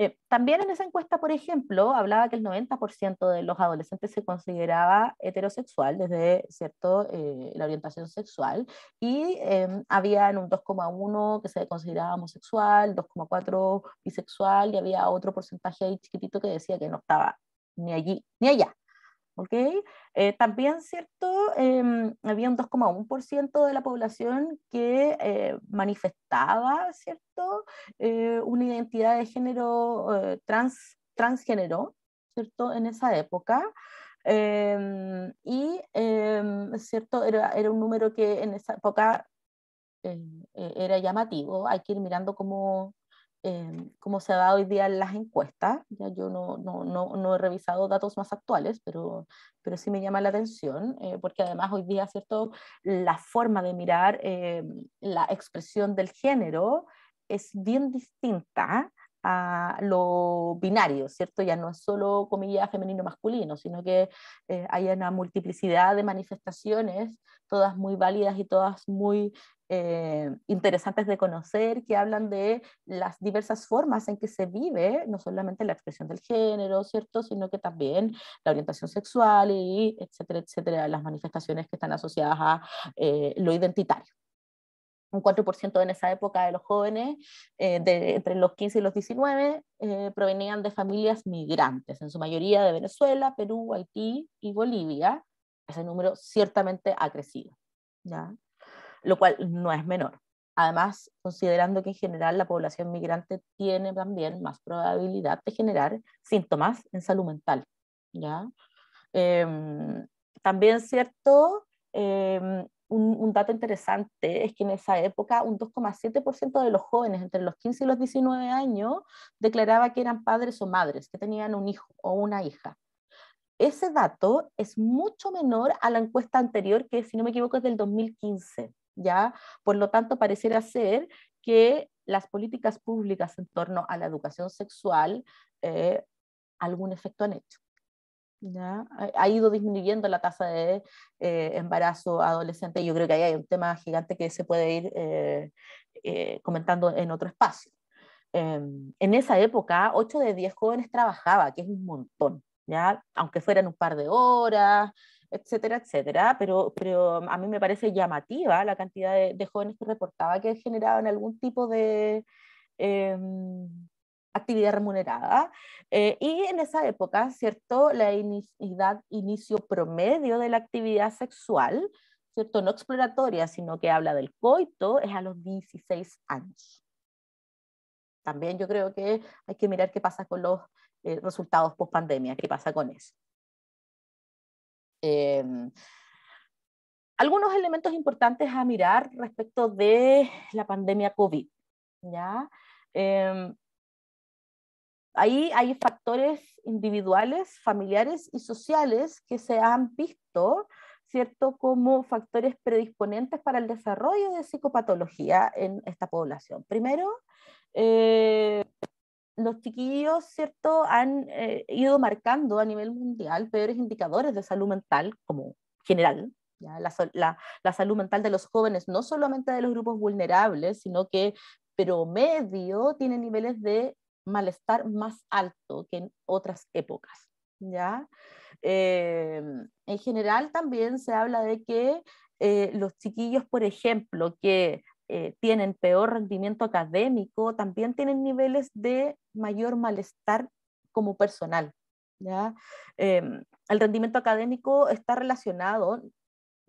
Eh, también en esa encuesta, por ejemplo, hablaba que el 90% de los adolescentes se consideraba heterosexual desde cierto, eh, la orientación sexual y em, había en un 2,1 que se consideraba homosexual, 2,4 bisexual y había otro porcentaje ahí chiquitito que decía que no estaba ni allí ni allá. ¿ok? Eh, también, ¿cierto? Em, había un 2,1% de la población que eh, manifestaba, ¿cierto? Eh, una identidad de género trans, transgénero, ¿cierto? En esa época. Em, y, em, ¿cierto? Era, era un número que en esa época e, era llamativo. Hay que ir mirando cómo, Em, como cómo se da hoy día en las encuestas. yo no, he revisado datos más actuales, pero, pero sí me llama la atención, eh, porque además hoy día, ¿cierto? La forma de mirar em, la expresión del género es bien distinta a lo binario, ¿cierto? Ya no es solo comillas femenino-masculino, sino que eh, hay una multiplicidad de manifestaciones, todas muy válidas y todas muy eh, interesantes de conocer, que hablan de las diversas formas en que se vive, no solamente la expresión del género, ¿cierto? Sino que también la orientación sexual y etcétera, etcétera, las manifestaciones que están asociadas a eh, lo identitario un 4% en esa época de los jóvenes eh, de, entre los 15 y los 19 eh, provenían de familias migrantes, en su mayoría de Venezuela, Perú, Haití y Bolivia. Ese número ciertamente ha crecido, ¿ya? lo cual no es menor. Además, considerando que en general la población migrante tiene también más probabilidad de generar síntomas en salud mental. ¿ya? Em, también cierto em, un, dato interesante es que en esa época un 2,7% de los jóvenes entre los 15 y los 19 años declaraba que eran padres o madres, que tenían un hijo o una hija. Ese dato es mucho menor a la encuesta anterior, que si no me equivoco es del 2015, ¿ya? Por lo tanto, pareciera ser que las políticas públicas en torno a la educación sexual eh, algún efecto han hecho. Ha ido disminuyendo la tasa de eh, embarazo adolescente. Yo creo que ahí hay un tema gigante que se puede ir eh, eh, comentando en otro espacio. Em, en esa época, 8 de 10 jóvenes trabajaba, que es un montón, ¿ya? aunque fueran un par de horas, etcétera, etcétera. Pero, pero a mí me parece llamativa la cantidad de, de jóvenes que reportaba que generaban algún tipo de em, actividad remunerada. Eh, y en esa época, ¿cierto? La edad inicio promedio de la actividad sexual, ¿cierto? No exploratoria, sino que habla del coito, es a los 16 años. También yo creo que hay que mirar qué pasa con los eh, resultados post pandemia, qué pasa con eso. Em, algunos elementos importantes a mirar respecto de la pandemia COVID. ¿ya? Em, Ahí hay factores individuales, familiares y sociales que se han visto, ¿cierto?, como factores predisponentes para el desarrollo de psicopatología en esta población. Primero, eh, los chiquillos, ¿cierto?, han eh, ido marcando a nivel mundial peores indicadores de salud mental, como general, La, la, salud mental de los jóvenes, no solamente de los grupos vulnerables, sino que promedio tiene niveles de malestar más alto que en otras épocas. ¿ya? Eh, en general también se habla de que eh, los chiquillos, por ejemplo, que eh, tienen peor rendimiento académico, también tienen niveles de mayor malestar como personal. ¿ya? Em, el rendimiento académico está relacionado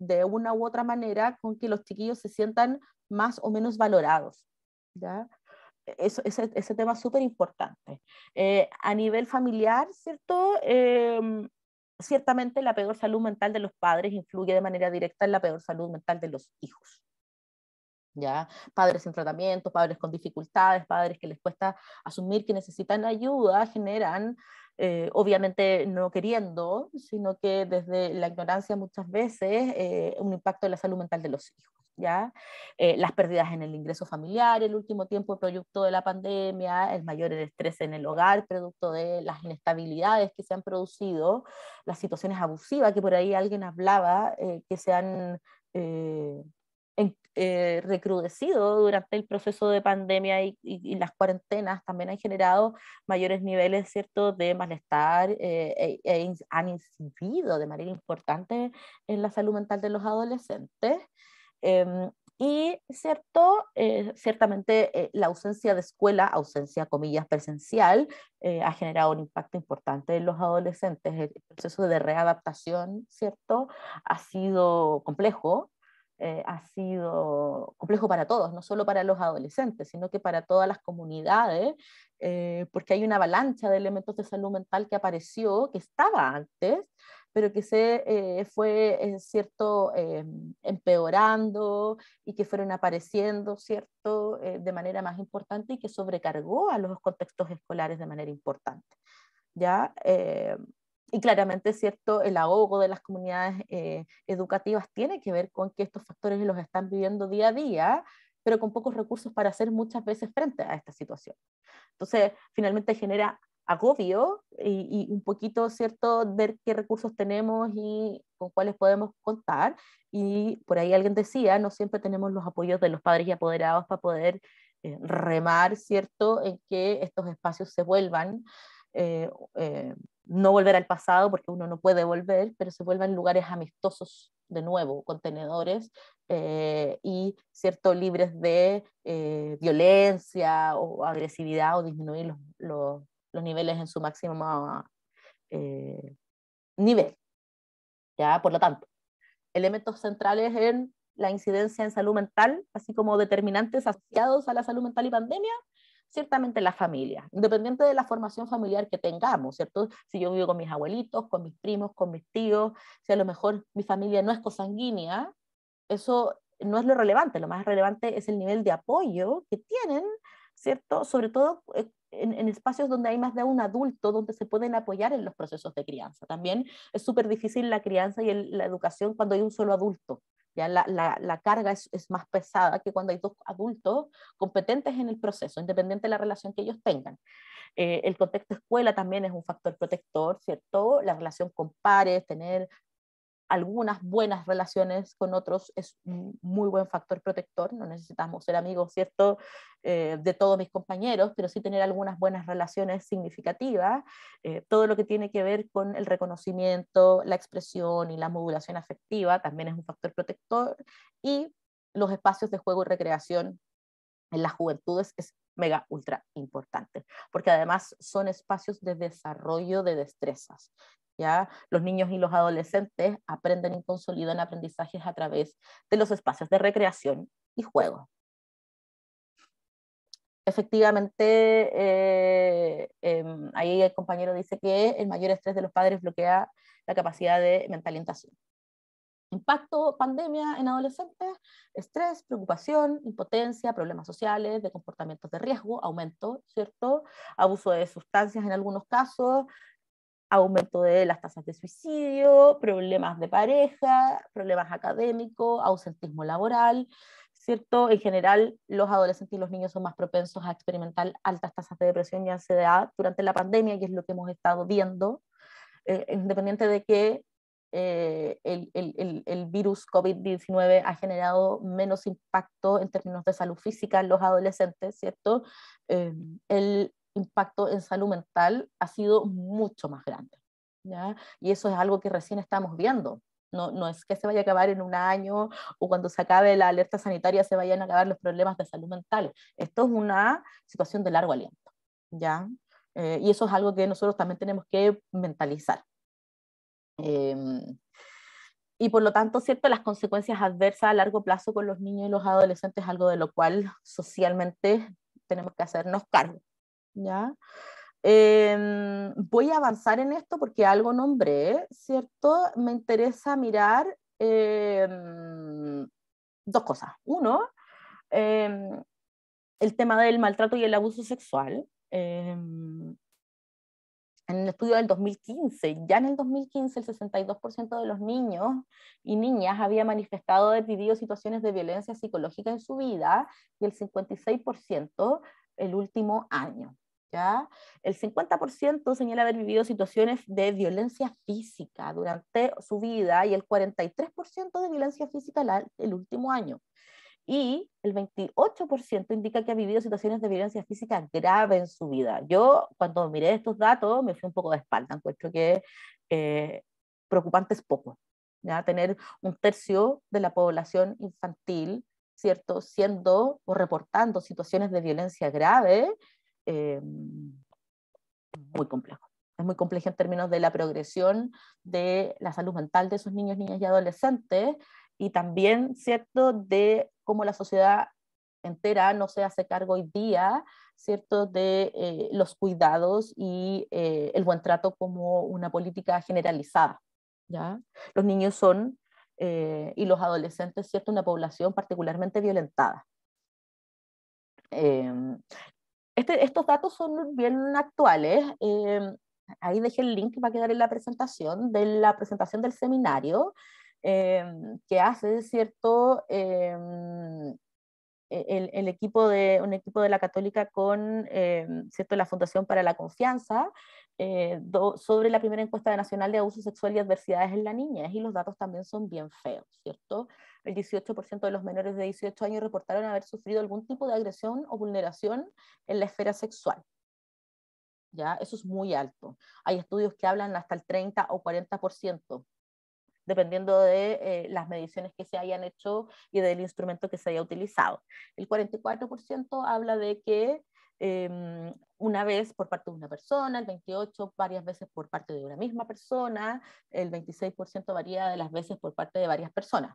de una u otra manera con que los chiquillos se sientan más o menos valorados. ¿ya? Eh, eso, ese, tema es súper importante. Eh, a nivel familiar, ¿cierto? Em, ciertamente la peor salud mental de los padres influye de manera directa en la peor salud mental de los hijos. ¿Ya? Padres en tratamiento, padres con dificultades, padres que les cuesta asumir que necesitan ayuda, generan, eh, obviamente no queriendo, sino que desde la ignorancia muchas veces, un impacto en la salud mental de los hijos. ¿ya? Eh, las pérdidas en el ingreso familiar, el último tiempo producto de la pandemia, el mayor estrés en el hogar, producto de las inestabilidades que se han producido, las situaciones abusivas que por ahí alguien hablaba, eh, que se han... Eh, recrudecido durante el proceso de pandemia y, las cuarentenas también han generado mayores niveles ¿cierto? de malestar e, e, han incidido de manera importante en la salud mental de los adolescentes. Em, y cierto, eh, ciertamente eh, la ausencia de escuela, ausencia comillas presencial, eh, ha generado un impacto importante en los adolescentes. El proceso de readaptación, cierto, ha sido complejo, ha sido complejo para todos, no solo para los adolescentes, sino que para todas las comunidades, porque hay una avalancha de elementos de salud mental que apareció, que estaba antes, pero que se eh, fue, es eh, cierto, eh, empeorando y que fueron apareciendo, ¿cierto?, de manera más importante y que sobrecargó a los contextos escolares de manera importante. ¿Ya? y claramente, ¿cierto?, el ahogo de las comunidades educativas tiene que ver con que estos factores los están viviendo día a día, pero con pocos recursos para hacer muchas veces frente a esta situación. Entonces, finalmente genera agobio y, un poquito, ¿cierto?, ver qué recursos tenemos y con cuáles podemos contar. Y por ahí alguien decía, no siempre tenemos los apoyos de los padres y apoderados para poder eh, remar, ¿cierto?, en que estos espacios se vuelvan. Eh, eh, no volver al pasado, porque uno no puede volver, pero se vuelvan lugares amistosos de nuevo, contenedores y cierto libres de violencia o agresividad o disminuir los, los niveles en su máximo eh, nivel. ¿ya? Por lo tanto, elementos centrales en la incidencia en salud mental, así como determinantes asociados a la salud mental y pandemia, ciertamente la familia, independiente de la formación familiar que tengamos, ¿cierto? Si yo vivo con mis abuelitos, con mis primos, con mis tíos, si a lo mejor mi familia no es cosanguínea, eso no es lo relevante, lo más relevante es el nivel de apoyo que tienen, ¿cierto? Sobre todo eh, en, espacios donde hay más de un adulto, donde se pueden apoyar en los procesos de crianza. También es súper difícil la crianza y la educación cuando hay un solo adulto. Ya la, carga es, más pesada que cuando hay dos adultos competentes en el proceso, independiente de la relación que ellos tengan. Eh, el contexto escuela también es un factor protector, ¿cierto? La relación con pares, tener algunas buenas relaciones con otros es un muy buen factor protector. No necesitamos ser amigos, ¿cierto?, eh, de todos mis compañeros, pero sí tener algunas buenas relaciones significativas. Eh, todo lo que tiene que ver con el reconocimiento, la expresión y la modulación afectiva también es un factor protector. Y los espacios de juego y recreación en las juventudes es mega ultra importante, porque además son espacios de desarrollo de destrezas. ¿ya? Los niños y los adolescentes aprenden y consolidan aprendizajes a través de los espacios de recreación y juego. Efectivamente, eh, em, ahí el compañero dice que el mayor estrés de los padres bloquea la capacidad de mentalización. Impacto pandemia en adolescentes, estrés, preocupación, impotencia, problemas sociales, de comportamientos de riesgo, aumento, ¿cierto? Abuso de sustancias en algunos casos, aumento de las tasas de suicidio, problemas de pareja, problemas académicos, ausentismo laboral, ¿cierto? En general, los adolescentes y los niños son más propensos a experimentar altas tasas de depresión y ansiedad durante la pandemia, que es lo que hemos estado viendo, eh, independiente de que eh, el, el, el, el, virus COVID-19 ha generado menos impacto en términos de salud física en los adolescentes, ¿cierto? Eh, el impacto en salud mental ha sido mucho más grande. Y eso es algo que recién estamos viendo. No, no, es que se vaya a acabar en un año o cuando se acabe la alerta sanitaria se vayan a acabar los problemas de salud mental. Esto es una situación de largo aliento. ¿ya? Eh, y eso es algo que nosotros también tenemos que mentalizar.
Em,
y por lo tanto, ¿cierto? Las consecuencias adversas a largo plazo con los niños y los adolescentes es algo de lo cual socialmente tenemos que hacernos cargo. ¿ya? Em, voy a avanzar en esto porque algo nombré, ¿cierto? Me interesa mirar em, dos cosas. Uno, em, el tema del maltrato y el abuso sexual. en el estudio del 2015, ya en el 2015 el 62% de los niños y niñas había manifestado o vivido situaciones de violencia psicológica en su vida y el 56% el último año. ¿ya? El 50% señala haber vivido situaciones de violencia física durante su vida y el 43% de violencia física el último año. Y el 28% indica que ha vivido situaciones de violencia física grave en su vida. Yo, cuando miré estos datos, me fui un poco de espalda. Encuentro que eh, preocupante es poco. ¿ya? Tener un tercio de la población infantil, ¿cierto? Siendo o reportando situaciones de violencia grave, eh, muy complejo. Es muy complejo en términos de la progresión de la salud mental de esos niños, niñas y adolescentes y también, ¿cierto?, de cómo la sociedad entera no se hace cargo hoy día, ¿cierto?, de eh, los cuidados y eh, el buen trato como una política generalizada. ¿ya? Los niños son, y los adolescentes, ¿cierto?, una población particularmente violentada. Em, este, estos datos son bien actuales. Eh, ahí dejé el link que va a quedar en la presentación, de la presentación del seminario, eh, que hace, ¿cierto? Eh, e-, el, equipo de, un equipo de la Católica con ¿cierto? la Fundación para la Confianza sobre la primera encuesta nacional de abuso sexual y adversidades en la niñez, y los datos también son bien feos, ¿cierto? el 18% de los menores de 18 años reportaron haber sufrido algún tipo de agresión o vulneración en la esfera sexual. ¿Ya? Eso es muy alto. Hay estudios que hablan hasta el 30 o 40%, dependiendo de eh, las mediciones que se hayan hecho y del instrumento que se haya utilizado. El 44% habla de que em, una vez por parte de una persona, el 28% varias veces por parte de una misma persona, el 26% varía de las veces por parte de varias personas.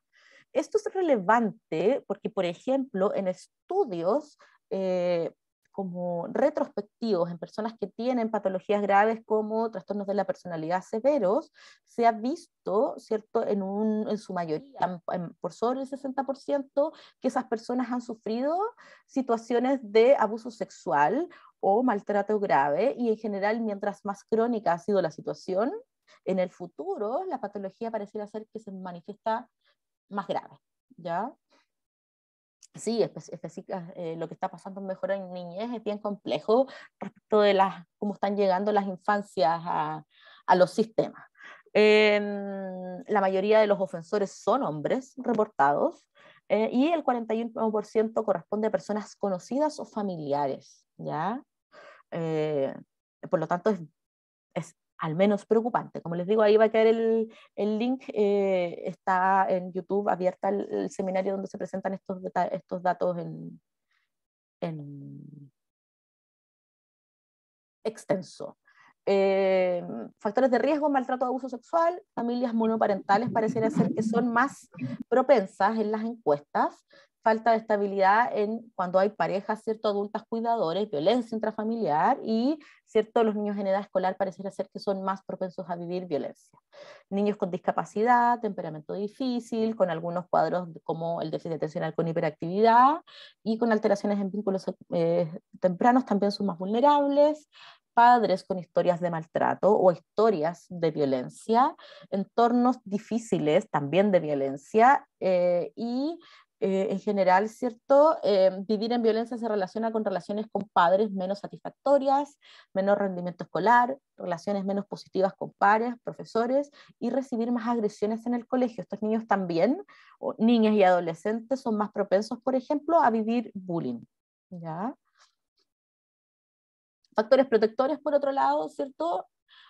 Esto es relevante porque, por ejemplo, en estudios eh, como retrospectivos en personas que tienen patologías graves como trastornos de la personalidad severos, se ha visto, ¿cierto?, en, su mayoría, por sobre el 60%, que esas personas han sufrido situaciones de abuso sexual o maltrato grave y en general, mientras más crónica ha sido la situación, en el futuro la patología pareciera ser que se manifiesta más grave, ¿ya? Sí, eh, lo que está pasando mejor en niñez es bien complejo respecto de las, cómo están llegando las infancias a, a los sistemas. Em, la mayoría de los ofensores son hombres reportados eh, y el 41% corresponde a personas conocidas o familiares, ¿ya? Eh, por lo tanto, es, es al menos preocupante. Como les digo, ahí va a caer el, link, eh, está en YouTube abierta el, seminario donde se presentan estos, estos datos en, extenso. Eh, factores de riesgo, maltrato, abuso sexual, familias monoparentales parecen ser que son más propensas en las encuestas, falta de estabilidad en cuando hay parejas, ¿cierto? Adultas cuidadores, violencia intrafamiliar y, ¿cierto? Los niños en edad escolar parecen ser que son más propensos a vivir violencia. Niños con discapacidad, temperamento difícil, con algunos cuadros como el déficit atencional con hiperactividad y con alteraciones en vínculos eh, tempranos también son más vulnerables padres con historias de maltrato o historias de violencia, entornos difíciles también de violencia eh, y eh, en general, ¿cierto? Eh, vivir en violencia se relaciona con relaciones con padres menos satisfactorias, menor rendimiento escolar, relaciones menos positivas con pares, profesores y recibir más agresiones en el colegio. Estos niños también, niñas y adolescentes, son más propensos, por ejemplo, a vivir bullying. ¿ya? Factores protectores, por otro lado, ¿cierto?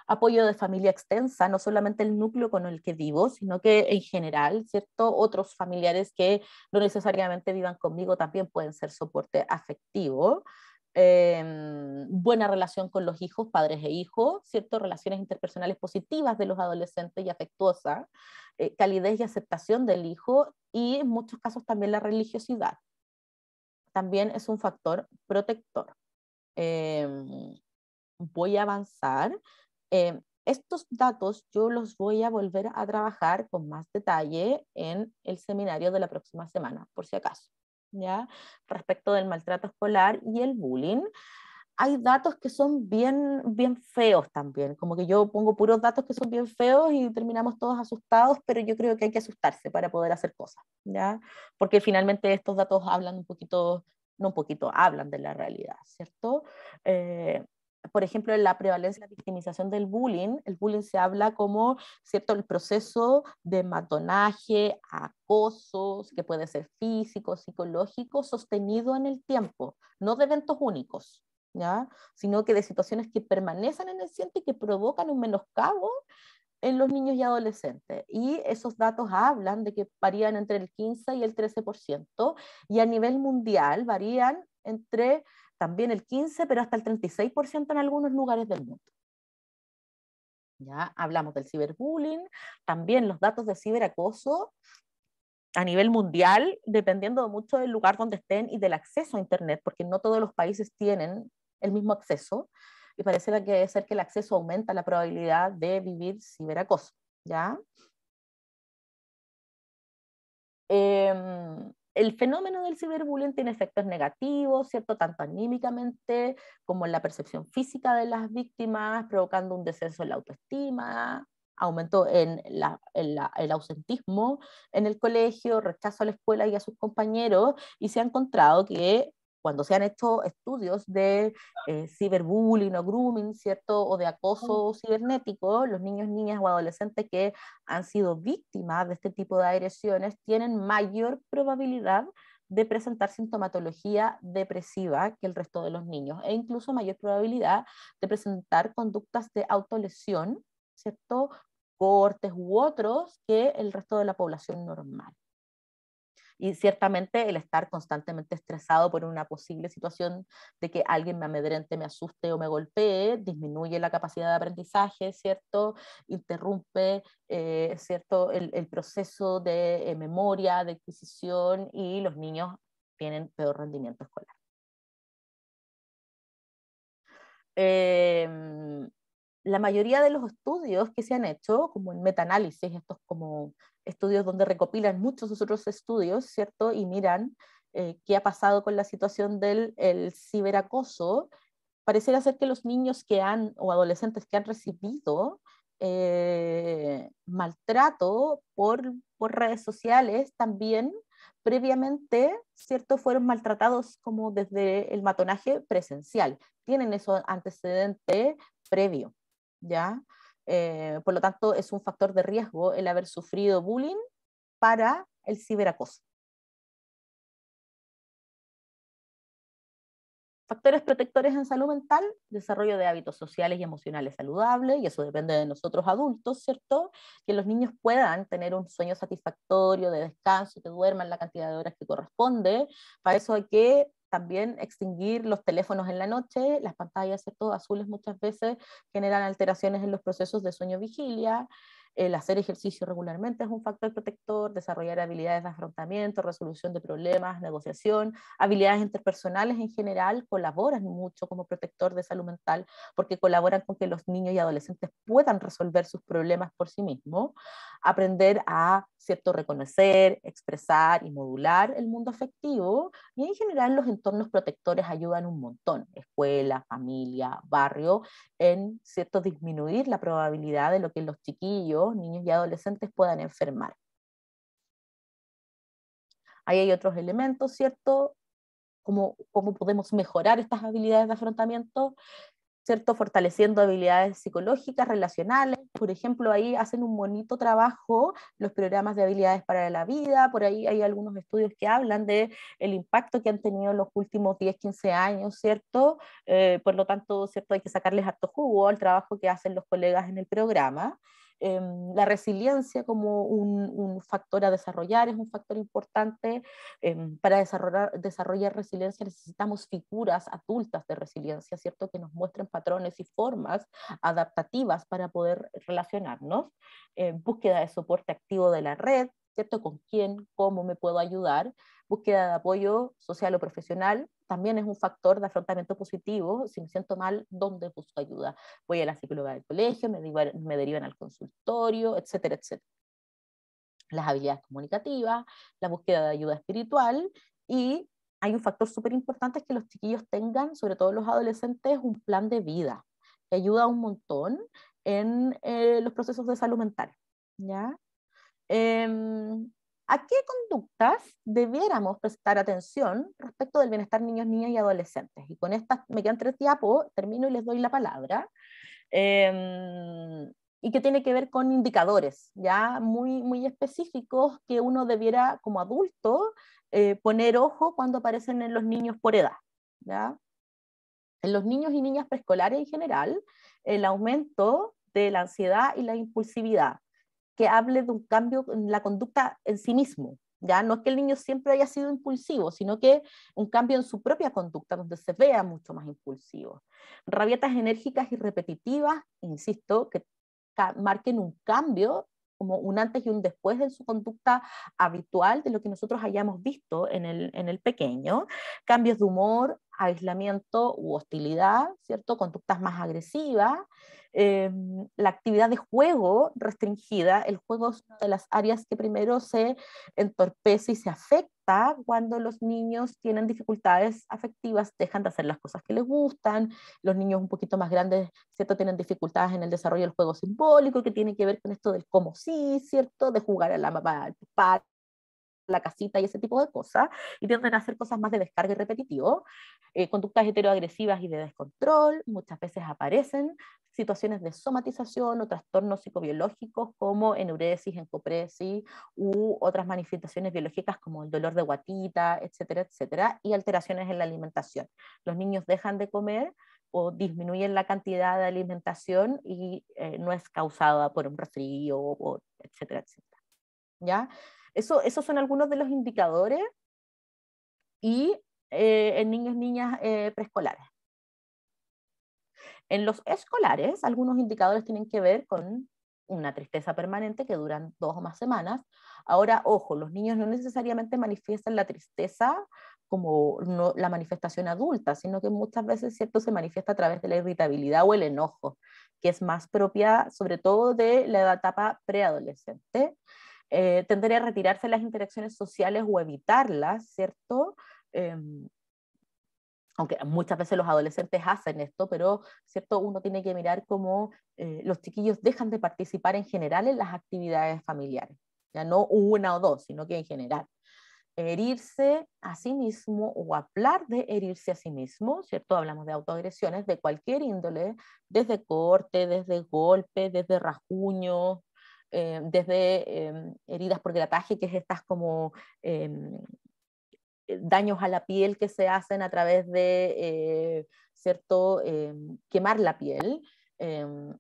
Apoyo de familia extensa, no solamente el núcleo con el que vivo, sino que en general, ¿cierto? Otros familiares que no necesariamente vivan conmigo también pueden ser soporte afectivo. Em, buena relación con los hijos, padres e hijos, ¿cierto? Relaciones interpersonales positivas de los adolescentes y afectuosas, eh, calidez y aceptación del hijo y en muchos casos también la religiosidad. También es un factor protector. Em, voy a avanzar. Em, estos datos yo los voy a volver a trabajar con más detalle en el seminario de la próxima semana, por si acaso. ¿ya? Respecto del maltrato escolar y el bullying, hay datos que son bien, bien feos también, como que yo pongo puros datos que son bien feos y terminamos todos asustados, pero yo creo que hay que asustarse para poder hacer cosas, ¿ya? porque finalmente estos datos hablan un poquito no un poquito, hablan de la realidad, ¿cierto? Eh, por ejemplo, la prevalencia de la victimización del bullying, el bullying se habla como, ¿cierto?, el proceso de matonaje, acosos, que puede ser físico, psicológico, sostenido en el tiempo, no de eventos únicos, ¿ya? sino que de situaciones que permanecen en el ciento y que provocan un menoscabo en los niños y adolescentes. Y esos datos hablan de que varían entre el 15 y el 13%, y a nivel mundial varían entre también el 15, pero hasta el 36% en algunos lugares del mundo. Ya hablamos del ciberbullying, también los datos de ciberacoso a nivel mundial, dependiendo mucho del lugar donde estén y del acceso a Internet, porque no todos los países tienen el mismo acceso y parece que ser que el acceso aumenta la probabilidad de vivir ciberacoso, ¿ya? Em, el fenómeno del ciberbullying tiene efectos negativos, ¿cierto? Tanto anímicamente como en la percepción física de las víctimas, provocando un descenso en la autoestima, aumento en, el ausentismo en el colegio, rechazo a la escuela y a sus compañeros, y se ha encontrado que cuando se han hecho estudios de eh, ciberbullying o grooming, ¿cierto? O de acoso cibernético, los niños, niñas o adolescentes que han sido víctimas de este tipo de agresiones tienen mayor probabilidad de presentar sintomatología depresiva que el resto de los niños e incluso mayor probabilidad de presentar conductas de autolesión, ¿cierto? Cortes u otros que el resto de la población normal. Y ciertamente el estar constantemente estresado por una posible situación de que alguien me amedrente, me asuste o me golpee, disminuye la capacidad de aprendizaje, ¿cierto? Interrumpe, eh, ¿cierto? El, proceso de eh, memoria, de adquisición y los niños tienen peor rendimiento escolar. Em, la mayoría de los estudios que se han hecho, como en metaanálisis, estos como estudios donde recopilan muchos otros estudios, ¿cierto? Y miran eh, qué ha pasado con la situación del ciberacoso, pareciera ser que los niños que han, o adolescentes que han recibido eh, maltrato por, por redes sociales también previamente, ¿cierto? Fueron maltratados como desde el matonaje presencial. Tienen eso antecedente previo. ¿ya? Eh, por lo tanto, es un factor de riesgo el haber sufrido bullying para el ciberacoso. Factores protectores en salud mental, desarrollo de hábitos sociales y emocionales saludables, y eso depende de nosotros adultos, ¿cierto? Que los niños puedan tener un sueño satisfactorio, de descanso, que duerman la cantidad de horas que corresponde. Para eso hay que también extinguir los teléfonos en la noche, las pantallas todo azules muchas veces generan alteraciones en los procesos de sueño-vigilia, el hacer ejercicio regularmente es un factor protector, desarrollar habilidades de afrontamiento, resolución de problemas, negociación, habilidades interpersonales en general colaboran mucho como protector de salud mental porque colaboran con que los niños y adolescentes puedan resolver sus problemas por sí mismos, aprender a cierto reconocer, expresar y modular el mundo afectivo y en general los entornos protectores ayudan un montón, escuela, familia, barrio, en cierto disminuir la probabilidad de lo que los chiquillos niños y adolescentes puedan enfermar. Ahí hay otros elementos, ¿cierto? Cómo, cómo podemos mejorar estas habilidades de afrontamiento, ¿cierto? Fortaleciendo habilidades psicológicas, relacionales. Por ejemplo, ahí hacen un bonito trabajo los programas de habilidades para la vida. Por ahí hay algunos estudios que hablan de el impacto que han tenido los últimos 10, 15 años, ¿cierto? Eh, por lo tanto, ¿cierto? Hay que sacarles harto jugo al trabajo que hacen los colegas en el programa. Em, la resiliencia como un, factor a desarrollar es un factor importante. Em, para desarrollar, resiliencia necesitamos figuras adultas de resiliencia, ¿cierto? Que nos muestren patrones y formas adaptativas para poder relacionarnos. Em, búsqueda de soporte activo de la red, ¿cierto? ¿Con quién? ¿Cómo me puedo ayudar? Búsqueda de apoyo social o profesional también es un factor de afrontamiento positivo. Si me siento mal, ¿dónde busco ayuda? Voy a la psicóloga del colegio, me, me derivan al consultorio, etcétera, etcétera. Las habilidades comunicativas, la búsqueda de ayuda espiritual y hay un factor súper importante es que los chiquillos tengan, sobre todo los adolescentes, un plan de vida que ayuda un montón en eh, los procesos de salud mental. ¿ya? Em, ¿A qué conductas debiéramos prestar atención respecto del bienestar niños, niñas y adolescentes? Y con estas me quedan tres diapos, termino y les doy la palabra. Em, y que tiene que ver con indicadores ya muy, muy específicos que uno debiera como adulto eh, poner ojo cuando aparecen en los niños por edad. ¿ya? En los niños y niñas preescolares en general, el aumento de la ansiedad y la impulsividad, que hable de un cambio en la conducta en sí mismo. Ya no es que el niño siempre haya sido impulsivo, sino que un cambio en su propia conducta, donde se vea mucho más impulsivo. Rabietas enérgicas y repetitivas, insisto, que marquen un cambio como un antes y un después en su conducta habitual, de lo que nosotros hayamos visto en el, en el pequeño, cambios de humor, aislamiento u hostilidad, ¿cierto? Conductas más agresivas, em, la actividad de juego restringida, el juego es una de las áreas que primero se entorpece y se afecta cuando los niños tienen dificultades afectivas, dejan de hacer las cosas que les gustan, los niños un poquito más grandes, ¿cierto? Tienen dificultades en el desarrollo del juego simbólico, que tiene que ver con esto del cómo sí, ¿cierto? De jugar a la mamá, al papá, la casita y ese tipo de cosas, y tienden a hacer cosas más de descarga y repetitivo. Eh, conductas heteroagresivas y de descontrol muchas veces aparecen, situaciones de somatización o trastornos psicobiológicos como enuresis, encopresis u otras manifestaciones biológicas como el dolor de guatita, etcétera, etcétera, y alteraciones en la alimentación. Los niños dejan de comer o disminuyen la cantidad de alimentación y eh, no es causada por un resfrío, etcétera, etcétera. ¿Ya? esos son algunos de los indicadores y eh, en niños, y niñas eh, preescolares. En los escolares, algunos indicadores tienen que ver con una tristeza permanente que duran dos o más semanas. Ahora, ojo, los niños no necesariamente manifiestan la tristeza como la manifestación adulta, sino que muchas veces cierto se manifiesta a través de la irritabilidad o el enojo, que es más propia sobre todo de la etapa preadolescente eh, tender a retirarse las interacciones sociales o evitarlas, ¿cierto? Em, aunque muchas veces los adolescentes hacen esto, pero ¿cierto? uno tiene que mirar cómo eh, los chiquillos dejan de participar en general en las actividades familiares, ya no una o dos, sino que en general. Herirse a sí mismo o hablar de herirse a sí mismo, ¿cierto? Hablamos de autoagresiones de cualquier índole, desde corte, desde golpe, desde rasguño, eh, desde em, heridas por grataje, que es estas como em, eh, daños a la piel que se hacen a través de, eh, ¿cierto?, em, quemar la piel.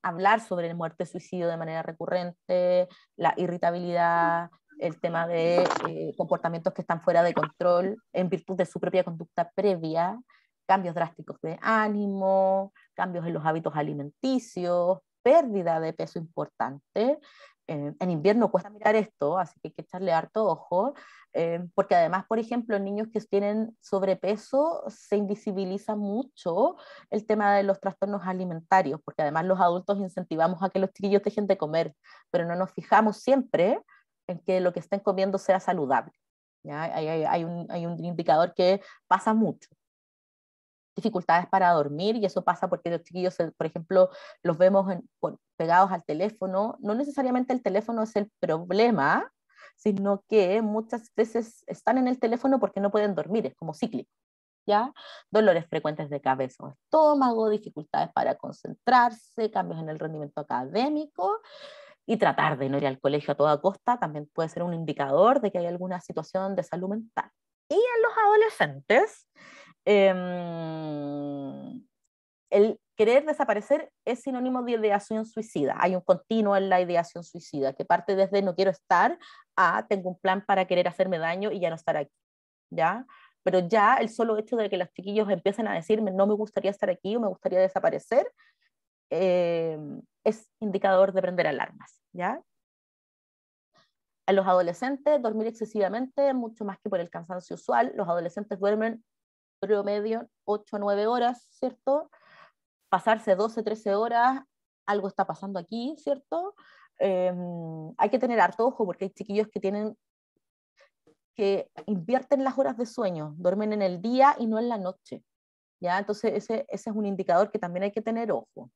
hablar sobre el muerte suicidio de manera recurrente, la irritabilidad, el tema de comportamientos que están fuera de control en virtud de su propia conducta previa, cambios drásticos de ánimo, cambios en los hábitos alimenticios, pérdida de peso importante, eh, en, invierno cuesta mirar esto, así que hay que echarle harto ojo, eh, porque además, por ejemplo, en niños que tienen sobrepeso se invisibiliza mucho el tema de los trastornos alimentarios, porque además los adultos incentivamos a que los chiquillos dejen de comer, pero no nos fijamos siempre en que lo que estén comiendo sea saludable. hay un indicador que pasa mucho dificultades para dormir y eso pasa porque los chiquillos, por ejemplo, los vemos pegados al teléfono. No necesariamente el teléfono es el problema, sino que muchas veces están en el teléfono porque no pueden dormir, es como cíclico. ¿Ya? Dolores frecuentes de cabeza o estómago, dificultades para concentrarse, cambios en el rendimiento académico y tratar de no ir al colegio a toda costa también puede ser un indicador de que hay alguna situación de salud mental. Y en los adolescentes, Em, el querer desaparecer es sinónimo de ideación suicida. Hay un continuo en la ideación suicida que parte desde no quiero estar a tengo un plan para querer hacerme daño y ya no estar aquí. ¿Ya? Pero ya el solo hecho de que los chiquillos empiecen a decirme no me gustaría estar aquí o me gustaría desaparecer em, es indicador de prender alarmas. ¿Ya? A los adolescentes dormir excesivamente, mucho más que por el cansancio usual. Los adolescentes duermen promedio 8 o 9 horas, ¿cierto? Pasarse 12, 13 horas, algo está pasando aquí, ¿cierto? Em, hay que tener harto ojo porque hay chiquillos que tienen que invierten las horas de sueño, duermen en el día y no en la noche. ¿ya? Entonces ese es un indicador que también hay que tener ojo.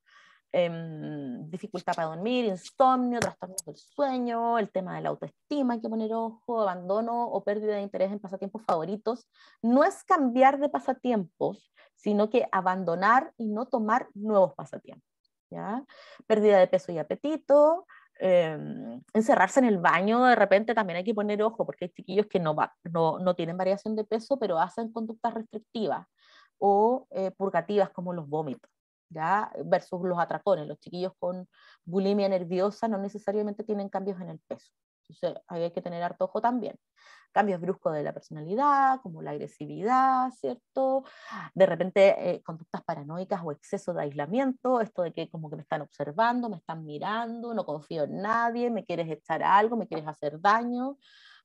Em, dificultad para dormir, insomnio, trastornos del sueño, el tema de la autoestima, hay que poner ojo, abandono o pérdida de interés en pasatiempos favoritos. No es cambiar de pasatiempos, sino que abandonar y no tomar nuevos pasatiempos. ¿ya? Pérdida de peso y apetito, em, encerrarse en el baño, de repente también hay que poner ojo, porque hay chiquillos que no, no, tienen variación de peso, pero hacen conductas restrictivas o eh, purgativas como los vómitos. ¿ya? versus los atracones. Los chiquillos con bulimia nerviosa no necesariamente tienen cambios en el peso. Entonces, hay que tener harto ojo también. Cambios bruscos de la personalidad, como la agresividad, ¿cierto? De repente, eh, conductas paranoicas o exceso de aislamiento, esto de que como que me están observando, me están mirando, no confío en nadie, me quieres echar algo, me quieres hacer daño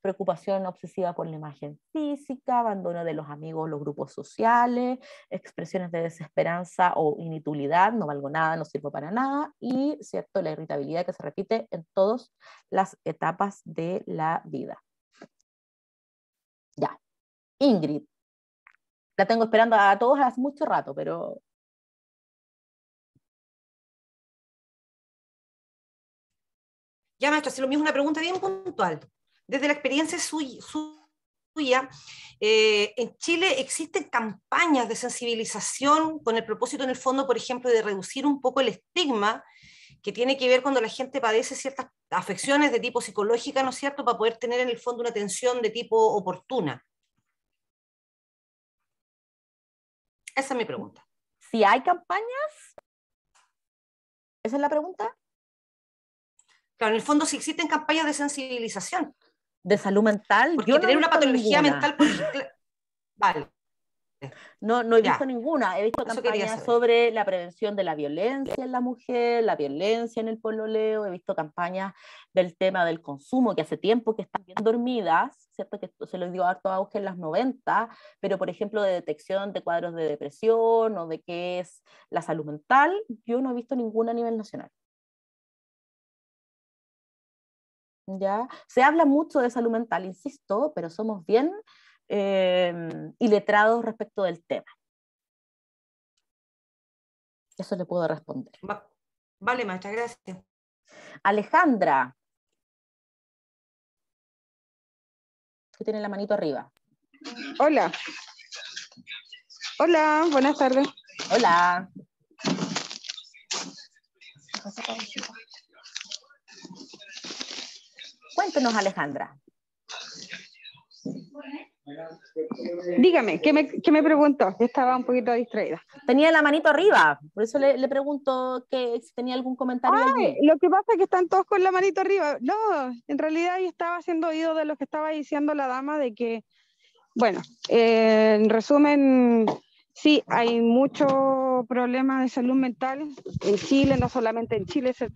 preocupación obsesiva por la imagen física, abandono de los amigos, los grupos sociales, expresiones de desesperanza o inutilidad, no valgo nada, no sirvo para nada, y cierto, la irritabilidad que se repite en todas las etapas de la vida. Ya, Ingrid. La tengo esperando a todos
hace mucho rato, pero
Ya, maestro, si lo mismo una pregunta bien puntual desde la experiencia suya, eh, en Chile existen campañas de sensibilización con el propósito en el fondo, por ejemplo, de reducir un poco el estigma que tiene que ver cuando la gente padece ciertas afecciones de tipo psicológica, ¿no es cierto?, para poder tener en el fondo una atención de tipo oportuna.
Esa es mi pregunta.
Si hay campañas, ¿esa es la pregunta? Claro, en el fondo si existen campañas de sensibilización de salud mental. Porque yo no tener una patología mental. Vale. No, no he visto
ninguna. He visto campañas sobre la prevención de la violencia en la mujer, la violencia en el pueblo pololeo. He visto campañas del tema del consumo, que hace tiempo que están bien dormidas, ¿cierto? Que se lo dio harto auge en las 90, pero por ejemplo de detección de cuadros de depresión o de qué es la salud mental, yo no he visto ninguna a nivel nacional. ¿ya? Se habla mucho de salud mental, insisto, pero somos bien eh, iletrados respecto del tema. Eso le puedo responder.
vale, maestra, gracias.
Alejandra.
Que tiene la manito arriba. Hola. Hola, buenas tardes. Hola.
Cuéntenos, Alejandra.
Dígame, ¿qué
me, preguntó? estaba un poquito distraída. Tenía la manito arriba, por eso le, pregunto que si tenía algún comentario.
lo que pasa es que están todos con la manito arriba. No, en realidad yo estaba haciendo oído de lo que estaba diciendo la dama de que, bueno, eh, en resumen, sí, hay mucho problema de salud mental en Chile, no solamente en Chile, es el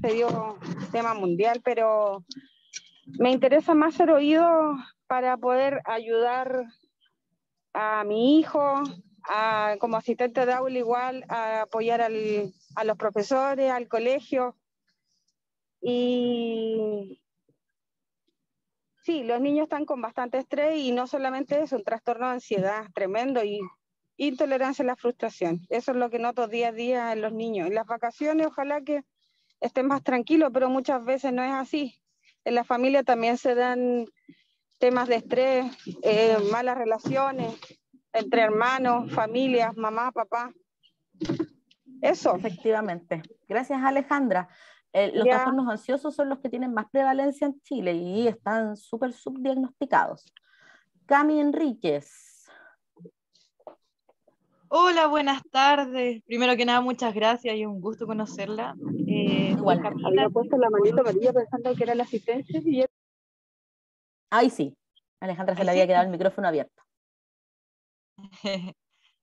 tema mundial, pero me interesa más ser oído para poder ayudar a mi hijo, como asistente de aula igual, a apoyar a los profesores, al colegio. Y sí, los niños están con bastante estrés y no solamente es un trastorno de ansiedad tremendo y intolerancia a la frustración. Eso es lo que noto día a día en los niños. En las vacaciones ojalá que estén más tranquilos, pero muchas veces no es así en la familia también se dan temas de estrés, eh, malas relaciones entre hermanos, familias, mamá,
papá. Eso. Efectivamente. Gracias, Alejandra. Eh, los trastornos ansiosos son los que tienen más prevalencia en Chile y están súper subdiagnosticados. Cami Enríquez.
Hola, buenas tardes. Primero que nada, muchas gracias y un gusto conocerla. Eh, Ay Igual. había
puesto la manita amarilla pensando que era la asistencia y sí,
Alejandra se le había quedado el
micrófono abierto.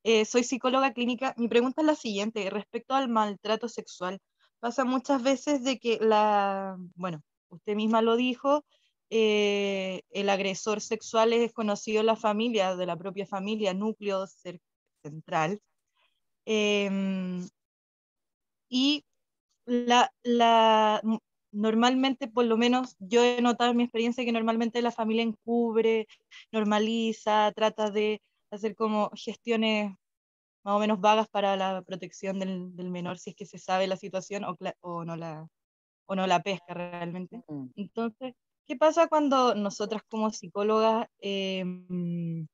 Eh, soy psicóloga clínica. Mi pregunta es la siguiente, respecto al maltrato sexual. Pasa muchas veces de que la, bueno, usted misma lo dijo, eh, el agresor sexual es conocido en la familia, de la propia familia, núcleo central. Em, y la, la, normalmente, por lo menos yo he notado en mi experiencia que normalmente la familia encubre, normaliza, trata de hacer como gestiones más o menos vagas para la protección del, del menor si es que se sabe la situación o, o, no, la, o no la pesca realmente. Mm. Entonces, ¿qué pasa cuando nosotras como psicólogas, em,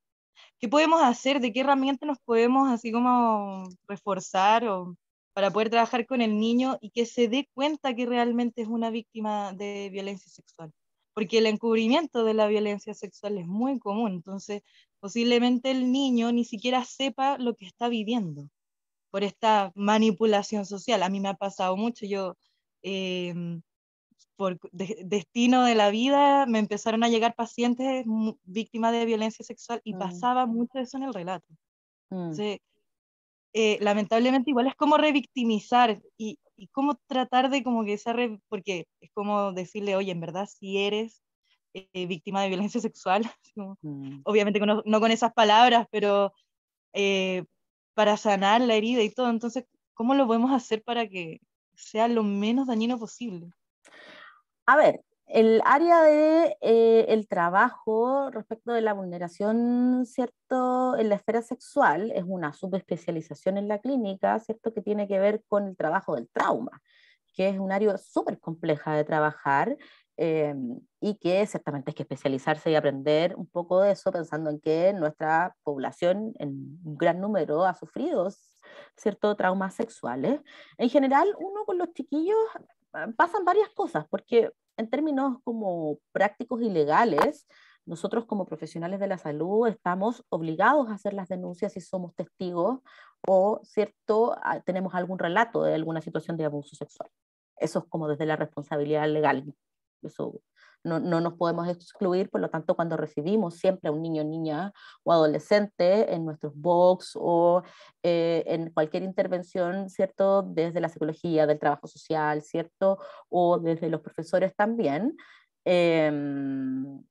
qué podemos hacer? ¿De qué herramientas nos podemos así como reforzar o para poder trabajar con el niño y que se dé cuenta que realmente es una víctima de violencia sexual. Porque el encubrimiento de la violencia sexual es muy común, entonces posiblemente el niño ni siquiera sepa lo que está viviendo por esta manipulación social. A mí me ha pasado mucho, yo em, por destino de la vida me empezaron a llegar pacientes víctimas de violencia sexual y mm. pasaba mucho eso en el relato. Mm. Eh, lamentablemente igual es como revictimizar y, y como tratar de como que esa re, porque es como decirle, oye, en verdad si eres eh, víctima de violencia sexual, mm. obviamente no, no, con esas palabras, pero eh, para sanar la herida y todo, entonces, ¿cómo lo podemos hacer para que sea lo menos dañino posible? A ver, el área
de eh, el trabajo respecto de la vulneración, ¿cierto? En la esfera sexual es una subespecialización en la clínica, ¿cierto? Que tiene que ver con el trabajo del trauma, que es un área súper compleja de trabajar eh, y que ciertamente es que especializarse y aprender un poco de eso, pensando en que nuestra población en un gran número ha sufrido, ¿cierto? Traumas sexuales. En general, uno con los chiquillos eh, pasan varias cosas, porque en términos como prácticos y legales, nosotros como profesionales de la salud estamos obligados a hacer las denuncias si somos testigos o, ¿cierto?, ah, tenemos algún relato de alguna situación de abuso sexual. Eso es como desde la responsabilidad legal. Eso no, nos podemos excluir, por lo tanto, cuando recibimos siempre a un niño, niña o adolescente en nuestros box o eh, en cualquier intervención, ¿cierto? Desde la psicología, del trabajo social, ¿cierto? O desde los profesores también. Em,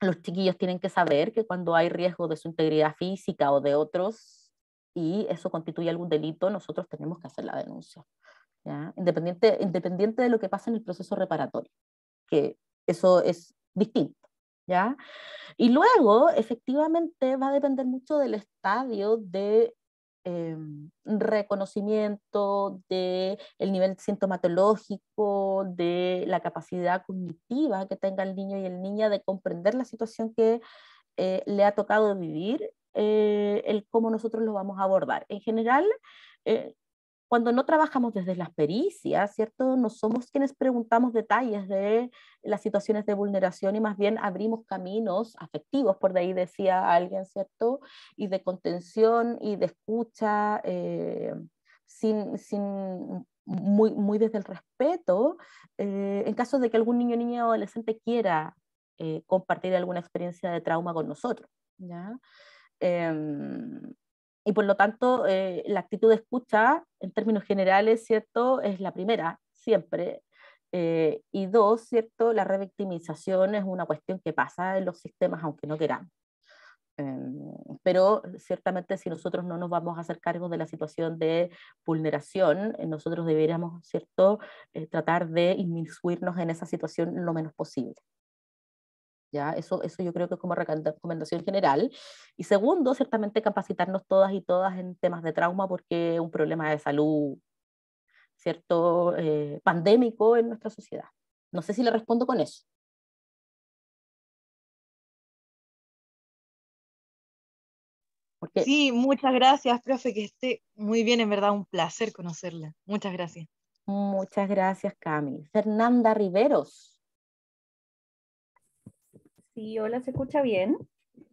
los chiquillos tienen que saber que cuando hay riesgo de su integridad física o de otros y eso constituye algún delito, nosotros tenemos que hacer la denuncia. ¿ya? Independiente, independiente de lo que pasa en el proceso reparatorio, que eso es distinto. ¿Ya? Y luego, efectivamente, va a depender mucho del estadio de em, reconocimiento, del el nivel sintomatológico, de la capacidad cognitiva que tenga el niño y el niña de comprender la situación que eh, le ha tocado vivir, eh, el cómo nosotros lo vamos a abordar. En general, eh, cuando no trabajamos desde las pericias, ¿cierto? No somos quienes preguntamos detalles de las situaciones de vulneración y más bien abrimos caminos afectivos, por de ahí decía alguien, ¿cierto? Y de contención y de escucha. Eh, sin, sin muy, muy, desde el respeto, eh, en caso de que algún niño, niña o adolescente quiera eh, compartir alguna experiencia de trauma con nosotros. ¿ya? Em, y por lo tanto eh, la actitud de escucha en términos generales, ¿cierto? Es la primera, siempre. Eh, y dos, ¿cierto? La revictimización es una cuestión que pasa en los sistemas aunque no queramos. Em, pero ciertamente si nosotros no nos vamos a hacer cargo de la situación de vulneración, eh, nosotros deberíamos, ¿cierto?, tratar de inmiscuirnos en esa situación lo menos posible. Eso, yo creo que es como recomendación general. Y segundo, ciertamente capacitarnos todas y todas en temas de trauma porque es un problema de salud, ¿cierto? Eh, pandémico en
nuestra sociedad. No sé si le respondo con eso.
Sí, muchas gracias, profe, que esté muy bien, en verdad, un placer conocerla. Muchas gracias.
Muchas gracias, Cami. Fernanda Riveros.
Sí, hola, ¿se escucha
bien?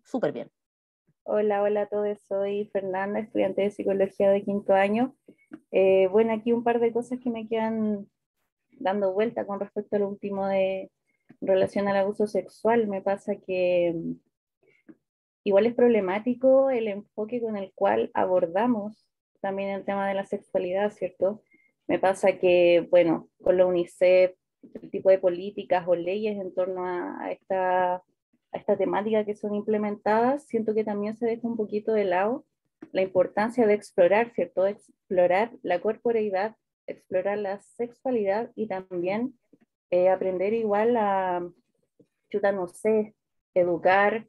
Súper bien. Hola, hola a todos. Soy Fernanda, estudiante de psicología de quinto año. Eh, bueno, aquí un par de cosas que me quedan dando vuelta con respecto al último de relación al abuso sexual. Me pasa que mm, igual es problemático el enfoque con el cual abordamos también el tema de la sexualidad, ¿cierto? Me pasa que, bueno, con la UNICEF, el este tipo de políticas o leyes en torno a, esta, a esta temática que son implementadas, siento que también se deja un poquito de lado la importancia de explorar, ¿cierto? explorar la corporeidad, explorar la sexualidad y también eh, aprender igual a, chuta, no sé, educar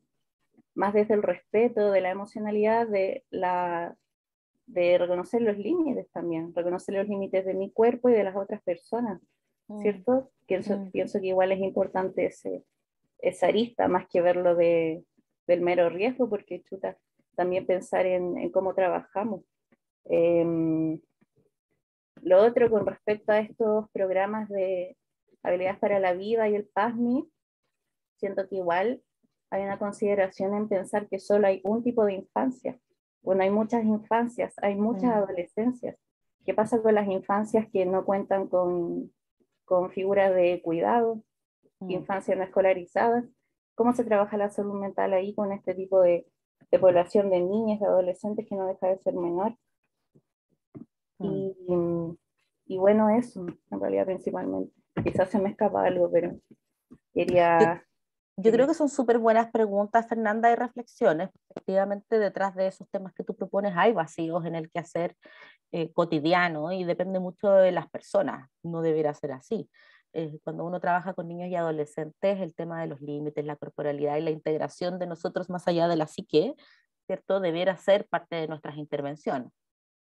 más desde el respeto, de la emocionalidad, de, la, de reconocer los límites también, reconocer los límites de mi cuerpo y de las otras personas. Mm. ¿cierto? Pienso, mm. pienso que igual es importante ese, esa arista, más que verlo de, del mero riesgo, porque chuta, también pensar en, en cómo trabajamos. Em, lo otro con respecto a estos programas de habilidades para la vida y el PASMI, siento que igual hay una consideración en pensar que solo hay un tipo de infancia. Bueno, hay muchas infancias, hay muchas mm. adolescencias. ¿Qué pasa con las infancias que no cuentan con, con figuras de cuidado, mm. infancia no escolarizada. ¿Cómo se trabaja la salud mental ahí con este tipo de, población de niñas, de adolescentes que no deja de ser menor? Mm. Y, y, bueno, eso, en realidad principalmente. Quizás se me escapa algo, pero quería
yo creo que son súper buenas preguntas, Fernanda, y reflexiones. Efectivamente, detrás de esos temas que tú propones hay vacíos en el que hacer eh, cotidiano y depende mucho de las personas. No debería ser así. Eh, cuando uno trabaja con niños y adolescentes, el tema de los límites, la corporalidad y la integración de nosotros más allá de la psique, ¿cierto? Debiera ser parte de nuestras intervenciones,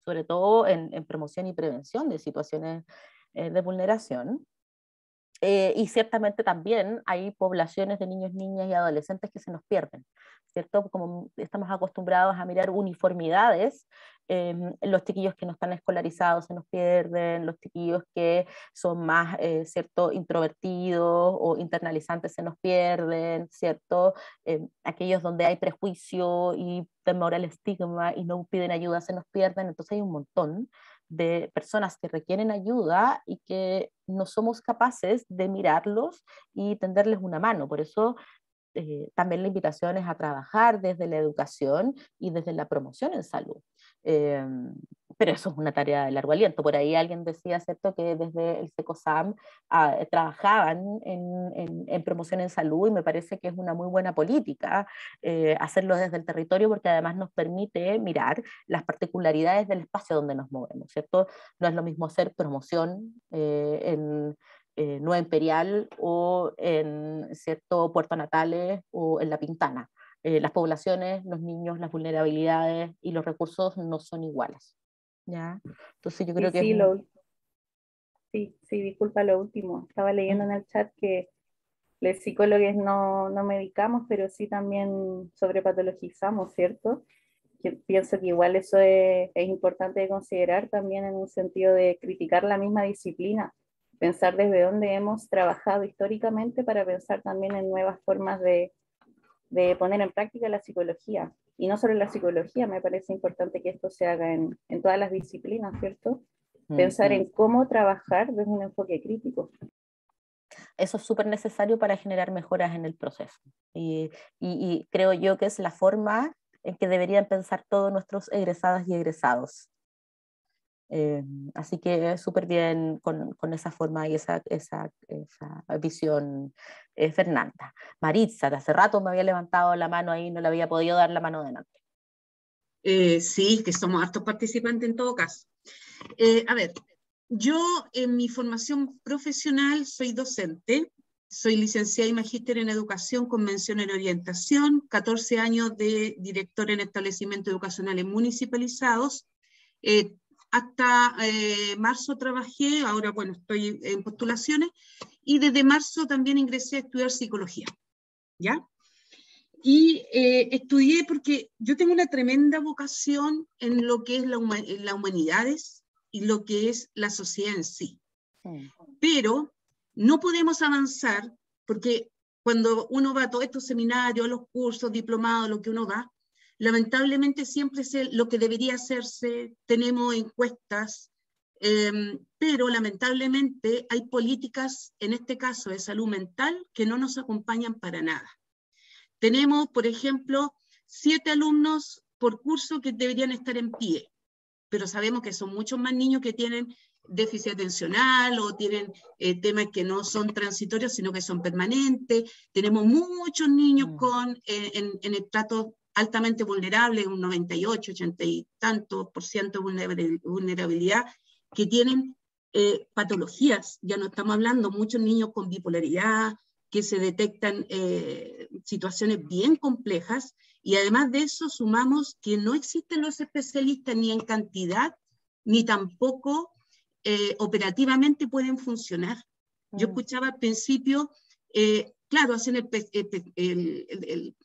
sobre todo en, promoción y prevención de situaciones eh, de vulneración. Eh, y ciertamente también hay poblaciones de niños, niñas y adolescentes que se nos pierden, ¿cierto? Como estamos acostumbrados a mirar uniformidades, em, los chiquillos que no están escolarizados se nos pierden, los chiquillos que son más, eh, ¿cierto?, introvertidos o internalizantes se nos pierden, ¿cierto? Em, aquellos donde hay prejuicio y temor al estigma y no piden ayuda se nos pierden, entonces hay un montón de personas que requieren ayuda y que no somos capaces de mirarlos y tenderles una mano. Por eso eh, también la invitación es a trabajar desde la educación y desde la promoción en salud. Em, pero eso es una tarea de largo aliento. Por ahí alguien decía, ¿cierto?, que desde el SECOSAM ah, trabajaban en, en, promoción en salud y me parece que es una muy buena política eh, hacerlo desde el territorio porque además nos permite mirar las particularidades del espacio donde nos movemos, ¿cierto? No es lo mismo hacer promoción eh, en eh, Nueva Imperial o en, ¿cierto?, Puerto Natales o en La Pintana. Eh, las poblaciones, los niños, las vulnerabilidades y los recursos no son iguales. ¿ya? Entonces yo creo que...
Sí, sí, disculpa lo último. Estaba leyendo mm. en el chat que los psicólogos no, no medicamos, pero sí también sobrepatologizamos, ¿cierto? pienso que igual eso es, es importante de considerar también en un sentido de criticar la misma disciplina, pensar desde dónde hemos trabajado históricamente para pensar también en nuevas formas de, de poner en práctica la psicología. Y no solo la psicología, me parece importante que esto se haga en, todas las disciplinas, ¿cierto? Mm, pensar mm. en cómo trabajar desde un enfoque crítico.
Eso es súper necesario para generar mejoras en el proceso. Y, y creo yo que es la forma en que deberían pensar todos nuestros egresadas y egresados. Eh, así que súper bien con, con, esa forma y esa, esa, esa visión, eh, Fernanda. Maritza, de hace rato me había levantado la mano ahí, no le había podido dar la mano delante.
Eh, sí, que somos hartos participantes en todo caso. Eh, a ver, yo en mi formación profesional soy docente, soy licenciada y magíster en educación con mención en orientación, 14 años de director en establecimientos educacionales municipalizados, eh, hasta eh, marzo trabajé, ahora bueno, estoy en postulaciones, y desde marzo también ingresé a estudiar psicología. ¿Ya? Y eh, estudié porque yo tengo una tremenda vocación en lo que es la, humanidades y lo que es la sociedad en sí. sí. Pero no podemos avanzar porque cuando uno va a todos estos seminarios, a los cursos, diplomados, lo que uno va, lamentablemente siempre es lo que debería hacerse, tenemos encuestas, em, pero lamentablemente hay políticas, en este caso de salud mental, que no nos acompañan para nada. Tenemos, por ejemplo, siete alumnos por curso que deberían estar en pie, pero sabemos que son muchos más niños que tienen déficit atencional o tienen eh, temas que no son transitorios, sino que son permanentes. Tenemos muchos niños mm. con, eh, en, el trato altamente vulnerables, un 98, 80 y tanto por ciento de vulnerabilidad, que tienen eh, patologías. Ya no estamos hablando muchos niños con bipolaridad, que se detectan eh, situaciones bien complejas. Y además de eso, sumamos que no existen los especialistas ni en cantidad, ni tampoco eh, operativamente pueden funcionar. Yo mm. escuchaba al principio, claro, hacen el, el, el,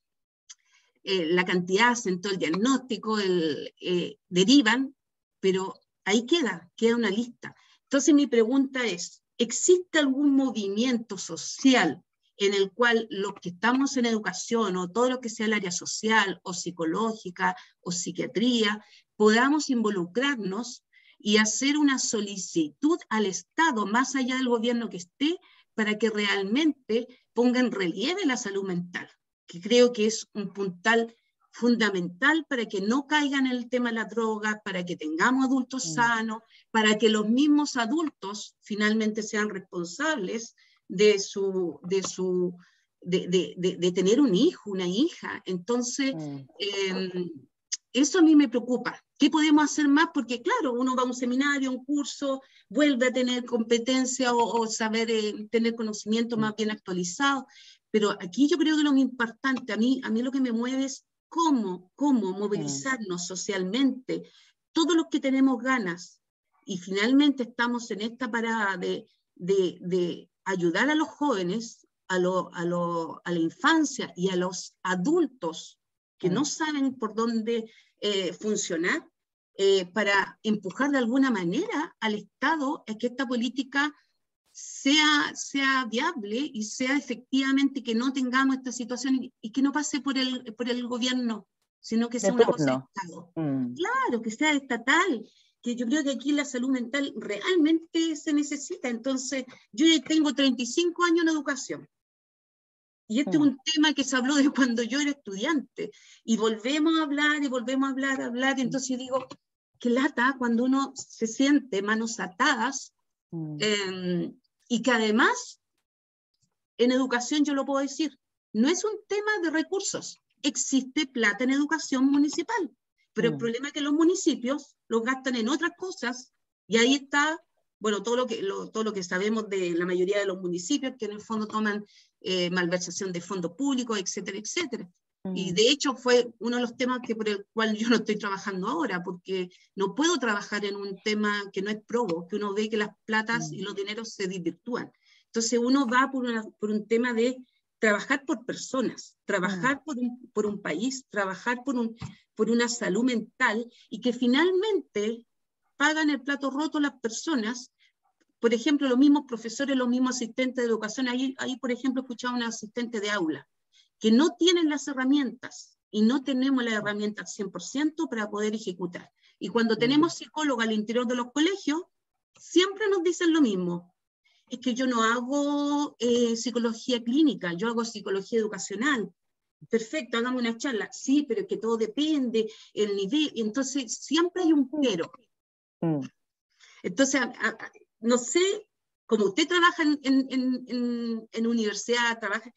eh, la cantidad, todo el diagnóstico, el, eh, derivan, pero ahí queda, queda una lista. Entonces mi pregunta es, ¿existe algún movimiento social en el cual los que estamos en educación o todo lo que sea el área social o psicológica o psiquiatría, podamos involucrarnos y hacer una solicitud al Estado, más allá del gobierno que esté, para que realmente ponga en relieve la salud mental que creo que es un puntal fundamental para que no caigan en el tema de la droga, para que tengamos adultos sanos, para que los mismos adultos finalmente sean responsables de su, de su, de, tener un hijo, una hija. Entonces, em, eso a mí me preocupa. ¿Qué podemos hacer más? Porque claro, uno va a un seminario, un curso, vuelve a tener competencia o, saber, eh, tener conocimiento más bien actualizado, pero aquí yo creo que lo importante, a mí, a mí lo que me mueve es cómo, cómo mm. movilizarnos socialmente, todos los que tenemos ganas, y finalmente estamos en esta parada de, de, de ayudar a los jóvenes, a, a, a, la infancia y a los adultos que mm. no saben por dónde eh, funcionar, eh, para empujar de alguna manera al Estado a que esta política sea, sea viable y sea efectivamente que no tengamos esta situación y que no pase por el, por el gobierno, sino que sea una cosa mm. Claro, que sea estatal, que yo creo que aquí la salud mental realmente se necesita. Entonces, yo ya tengo 35 años en educación. Y este es mm. un tema que se habló de cuando yo era estudiante. Y volvemos a hablar y volvemos a hablar, a hablar. Y mm. entonces yo digo, qué lata cuando uno se siente manos atadas em, y que además, en educación yo lo puedo decir, no es un tema de recursos. Existe plata en educación municipal, pero el mm. problema es que los municipios los gastan en otras cosas y ahí está, bueno, todo lo que, todo lo que sabemos de la mayoría de los municipios que en el fondo toman eh, malversación de fondos públicos, etcétera, etcétera. Mm. Y de hecho fue uno de los temas que por el cual yo no estoy trabajando ahora, porque no puedo trabajar en un tema que no es probo, que uno ve que las platas y los mm. dineros se desvirtúan. Entonces uno va por, por un tema de trabajar por personas, trabajar mm. por un, por un país, trabajar por, un, por una salud mental y que finalmente pagan el plato roto las personas por ejemplo, los mismos profesores, los mismos asistentes de educación. Ahí, ahí por ejemplo, escuchaba una asistente de aula que no tienen las herramientas y no tenemos las herramientas al 100% para poder ejecutar. Y cuando mm. tenemos psicóloga al interior de los colegios, siempre nos dicen lo mismo. Es que yo no hago eh, psicología clínica, yo hago psicología educacional. Perfecto, hagamos una charla. Sí, pero es que todo depende, el nivel. Entonces, siempre hay un pero. Mm. Entonces, no sé, como usted trabaja en, en universidad, trabaja,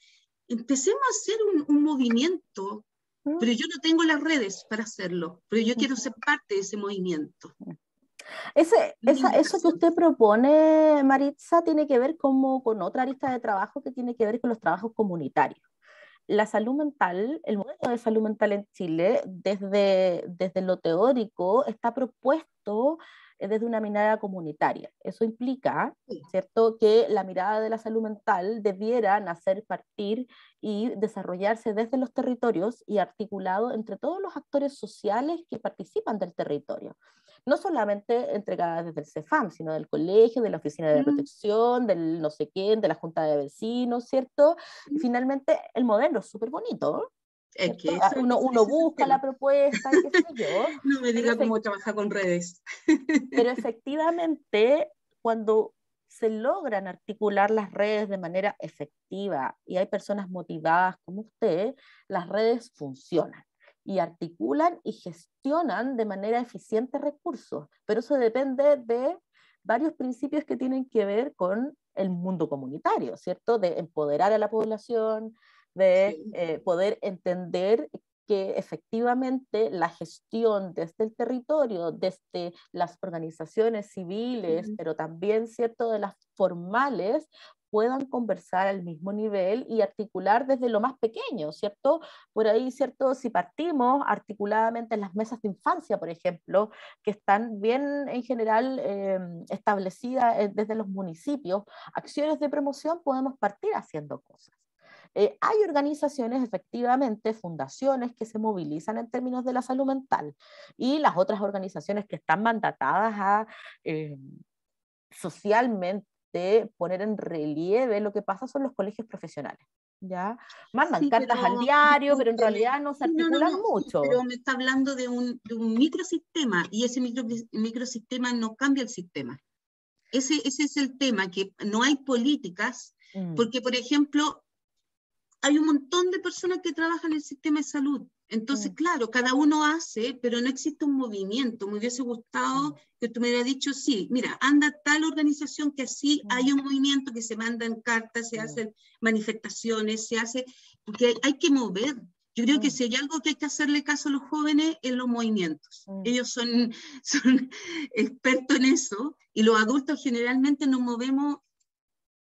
empecemos a hacer un, movimiento, ah. pero yo no tengo las redes para hacerlo, pero yo quiero ser parte de ese movimiento.
Ese, eso que usted propone, Maritza, tiene que ver como con otra arista de trabajo que tiene que ver con los trabajos comunitarios. La salud mental, el modelo de salud mental en Chile, desde, desde lo teórico, está propuesto desde una mirada comunitaria. Eso implica, ¿cierto?, que la mirada de la salud mental debiera nacer, partir y desarrollarse desde los territorios y articulado entre todos los actores sociales que participan del territorio. No solamente entregada desde el CEFAM, sino del colegio, de la oficina de mm. protección, del no sé quién, de la junta de vecinos, ¿cierto? Mm. Finalmente, el modelo es súper bonito, Ah, uno, busca la propuesta, qué sé yo.
No me diga cómo trabajar con redes.
pero efectivamente, cuando se logran articular las redes de manera efectiva y hay personas motivadas como usted, las redes funcionan y articulan y gestionan de manera eficiente recursos, pero eso depende de varios principios que tienen que ver con el mundo comunitario, ¿cierto? De empoderar a la población, de eh, poder entender que efectivamente la gestión desde el este territorio, desde este, las organizaciones civiles, pero también, ¿cierto?, de las formales, puedan conversar al mismo nivel y articular desde lo más pequeño, ¿cierto? Por ahí, ¿cierto? Si partimos articuladamente en las mesas de infancia, por ejemplo, que están bien en general em, establecidas eh, desde los municipios, acciones de promoción podemos partir haciendo cosas. Eh, hay organizaciones, efectivamente, fundaciones que se movilizan en términos de la salud mental y las otras organizaciones que están mandatadas a eh, socialmente poner en relieve lo que pasa son los colegios profesionales. ¿ya? Mandan cartas al diario, pero en este, realidad no se articulan mucho. Pero
me está hablando de un, microsistema y ese microsistema no cambia el sistema. Ese, ese es el tema, que no hay políticas, mm. porque por ejemplo, hay un montón de personas que trabajan en el sistema de salud. Entonces, mm. claro, cada uno hace, pero no existe un movimiento. Me hubiese gustado mm. que tú me hubieras dicho, sí, mira, anda tal organización que así mm. hay un movimiento, que se mandan cartas, se hacen manifestaciones, se hace, porque hay, que mover. Yo creo que si hay algo que hay que hacerle caso a los jóvenes es los movimientos. Ellos son, son expertos en eso y los adultos generalmente nos movemos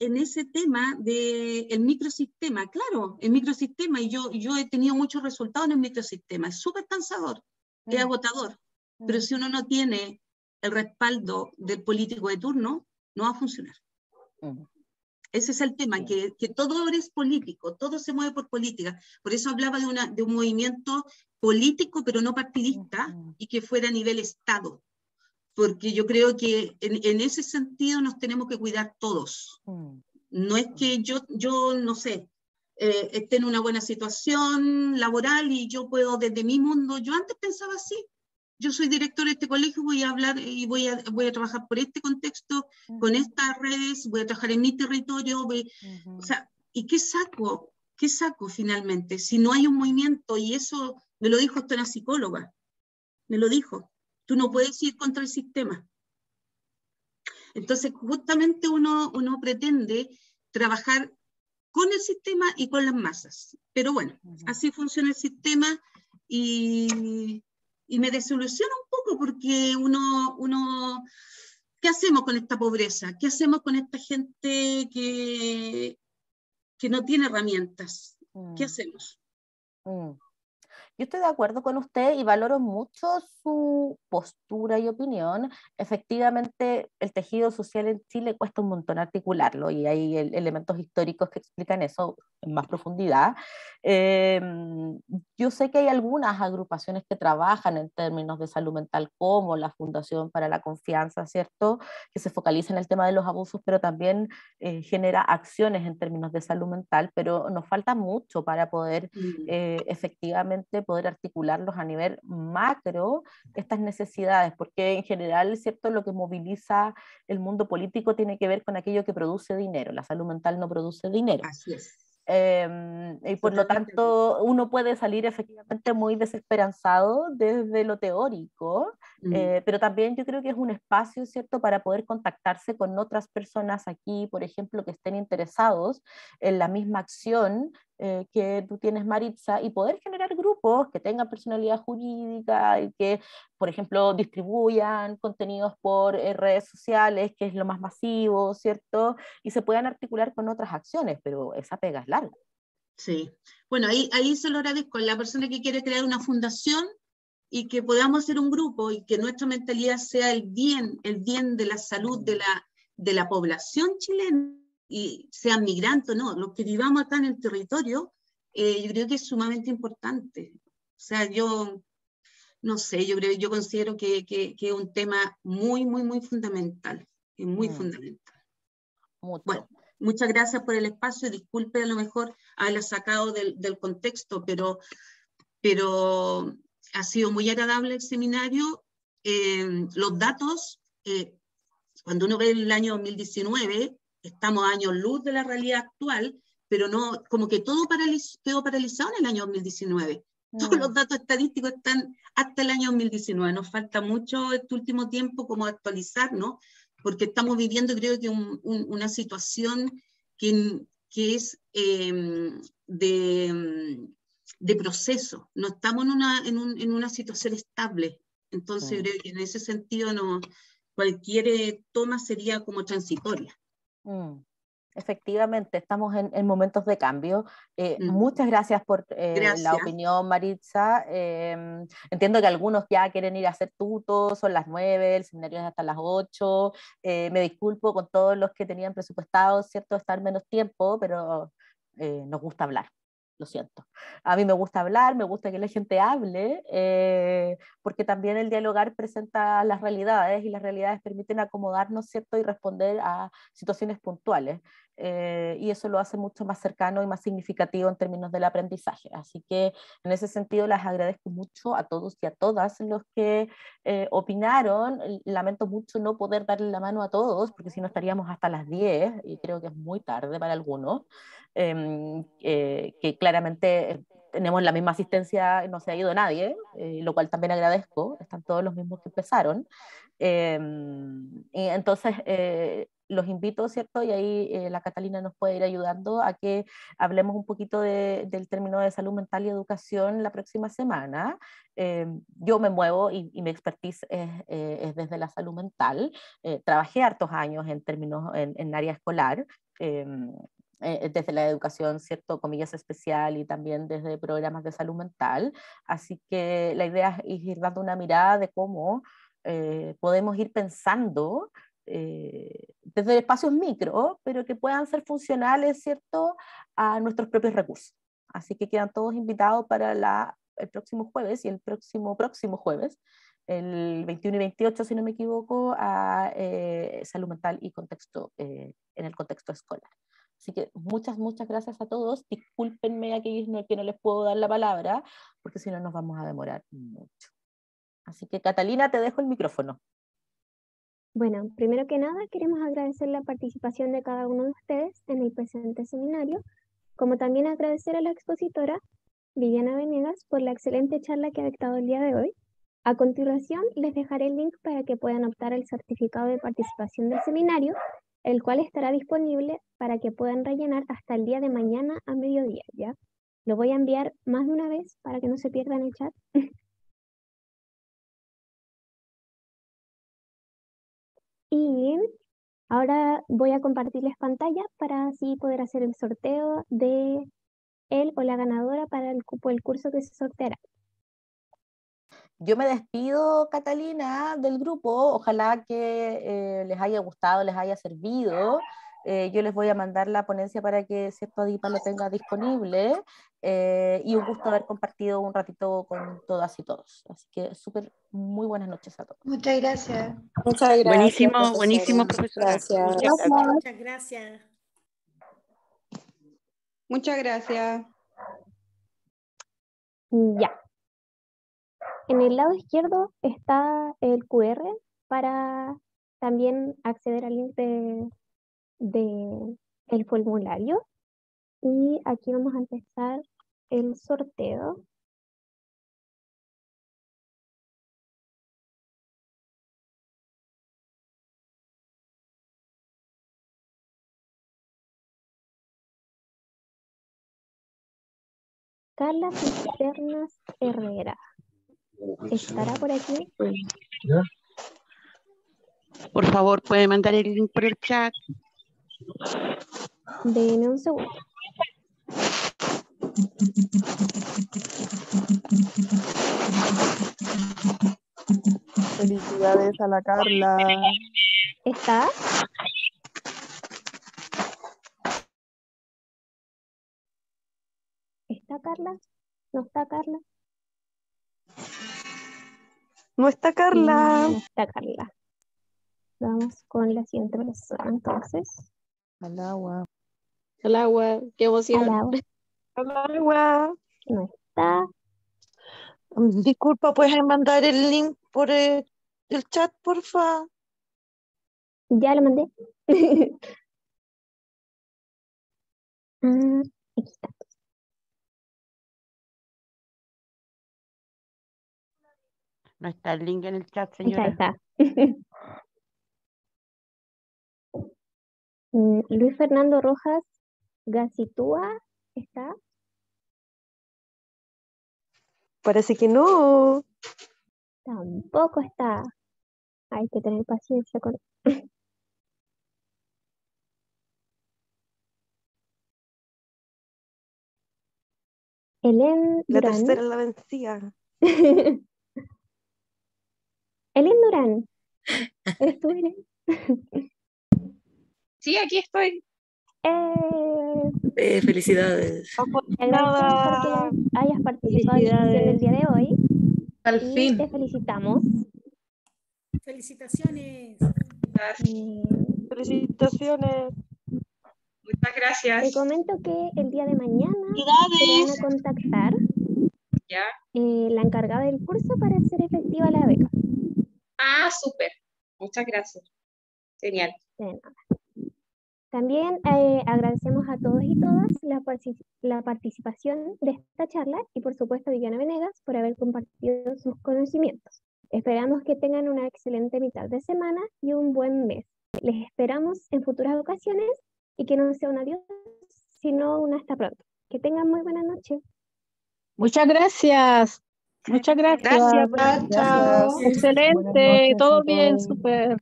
en ese tema del el microsistema, claro, el microsistema, y yo, yo he tenido muchos resultados en el microsistema, es súper cansador, es mm. agotador, pero mm. si uno no tiene el respaldo del político de turno, no va a funcionar. Mm. Ese es el tema, que, todo es político, todo se mueve por política. Por eso hablaba de, una, de un movimiento político, pero no partidista, y que fuera a nivel Estado porque yo creo que en, ese sentido nos tenemos que cuidar todos. Mm. No es que yo, yo no sé, eh, esté en una buena situación laboral y yo puedo desde mi mundo, yo antes pensaba así, yo soy director de este colegio, voy a hablar y voy a, voy a trabajar por este contexto, mm. con estas redes, voy a trabajar en mi territorio, o sea, ¿y qué saco? ¿Qué saco finalmente? Si no hay un movimiento, y eso me lo dijo hasta una psicóloga, me lo dijo, Tú no puedes ir contra el sistema. Entonces, justamente uno, uno pretende trabajar con el sistema y con las masas. Pero bueno, así funciona el sistema y, me desilusiona un poco porque uno, uno, ¿qué hacemos con esta pobreza? ¿Qué hacemos con esta gente que, que no tiene herramientas? ¿Qué mm. hacemos?
Mm. Yo estoy de acuerdo con usted y valoro mucho postura y opinión, efectivamente el tejido social en Chile cuesta un montón articularlo y hay elementos históricos que explican eso en más profundidad. Em, yo sé que hay algunas agrupaciones que trabajan en términos de salud mental como la Fundación para la Confianza, ¿cierto? Que se focaliza en el tema de los abusos, pero también eh, genera acciones en términos de salud mental, pero nos falta mucho para poder mm. eh, efectivamente poder articularlos a nivel macro estas necesidades, porque en general, ¿cierto? Lo que moviliza el mundo político tiene que ver con aquello que produce dinero, la salud mental no produce dinero. Así es. Em, y por lo tanto, uno puede salir efectivamente muy desesperanzado desde lo teórico, eh, pero también yo creo que es un espacio, ¿cierto?, para poder contactarse con otras personas aquí, por ejemplo, que estén interesados en la misma acción eh, que tú tienes Maritza y poder generar grupos que tengan personalidad jurídica y que, por ejemplo, distribuyan contenidos por eh, redes sociales, que es lo más masivo, ¿cierto? Y se puedan articular con otras acciones, pero esa pega es larga. Sí,
bueno, ahí, ahí se lo agradezco. La persona que quiere crear una fundación y que podamos ser un grupo y que nuestra mentalidad sea el bien, el bien de la salud de la, de la población chilena y sean migrantes o no, los que vivamos acá en el territorio, eh, yo creo que es sumamente importante. O sea, yo no sé, yo creo, yo considero que, que, que es un tema muy, muy, muy fundamental. Es muy mm. fundamental. Bueno, muchas gracias por el espacio. Disculpe a lo mejor haberla sacado del, del contexto, pero, pero ha sido muy agradable el seminario. Eh, los datos, eh, cuando uno ve el año 2019, estamos años luz de la realidad actual, pero no, como que todo quedó paralizado en el año 2019. Todos mm. los datos estadísticos están hasta el año 2019. Nos falta mucho este último tiempo como actualizarnos, porque estamos viviendo, creo que, una situación que, que es em, de, de, proceso. No estamos en una, en, una situación estable. Entonces, mm. creo que en ese sentido, no, cualquier eh, toma sería como transitoria.
Mm, efectivamente, estamos en, momentos de cambio. Eh, mm. Muchas gracias por eh, la opinión, Maritza. Em, entiendo que algunos ya quieren ir a hacer tutos, son las 9, el seminario es hasta las 8. Eh, me disculpo con todos los que tenían presupuestado, ¿cierto?, estar menos tiempo, pero nos gusta hablar lo siento. A mí me gusta hablar, me gusta que la gente hable, eh, porque también el dialogar presenta las realidades y las realidades permiten acomodarnos, ¿cierto? Y responder a situaciones puntuales. Eh, y eso lo hace mucho más cercano y más significativo en términos del aprendizaje. Así que en ese sentido las agradezco mucho a todos y a todas los que eh, opinaron. Lamento mucho no poder darle la mano a todos, porque si no estaríamos hasta las 10 y creo que es muy tarde para algunos. Em, eh, que claramente eh, tenemos la misma asistencia, no se ha ido nadie, eh, lo cual también agradezco, están todos los mismos que empezaron. Em, y entonces, los invito, ¿cierto? Y ahí la Catalina nos puede ir ayudando a que hablemos un poquito del término de salud mental y educación la próxima semana. Em, yo me muevo y, mi expertise es, desde la salud mental. trabajé hartos años en términos en, en área escolar. Eh, eh, desde la educación, ¿cierto? Comillas especial y también desde programas de salud mental. Así que la idea es ir dando una mirada de cómo eh, podemos ir pensando desde espacios micro, pero que puedan ser funcionales, ¿cierto?, a nuestros propios recursos. Así que quedan todos invitados para el próximo jueves y el próximo, próximo jueves, el 21 y 28, si no me equivoco, a salud mental y contexto, en el contexto escolar. Así que muchas, muchas gracias a todos. Discúlpenme a aquellos que no les puedo dar la palabra, porque si no nos
vamos a demorar
mucho. Así que Catalina, te dejo el micrófono.
Bueno, primero que nada queremos agradecer la participación de cada uno de ustedes en el presente seminario, como también agradecer a la expositora Viviana Venegas por la excelente charla que ha dictado el día de hoy. A continuación, les dejaré el link para que puedan optar el certificado de participación del seminario el cual estará disponible para que puedan rellenar hasta el día de mañana a mediodía, ¿ya? Lo voy a enviar más de una vez para que no se
pierdan el chat.
y ahora voy a compartirles pantalla para así poder hacer el sorteo de él o la ganadora para el, el curso que se sorteará yo me despido, Catalina, del grupo. Ojalá
que eh, les haya gustado, les haya servido. Eh, yo les voy a mandar la ponencia para que Cierto Adipa lo tenga disponible. Eh, y un gusto haber compartido un ratito con todas y todos. Así que súper, muy buenas noches a todos. Muchas gracias. Muchas gracias. Buenísimo, buenísimo, profesor. Muchas gracias. Muchas
gracias.
Muchas gracias. Ya. En el lado izquierdo está el QR para también acceder al link de, formulario. Y aquí vamos a empezar el sorteo.
Carla Cisternas
Herrera. ¿Estará por aquí?
Por favor, puede mandar el link por el chat. Deme
un segundo. Felicidades a la Carla. ¿Está?
¿Está Carla? ¿No está Carla?
No está Carla. No está Carla. Vamos con la siguiente persona entonces. Al agua. Al agua, qué emoción. Al agua. No está.
Mm, disculpa, ¿puedes mandar el link por el, chat, por porfa?
Ya lo mandé. Mm, aquí está. No está el link en el chat, señora. Está,
mm, Luis Fernando Rojas Gacitúa está. Parece que no. Tampoco está. Hay que tener paciencia con él. La tercera la
vencida.
Elin Durán, ¿Estás
Sí, aquí estoy. Felicidades
eh, eh, felicidades.
que hayas participado en el día de hoy. Al fin. Te felicitamos.
Felicitaciones.
Felicitaciones. Muchas gracias. Te comento que el día de mañana te van a contactar eh, la encargada del curso para hacer efectiva la beca. Ah, súper. Muchas gracias. Genial. También eh, agradecemos a todos y todas la, la, participación de esta charla y por supuesto a Viviana Venegas por haber compartido sus conocimientos. Esperamos que tengan una excelente mitad de semana y un buen mes. Les esperamos en futuras ocasiones y que no sea un adiós, sino un hasta pronto. Que tengan muy buena noche. Muchas gracias.
Muchas gracias. Gracias.
Excelente. Todo bien, súper.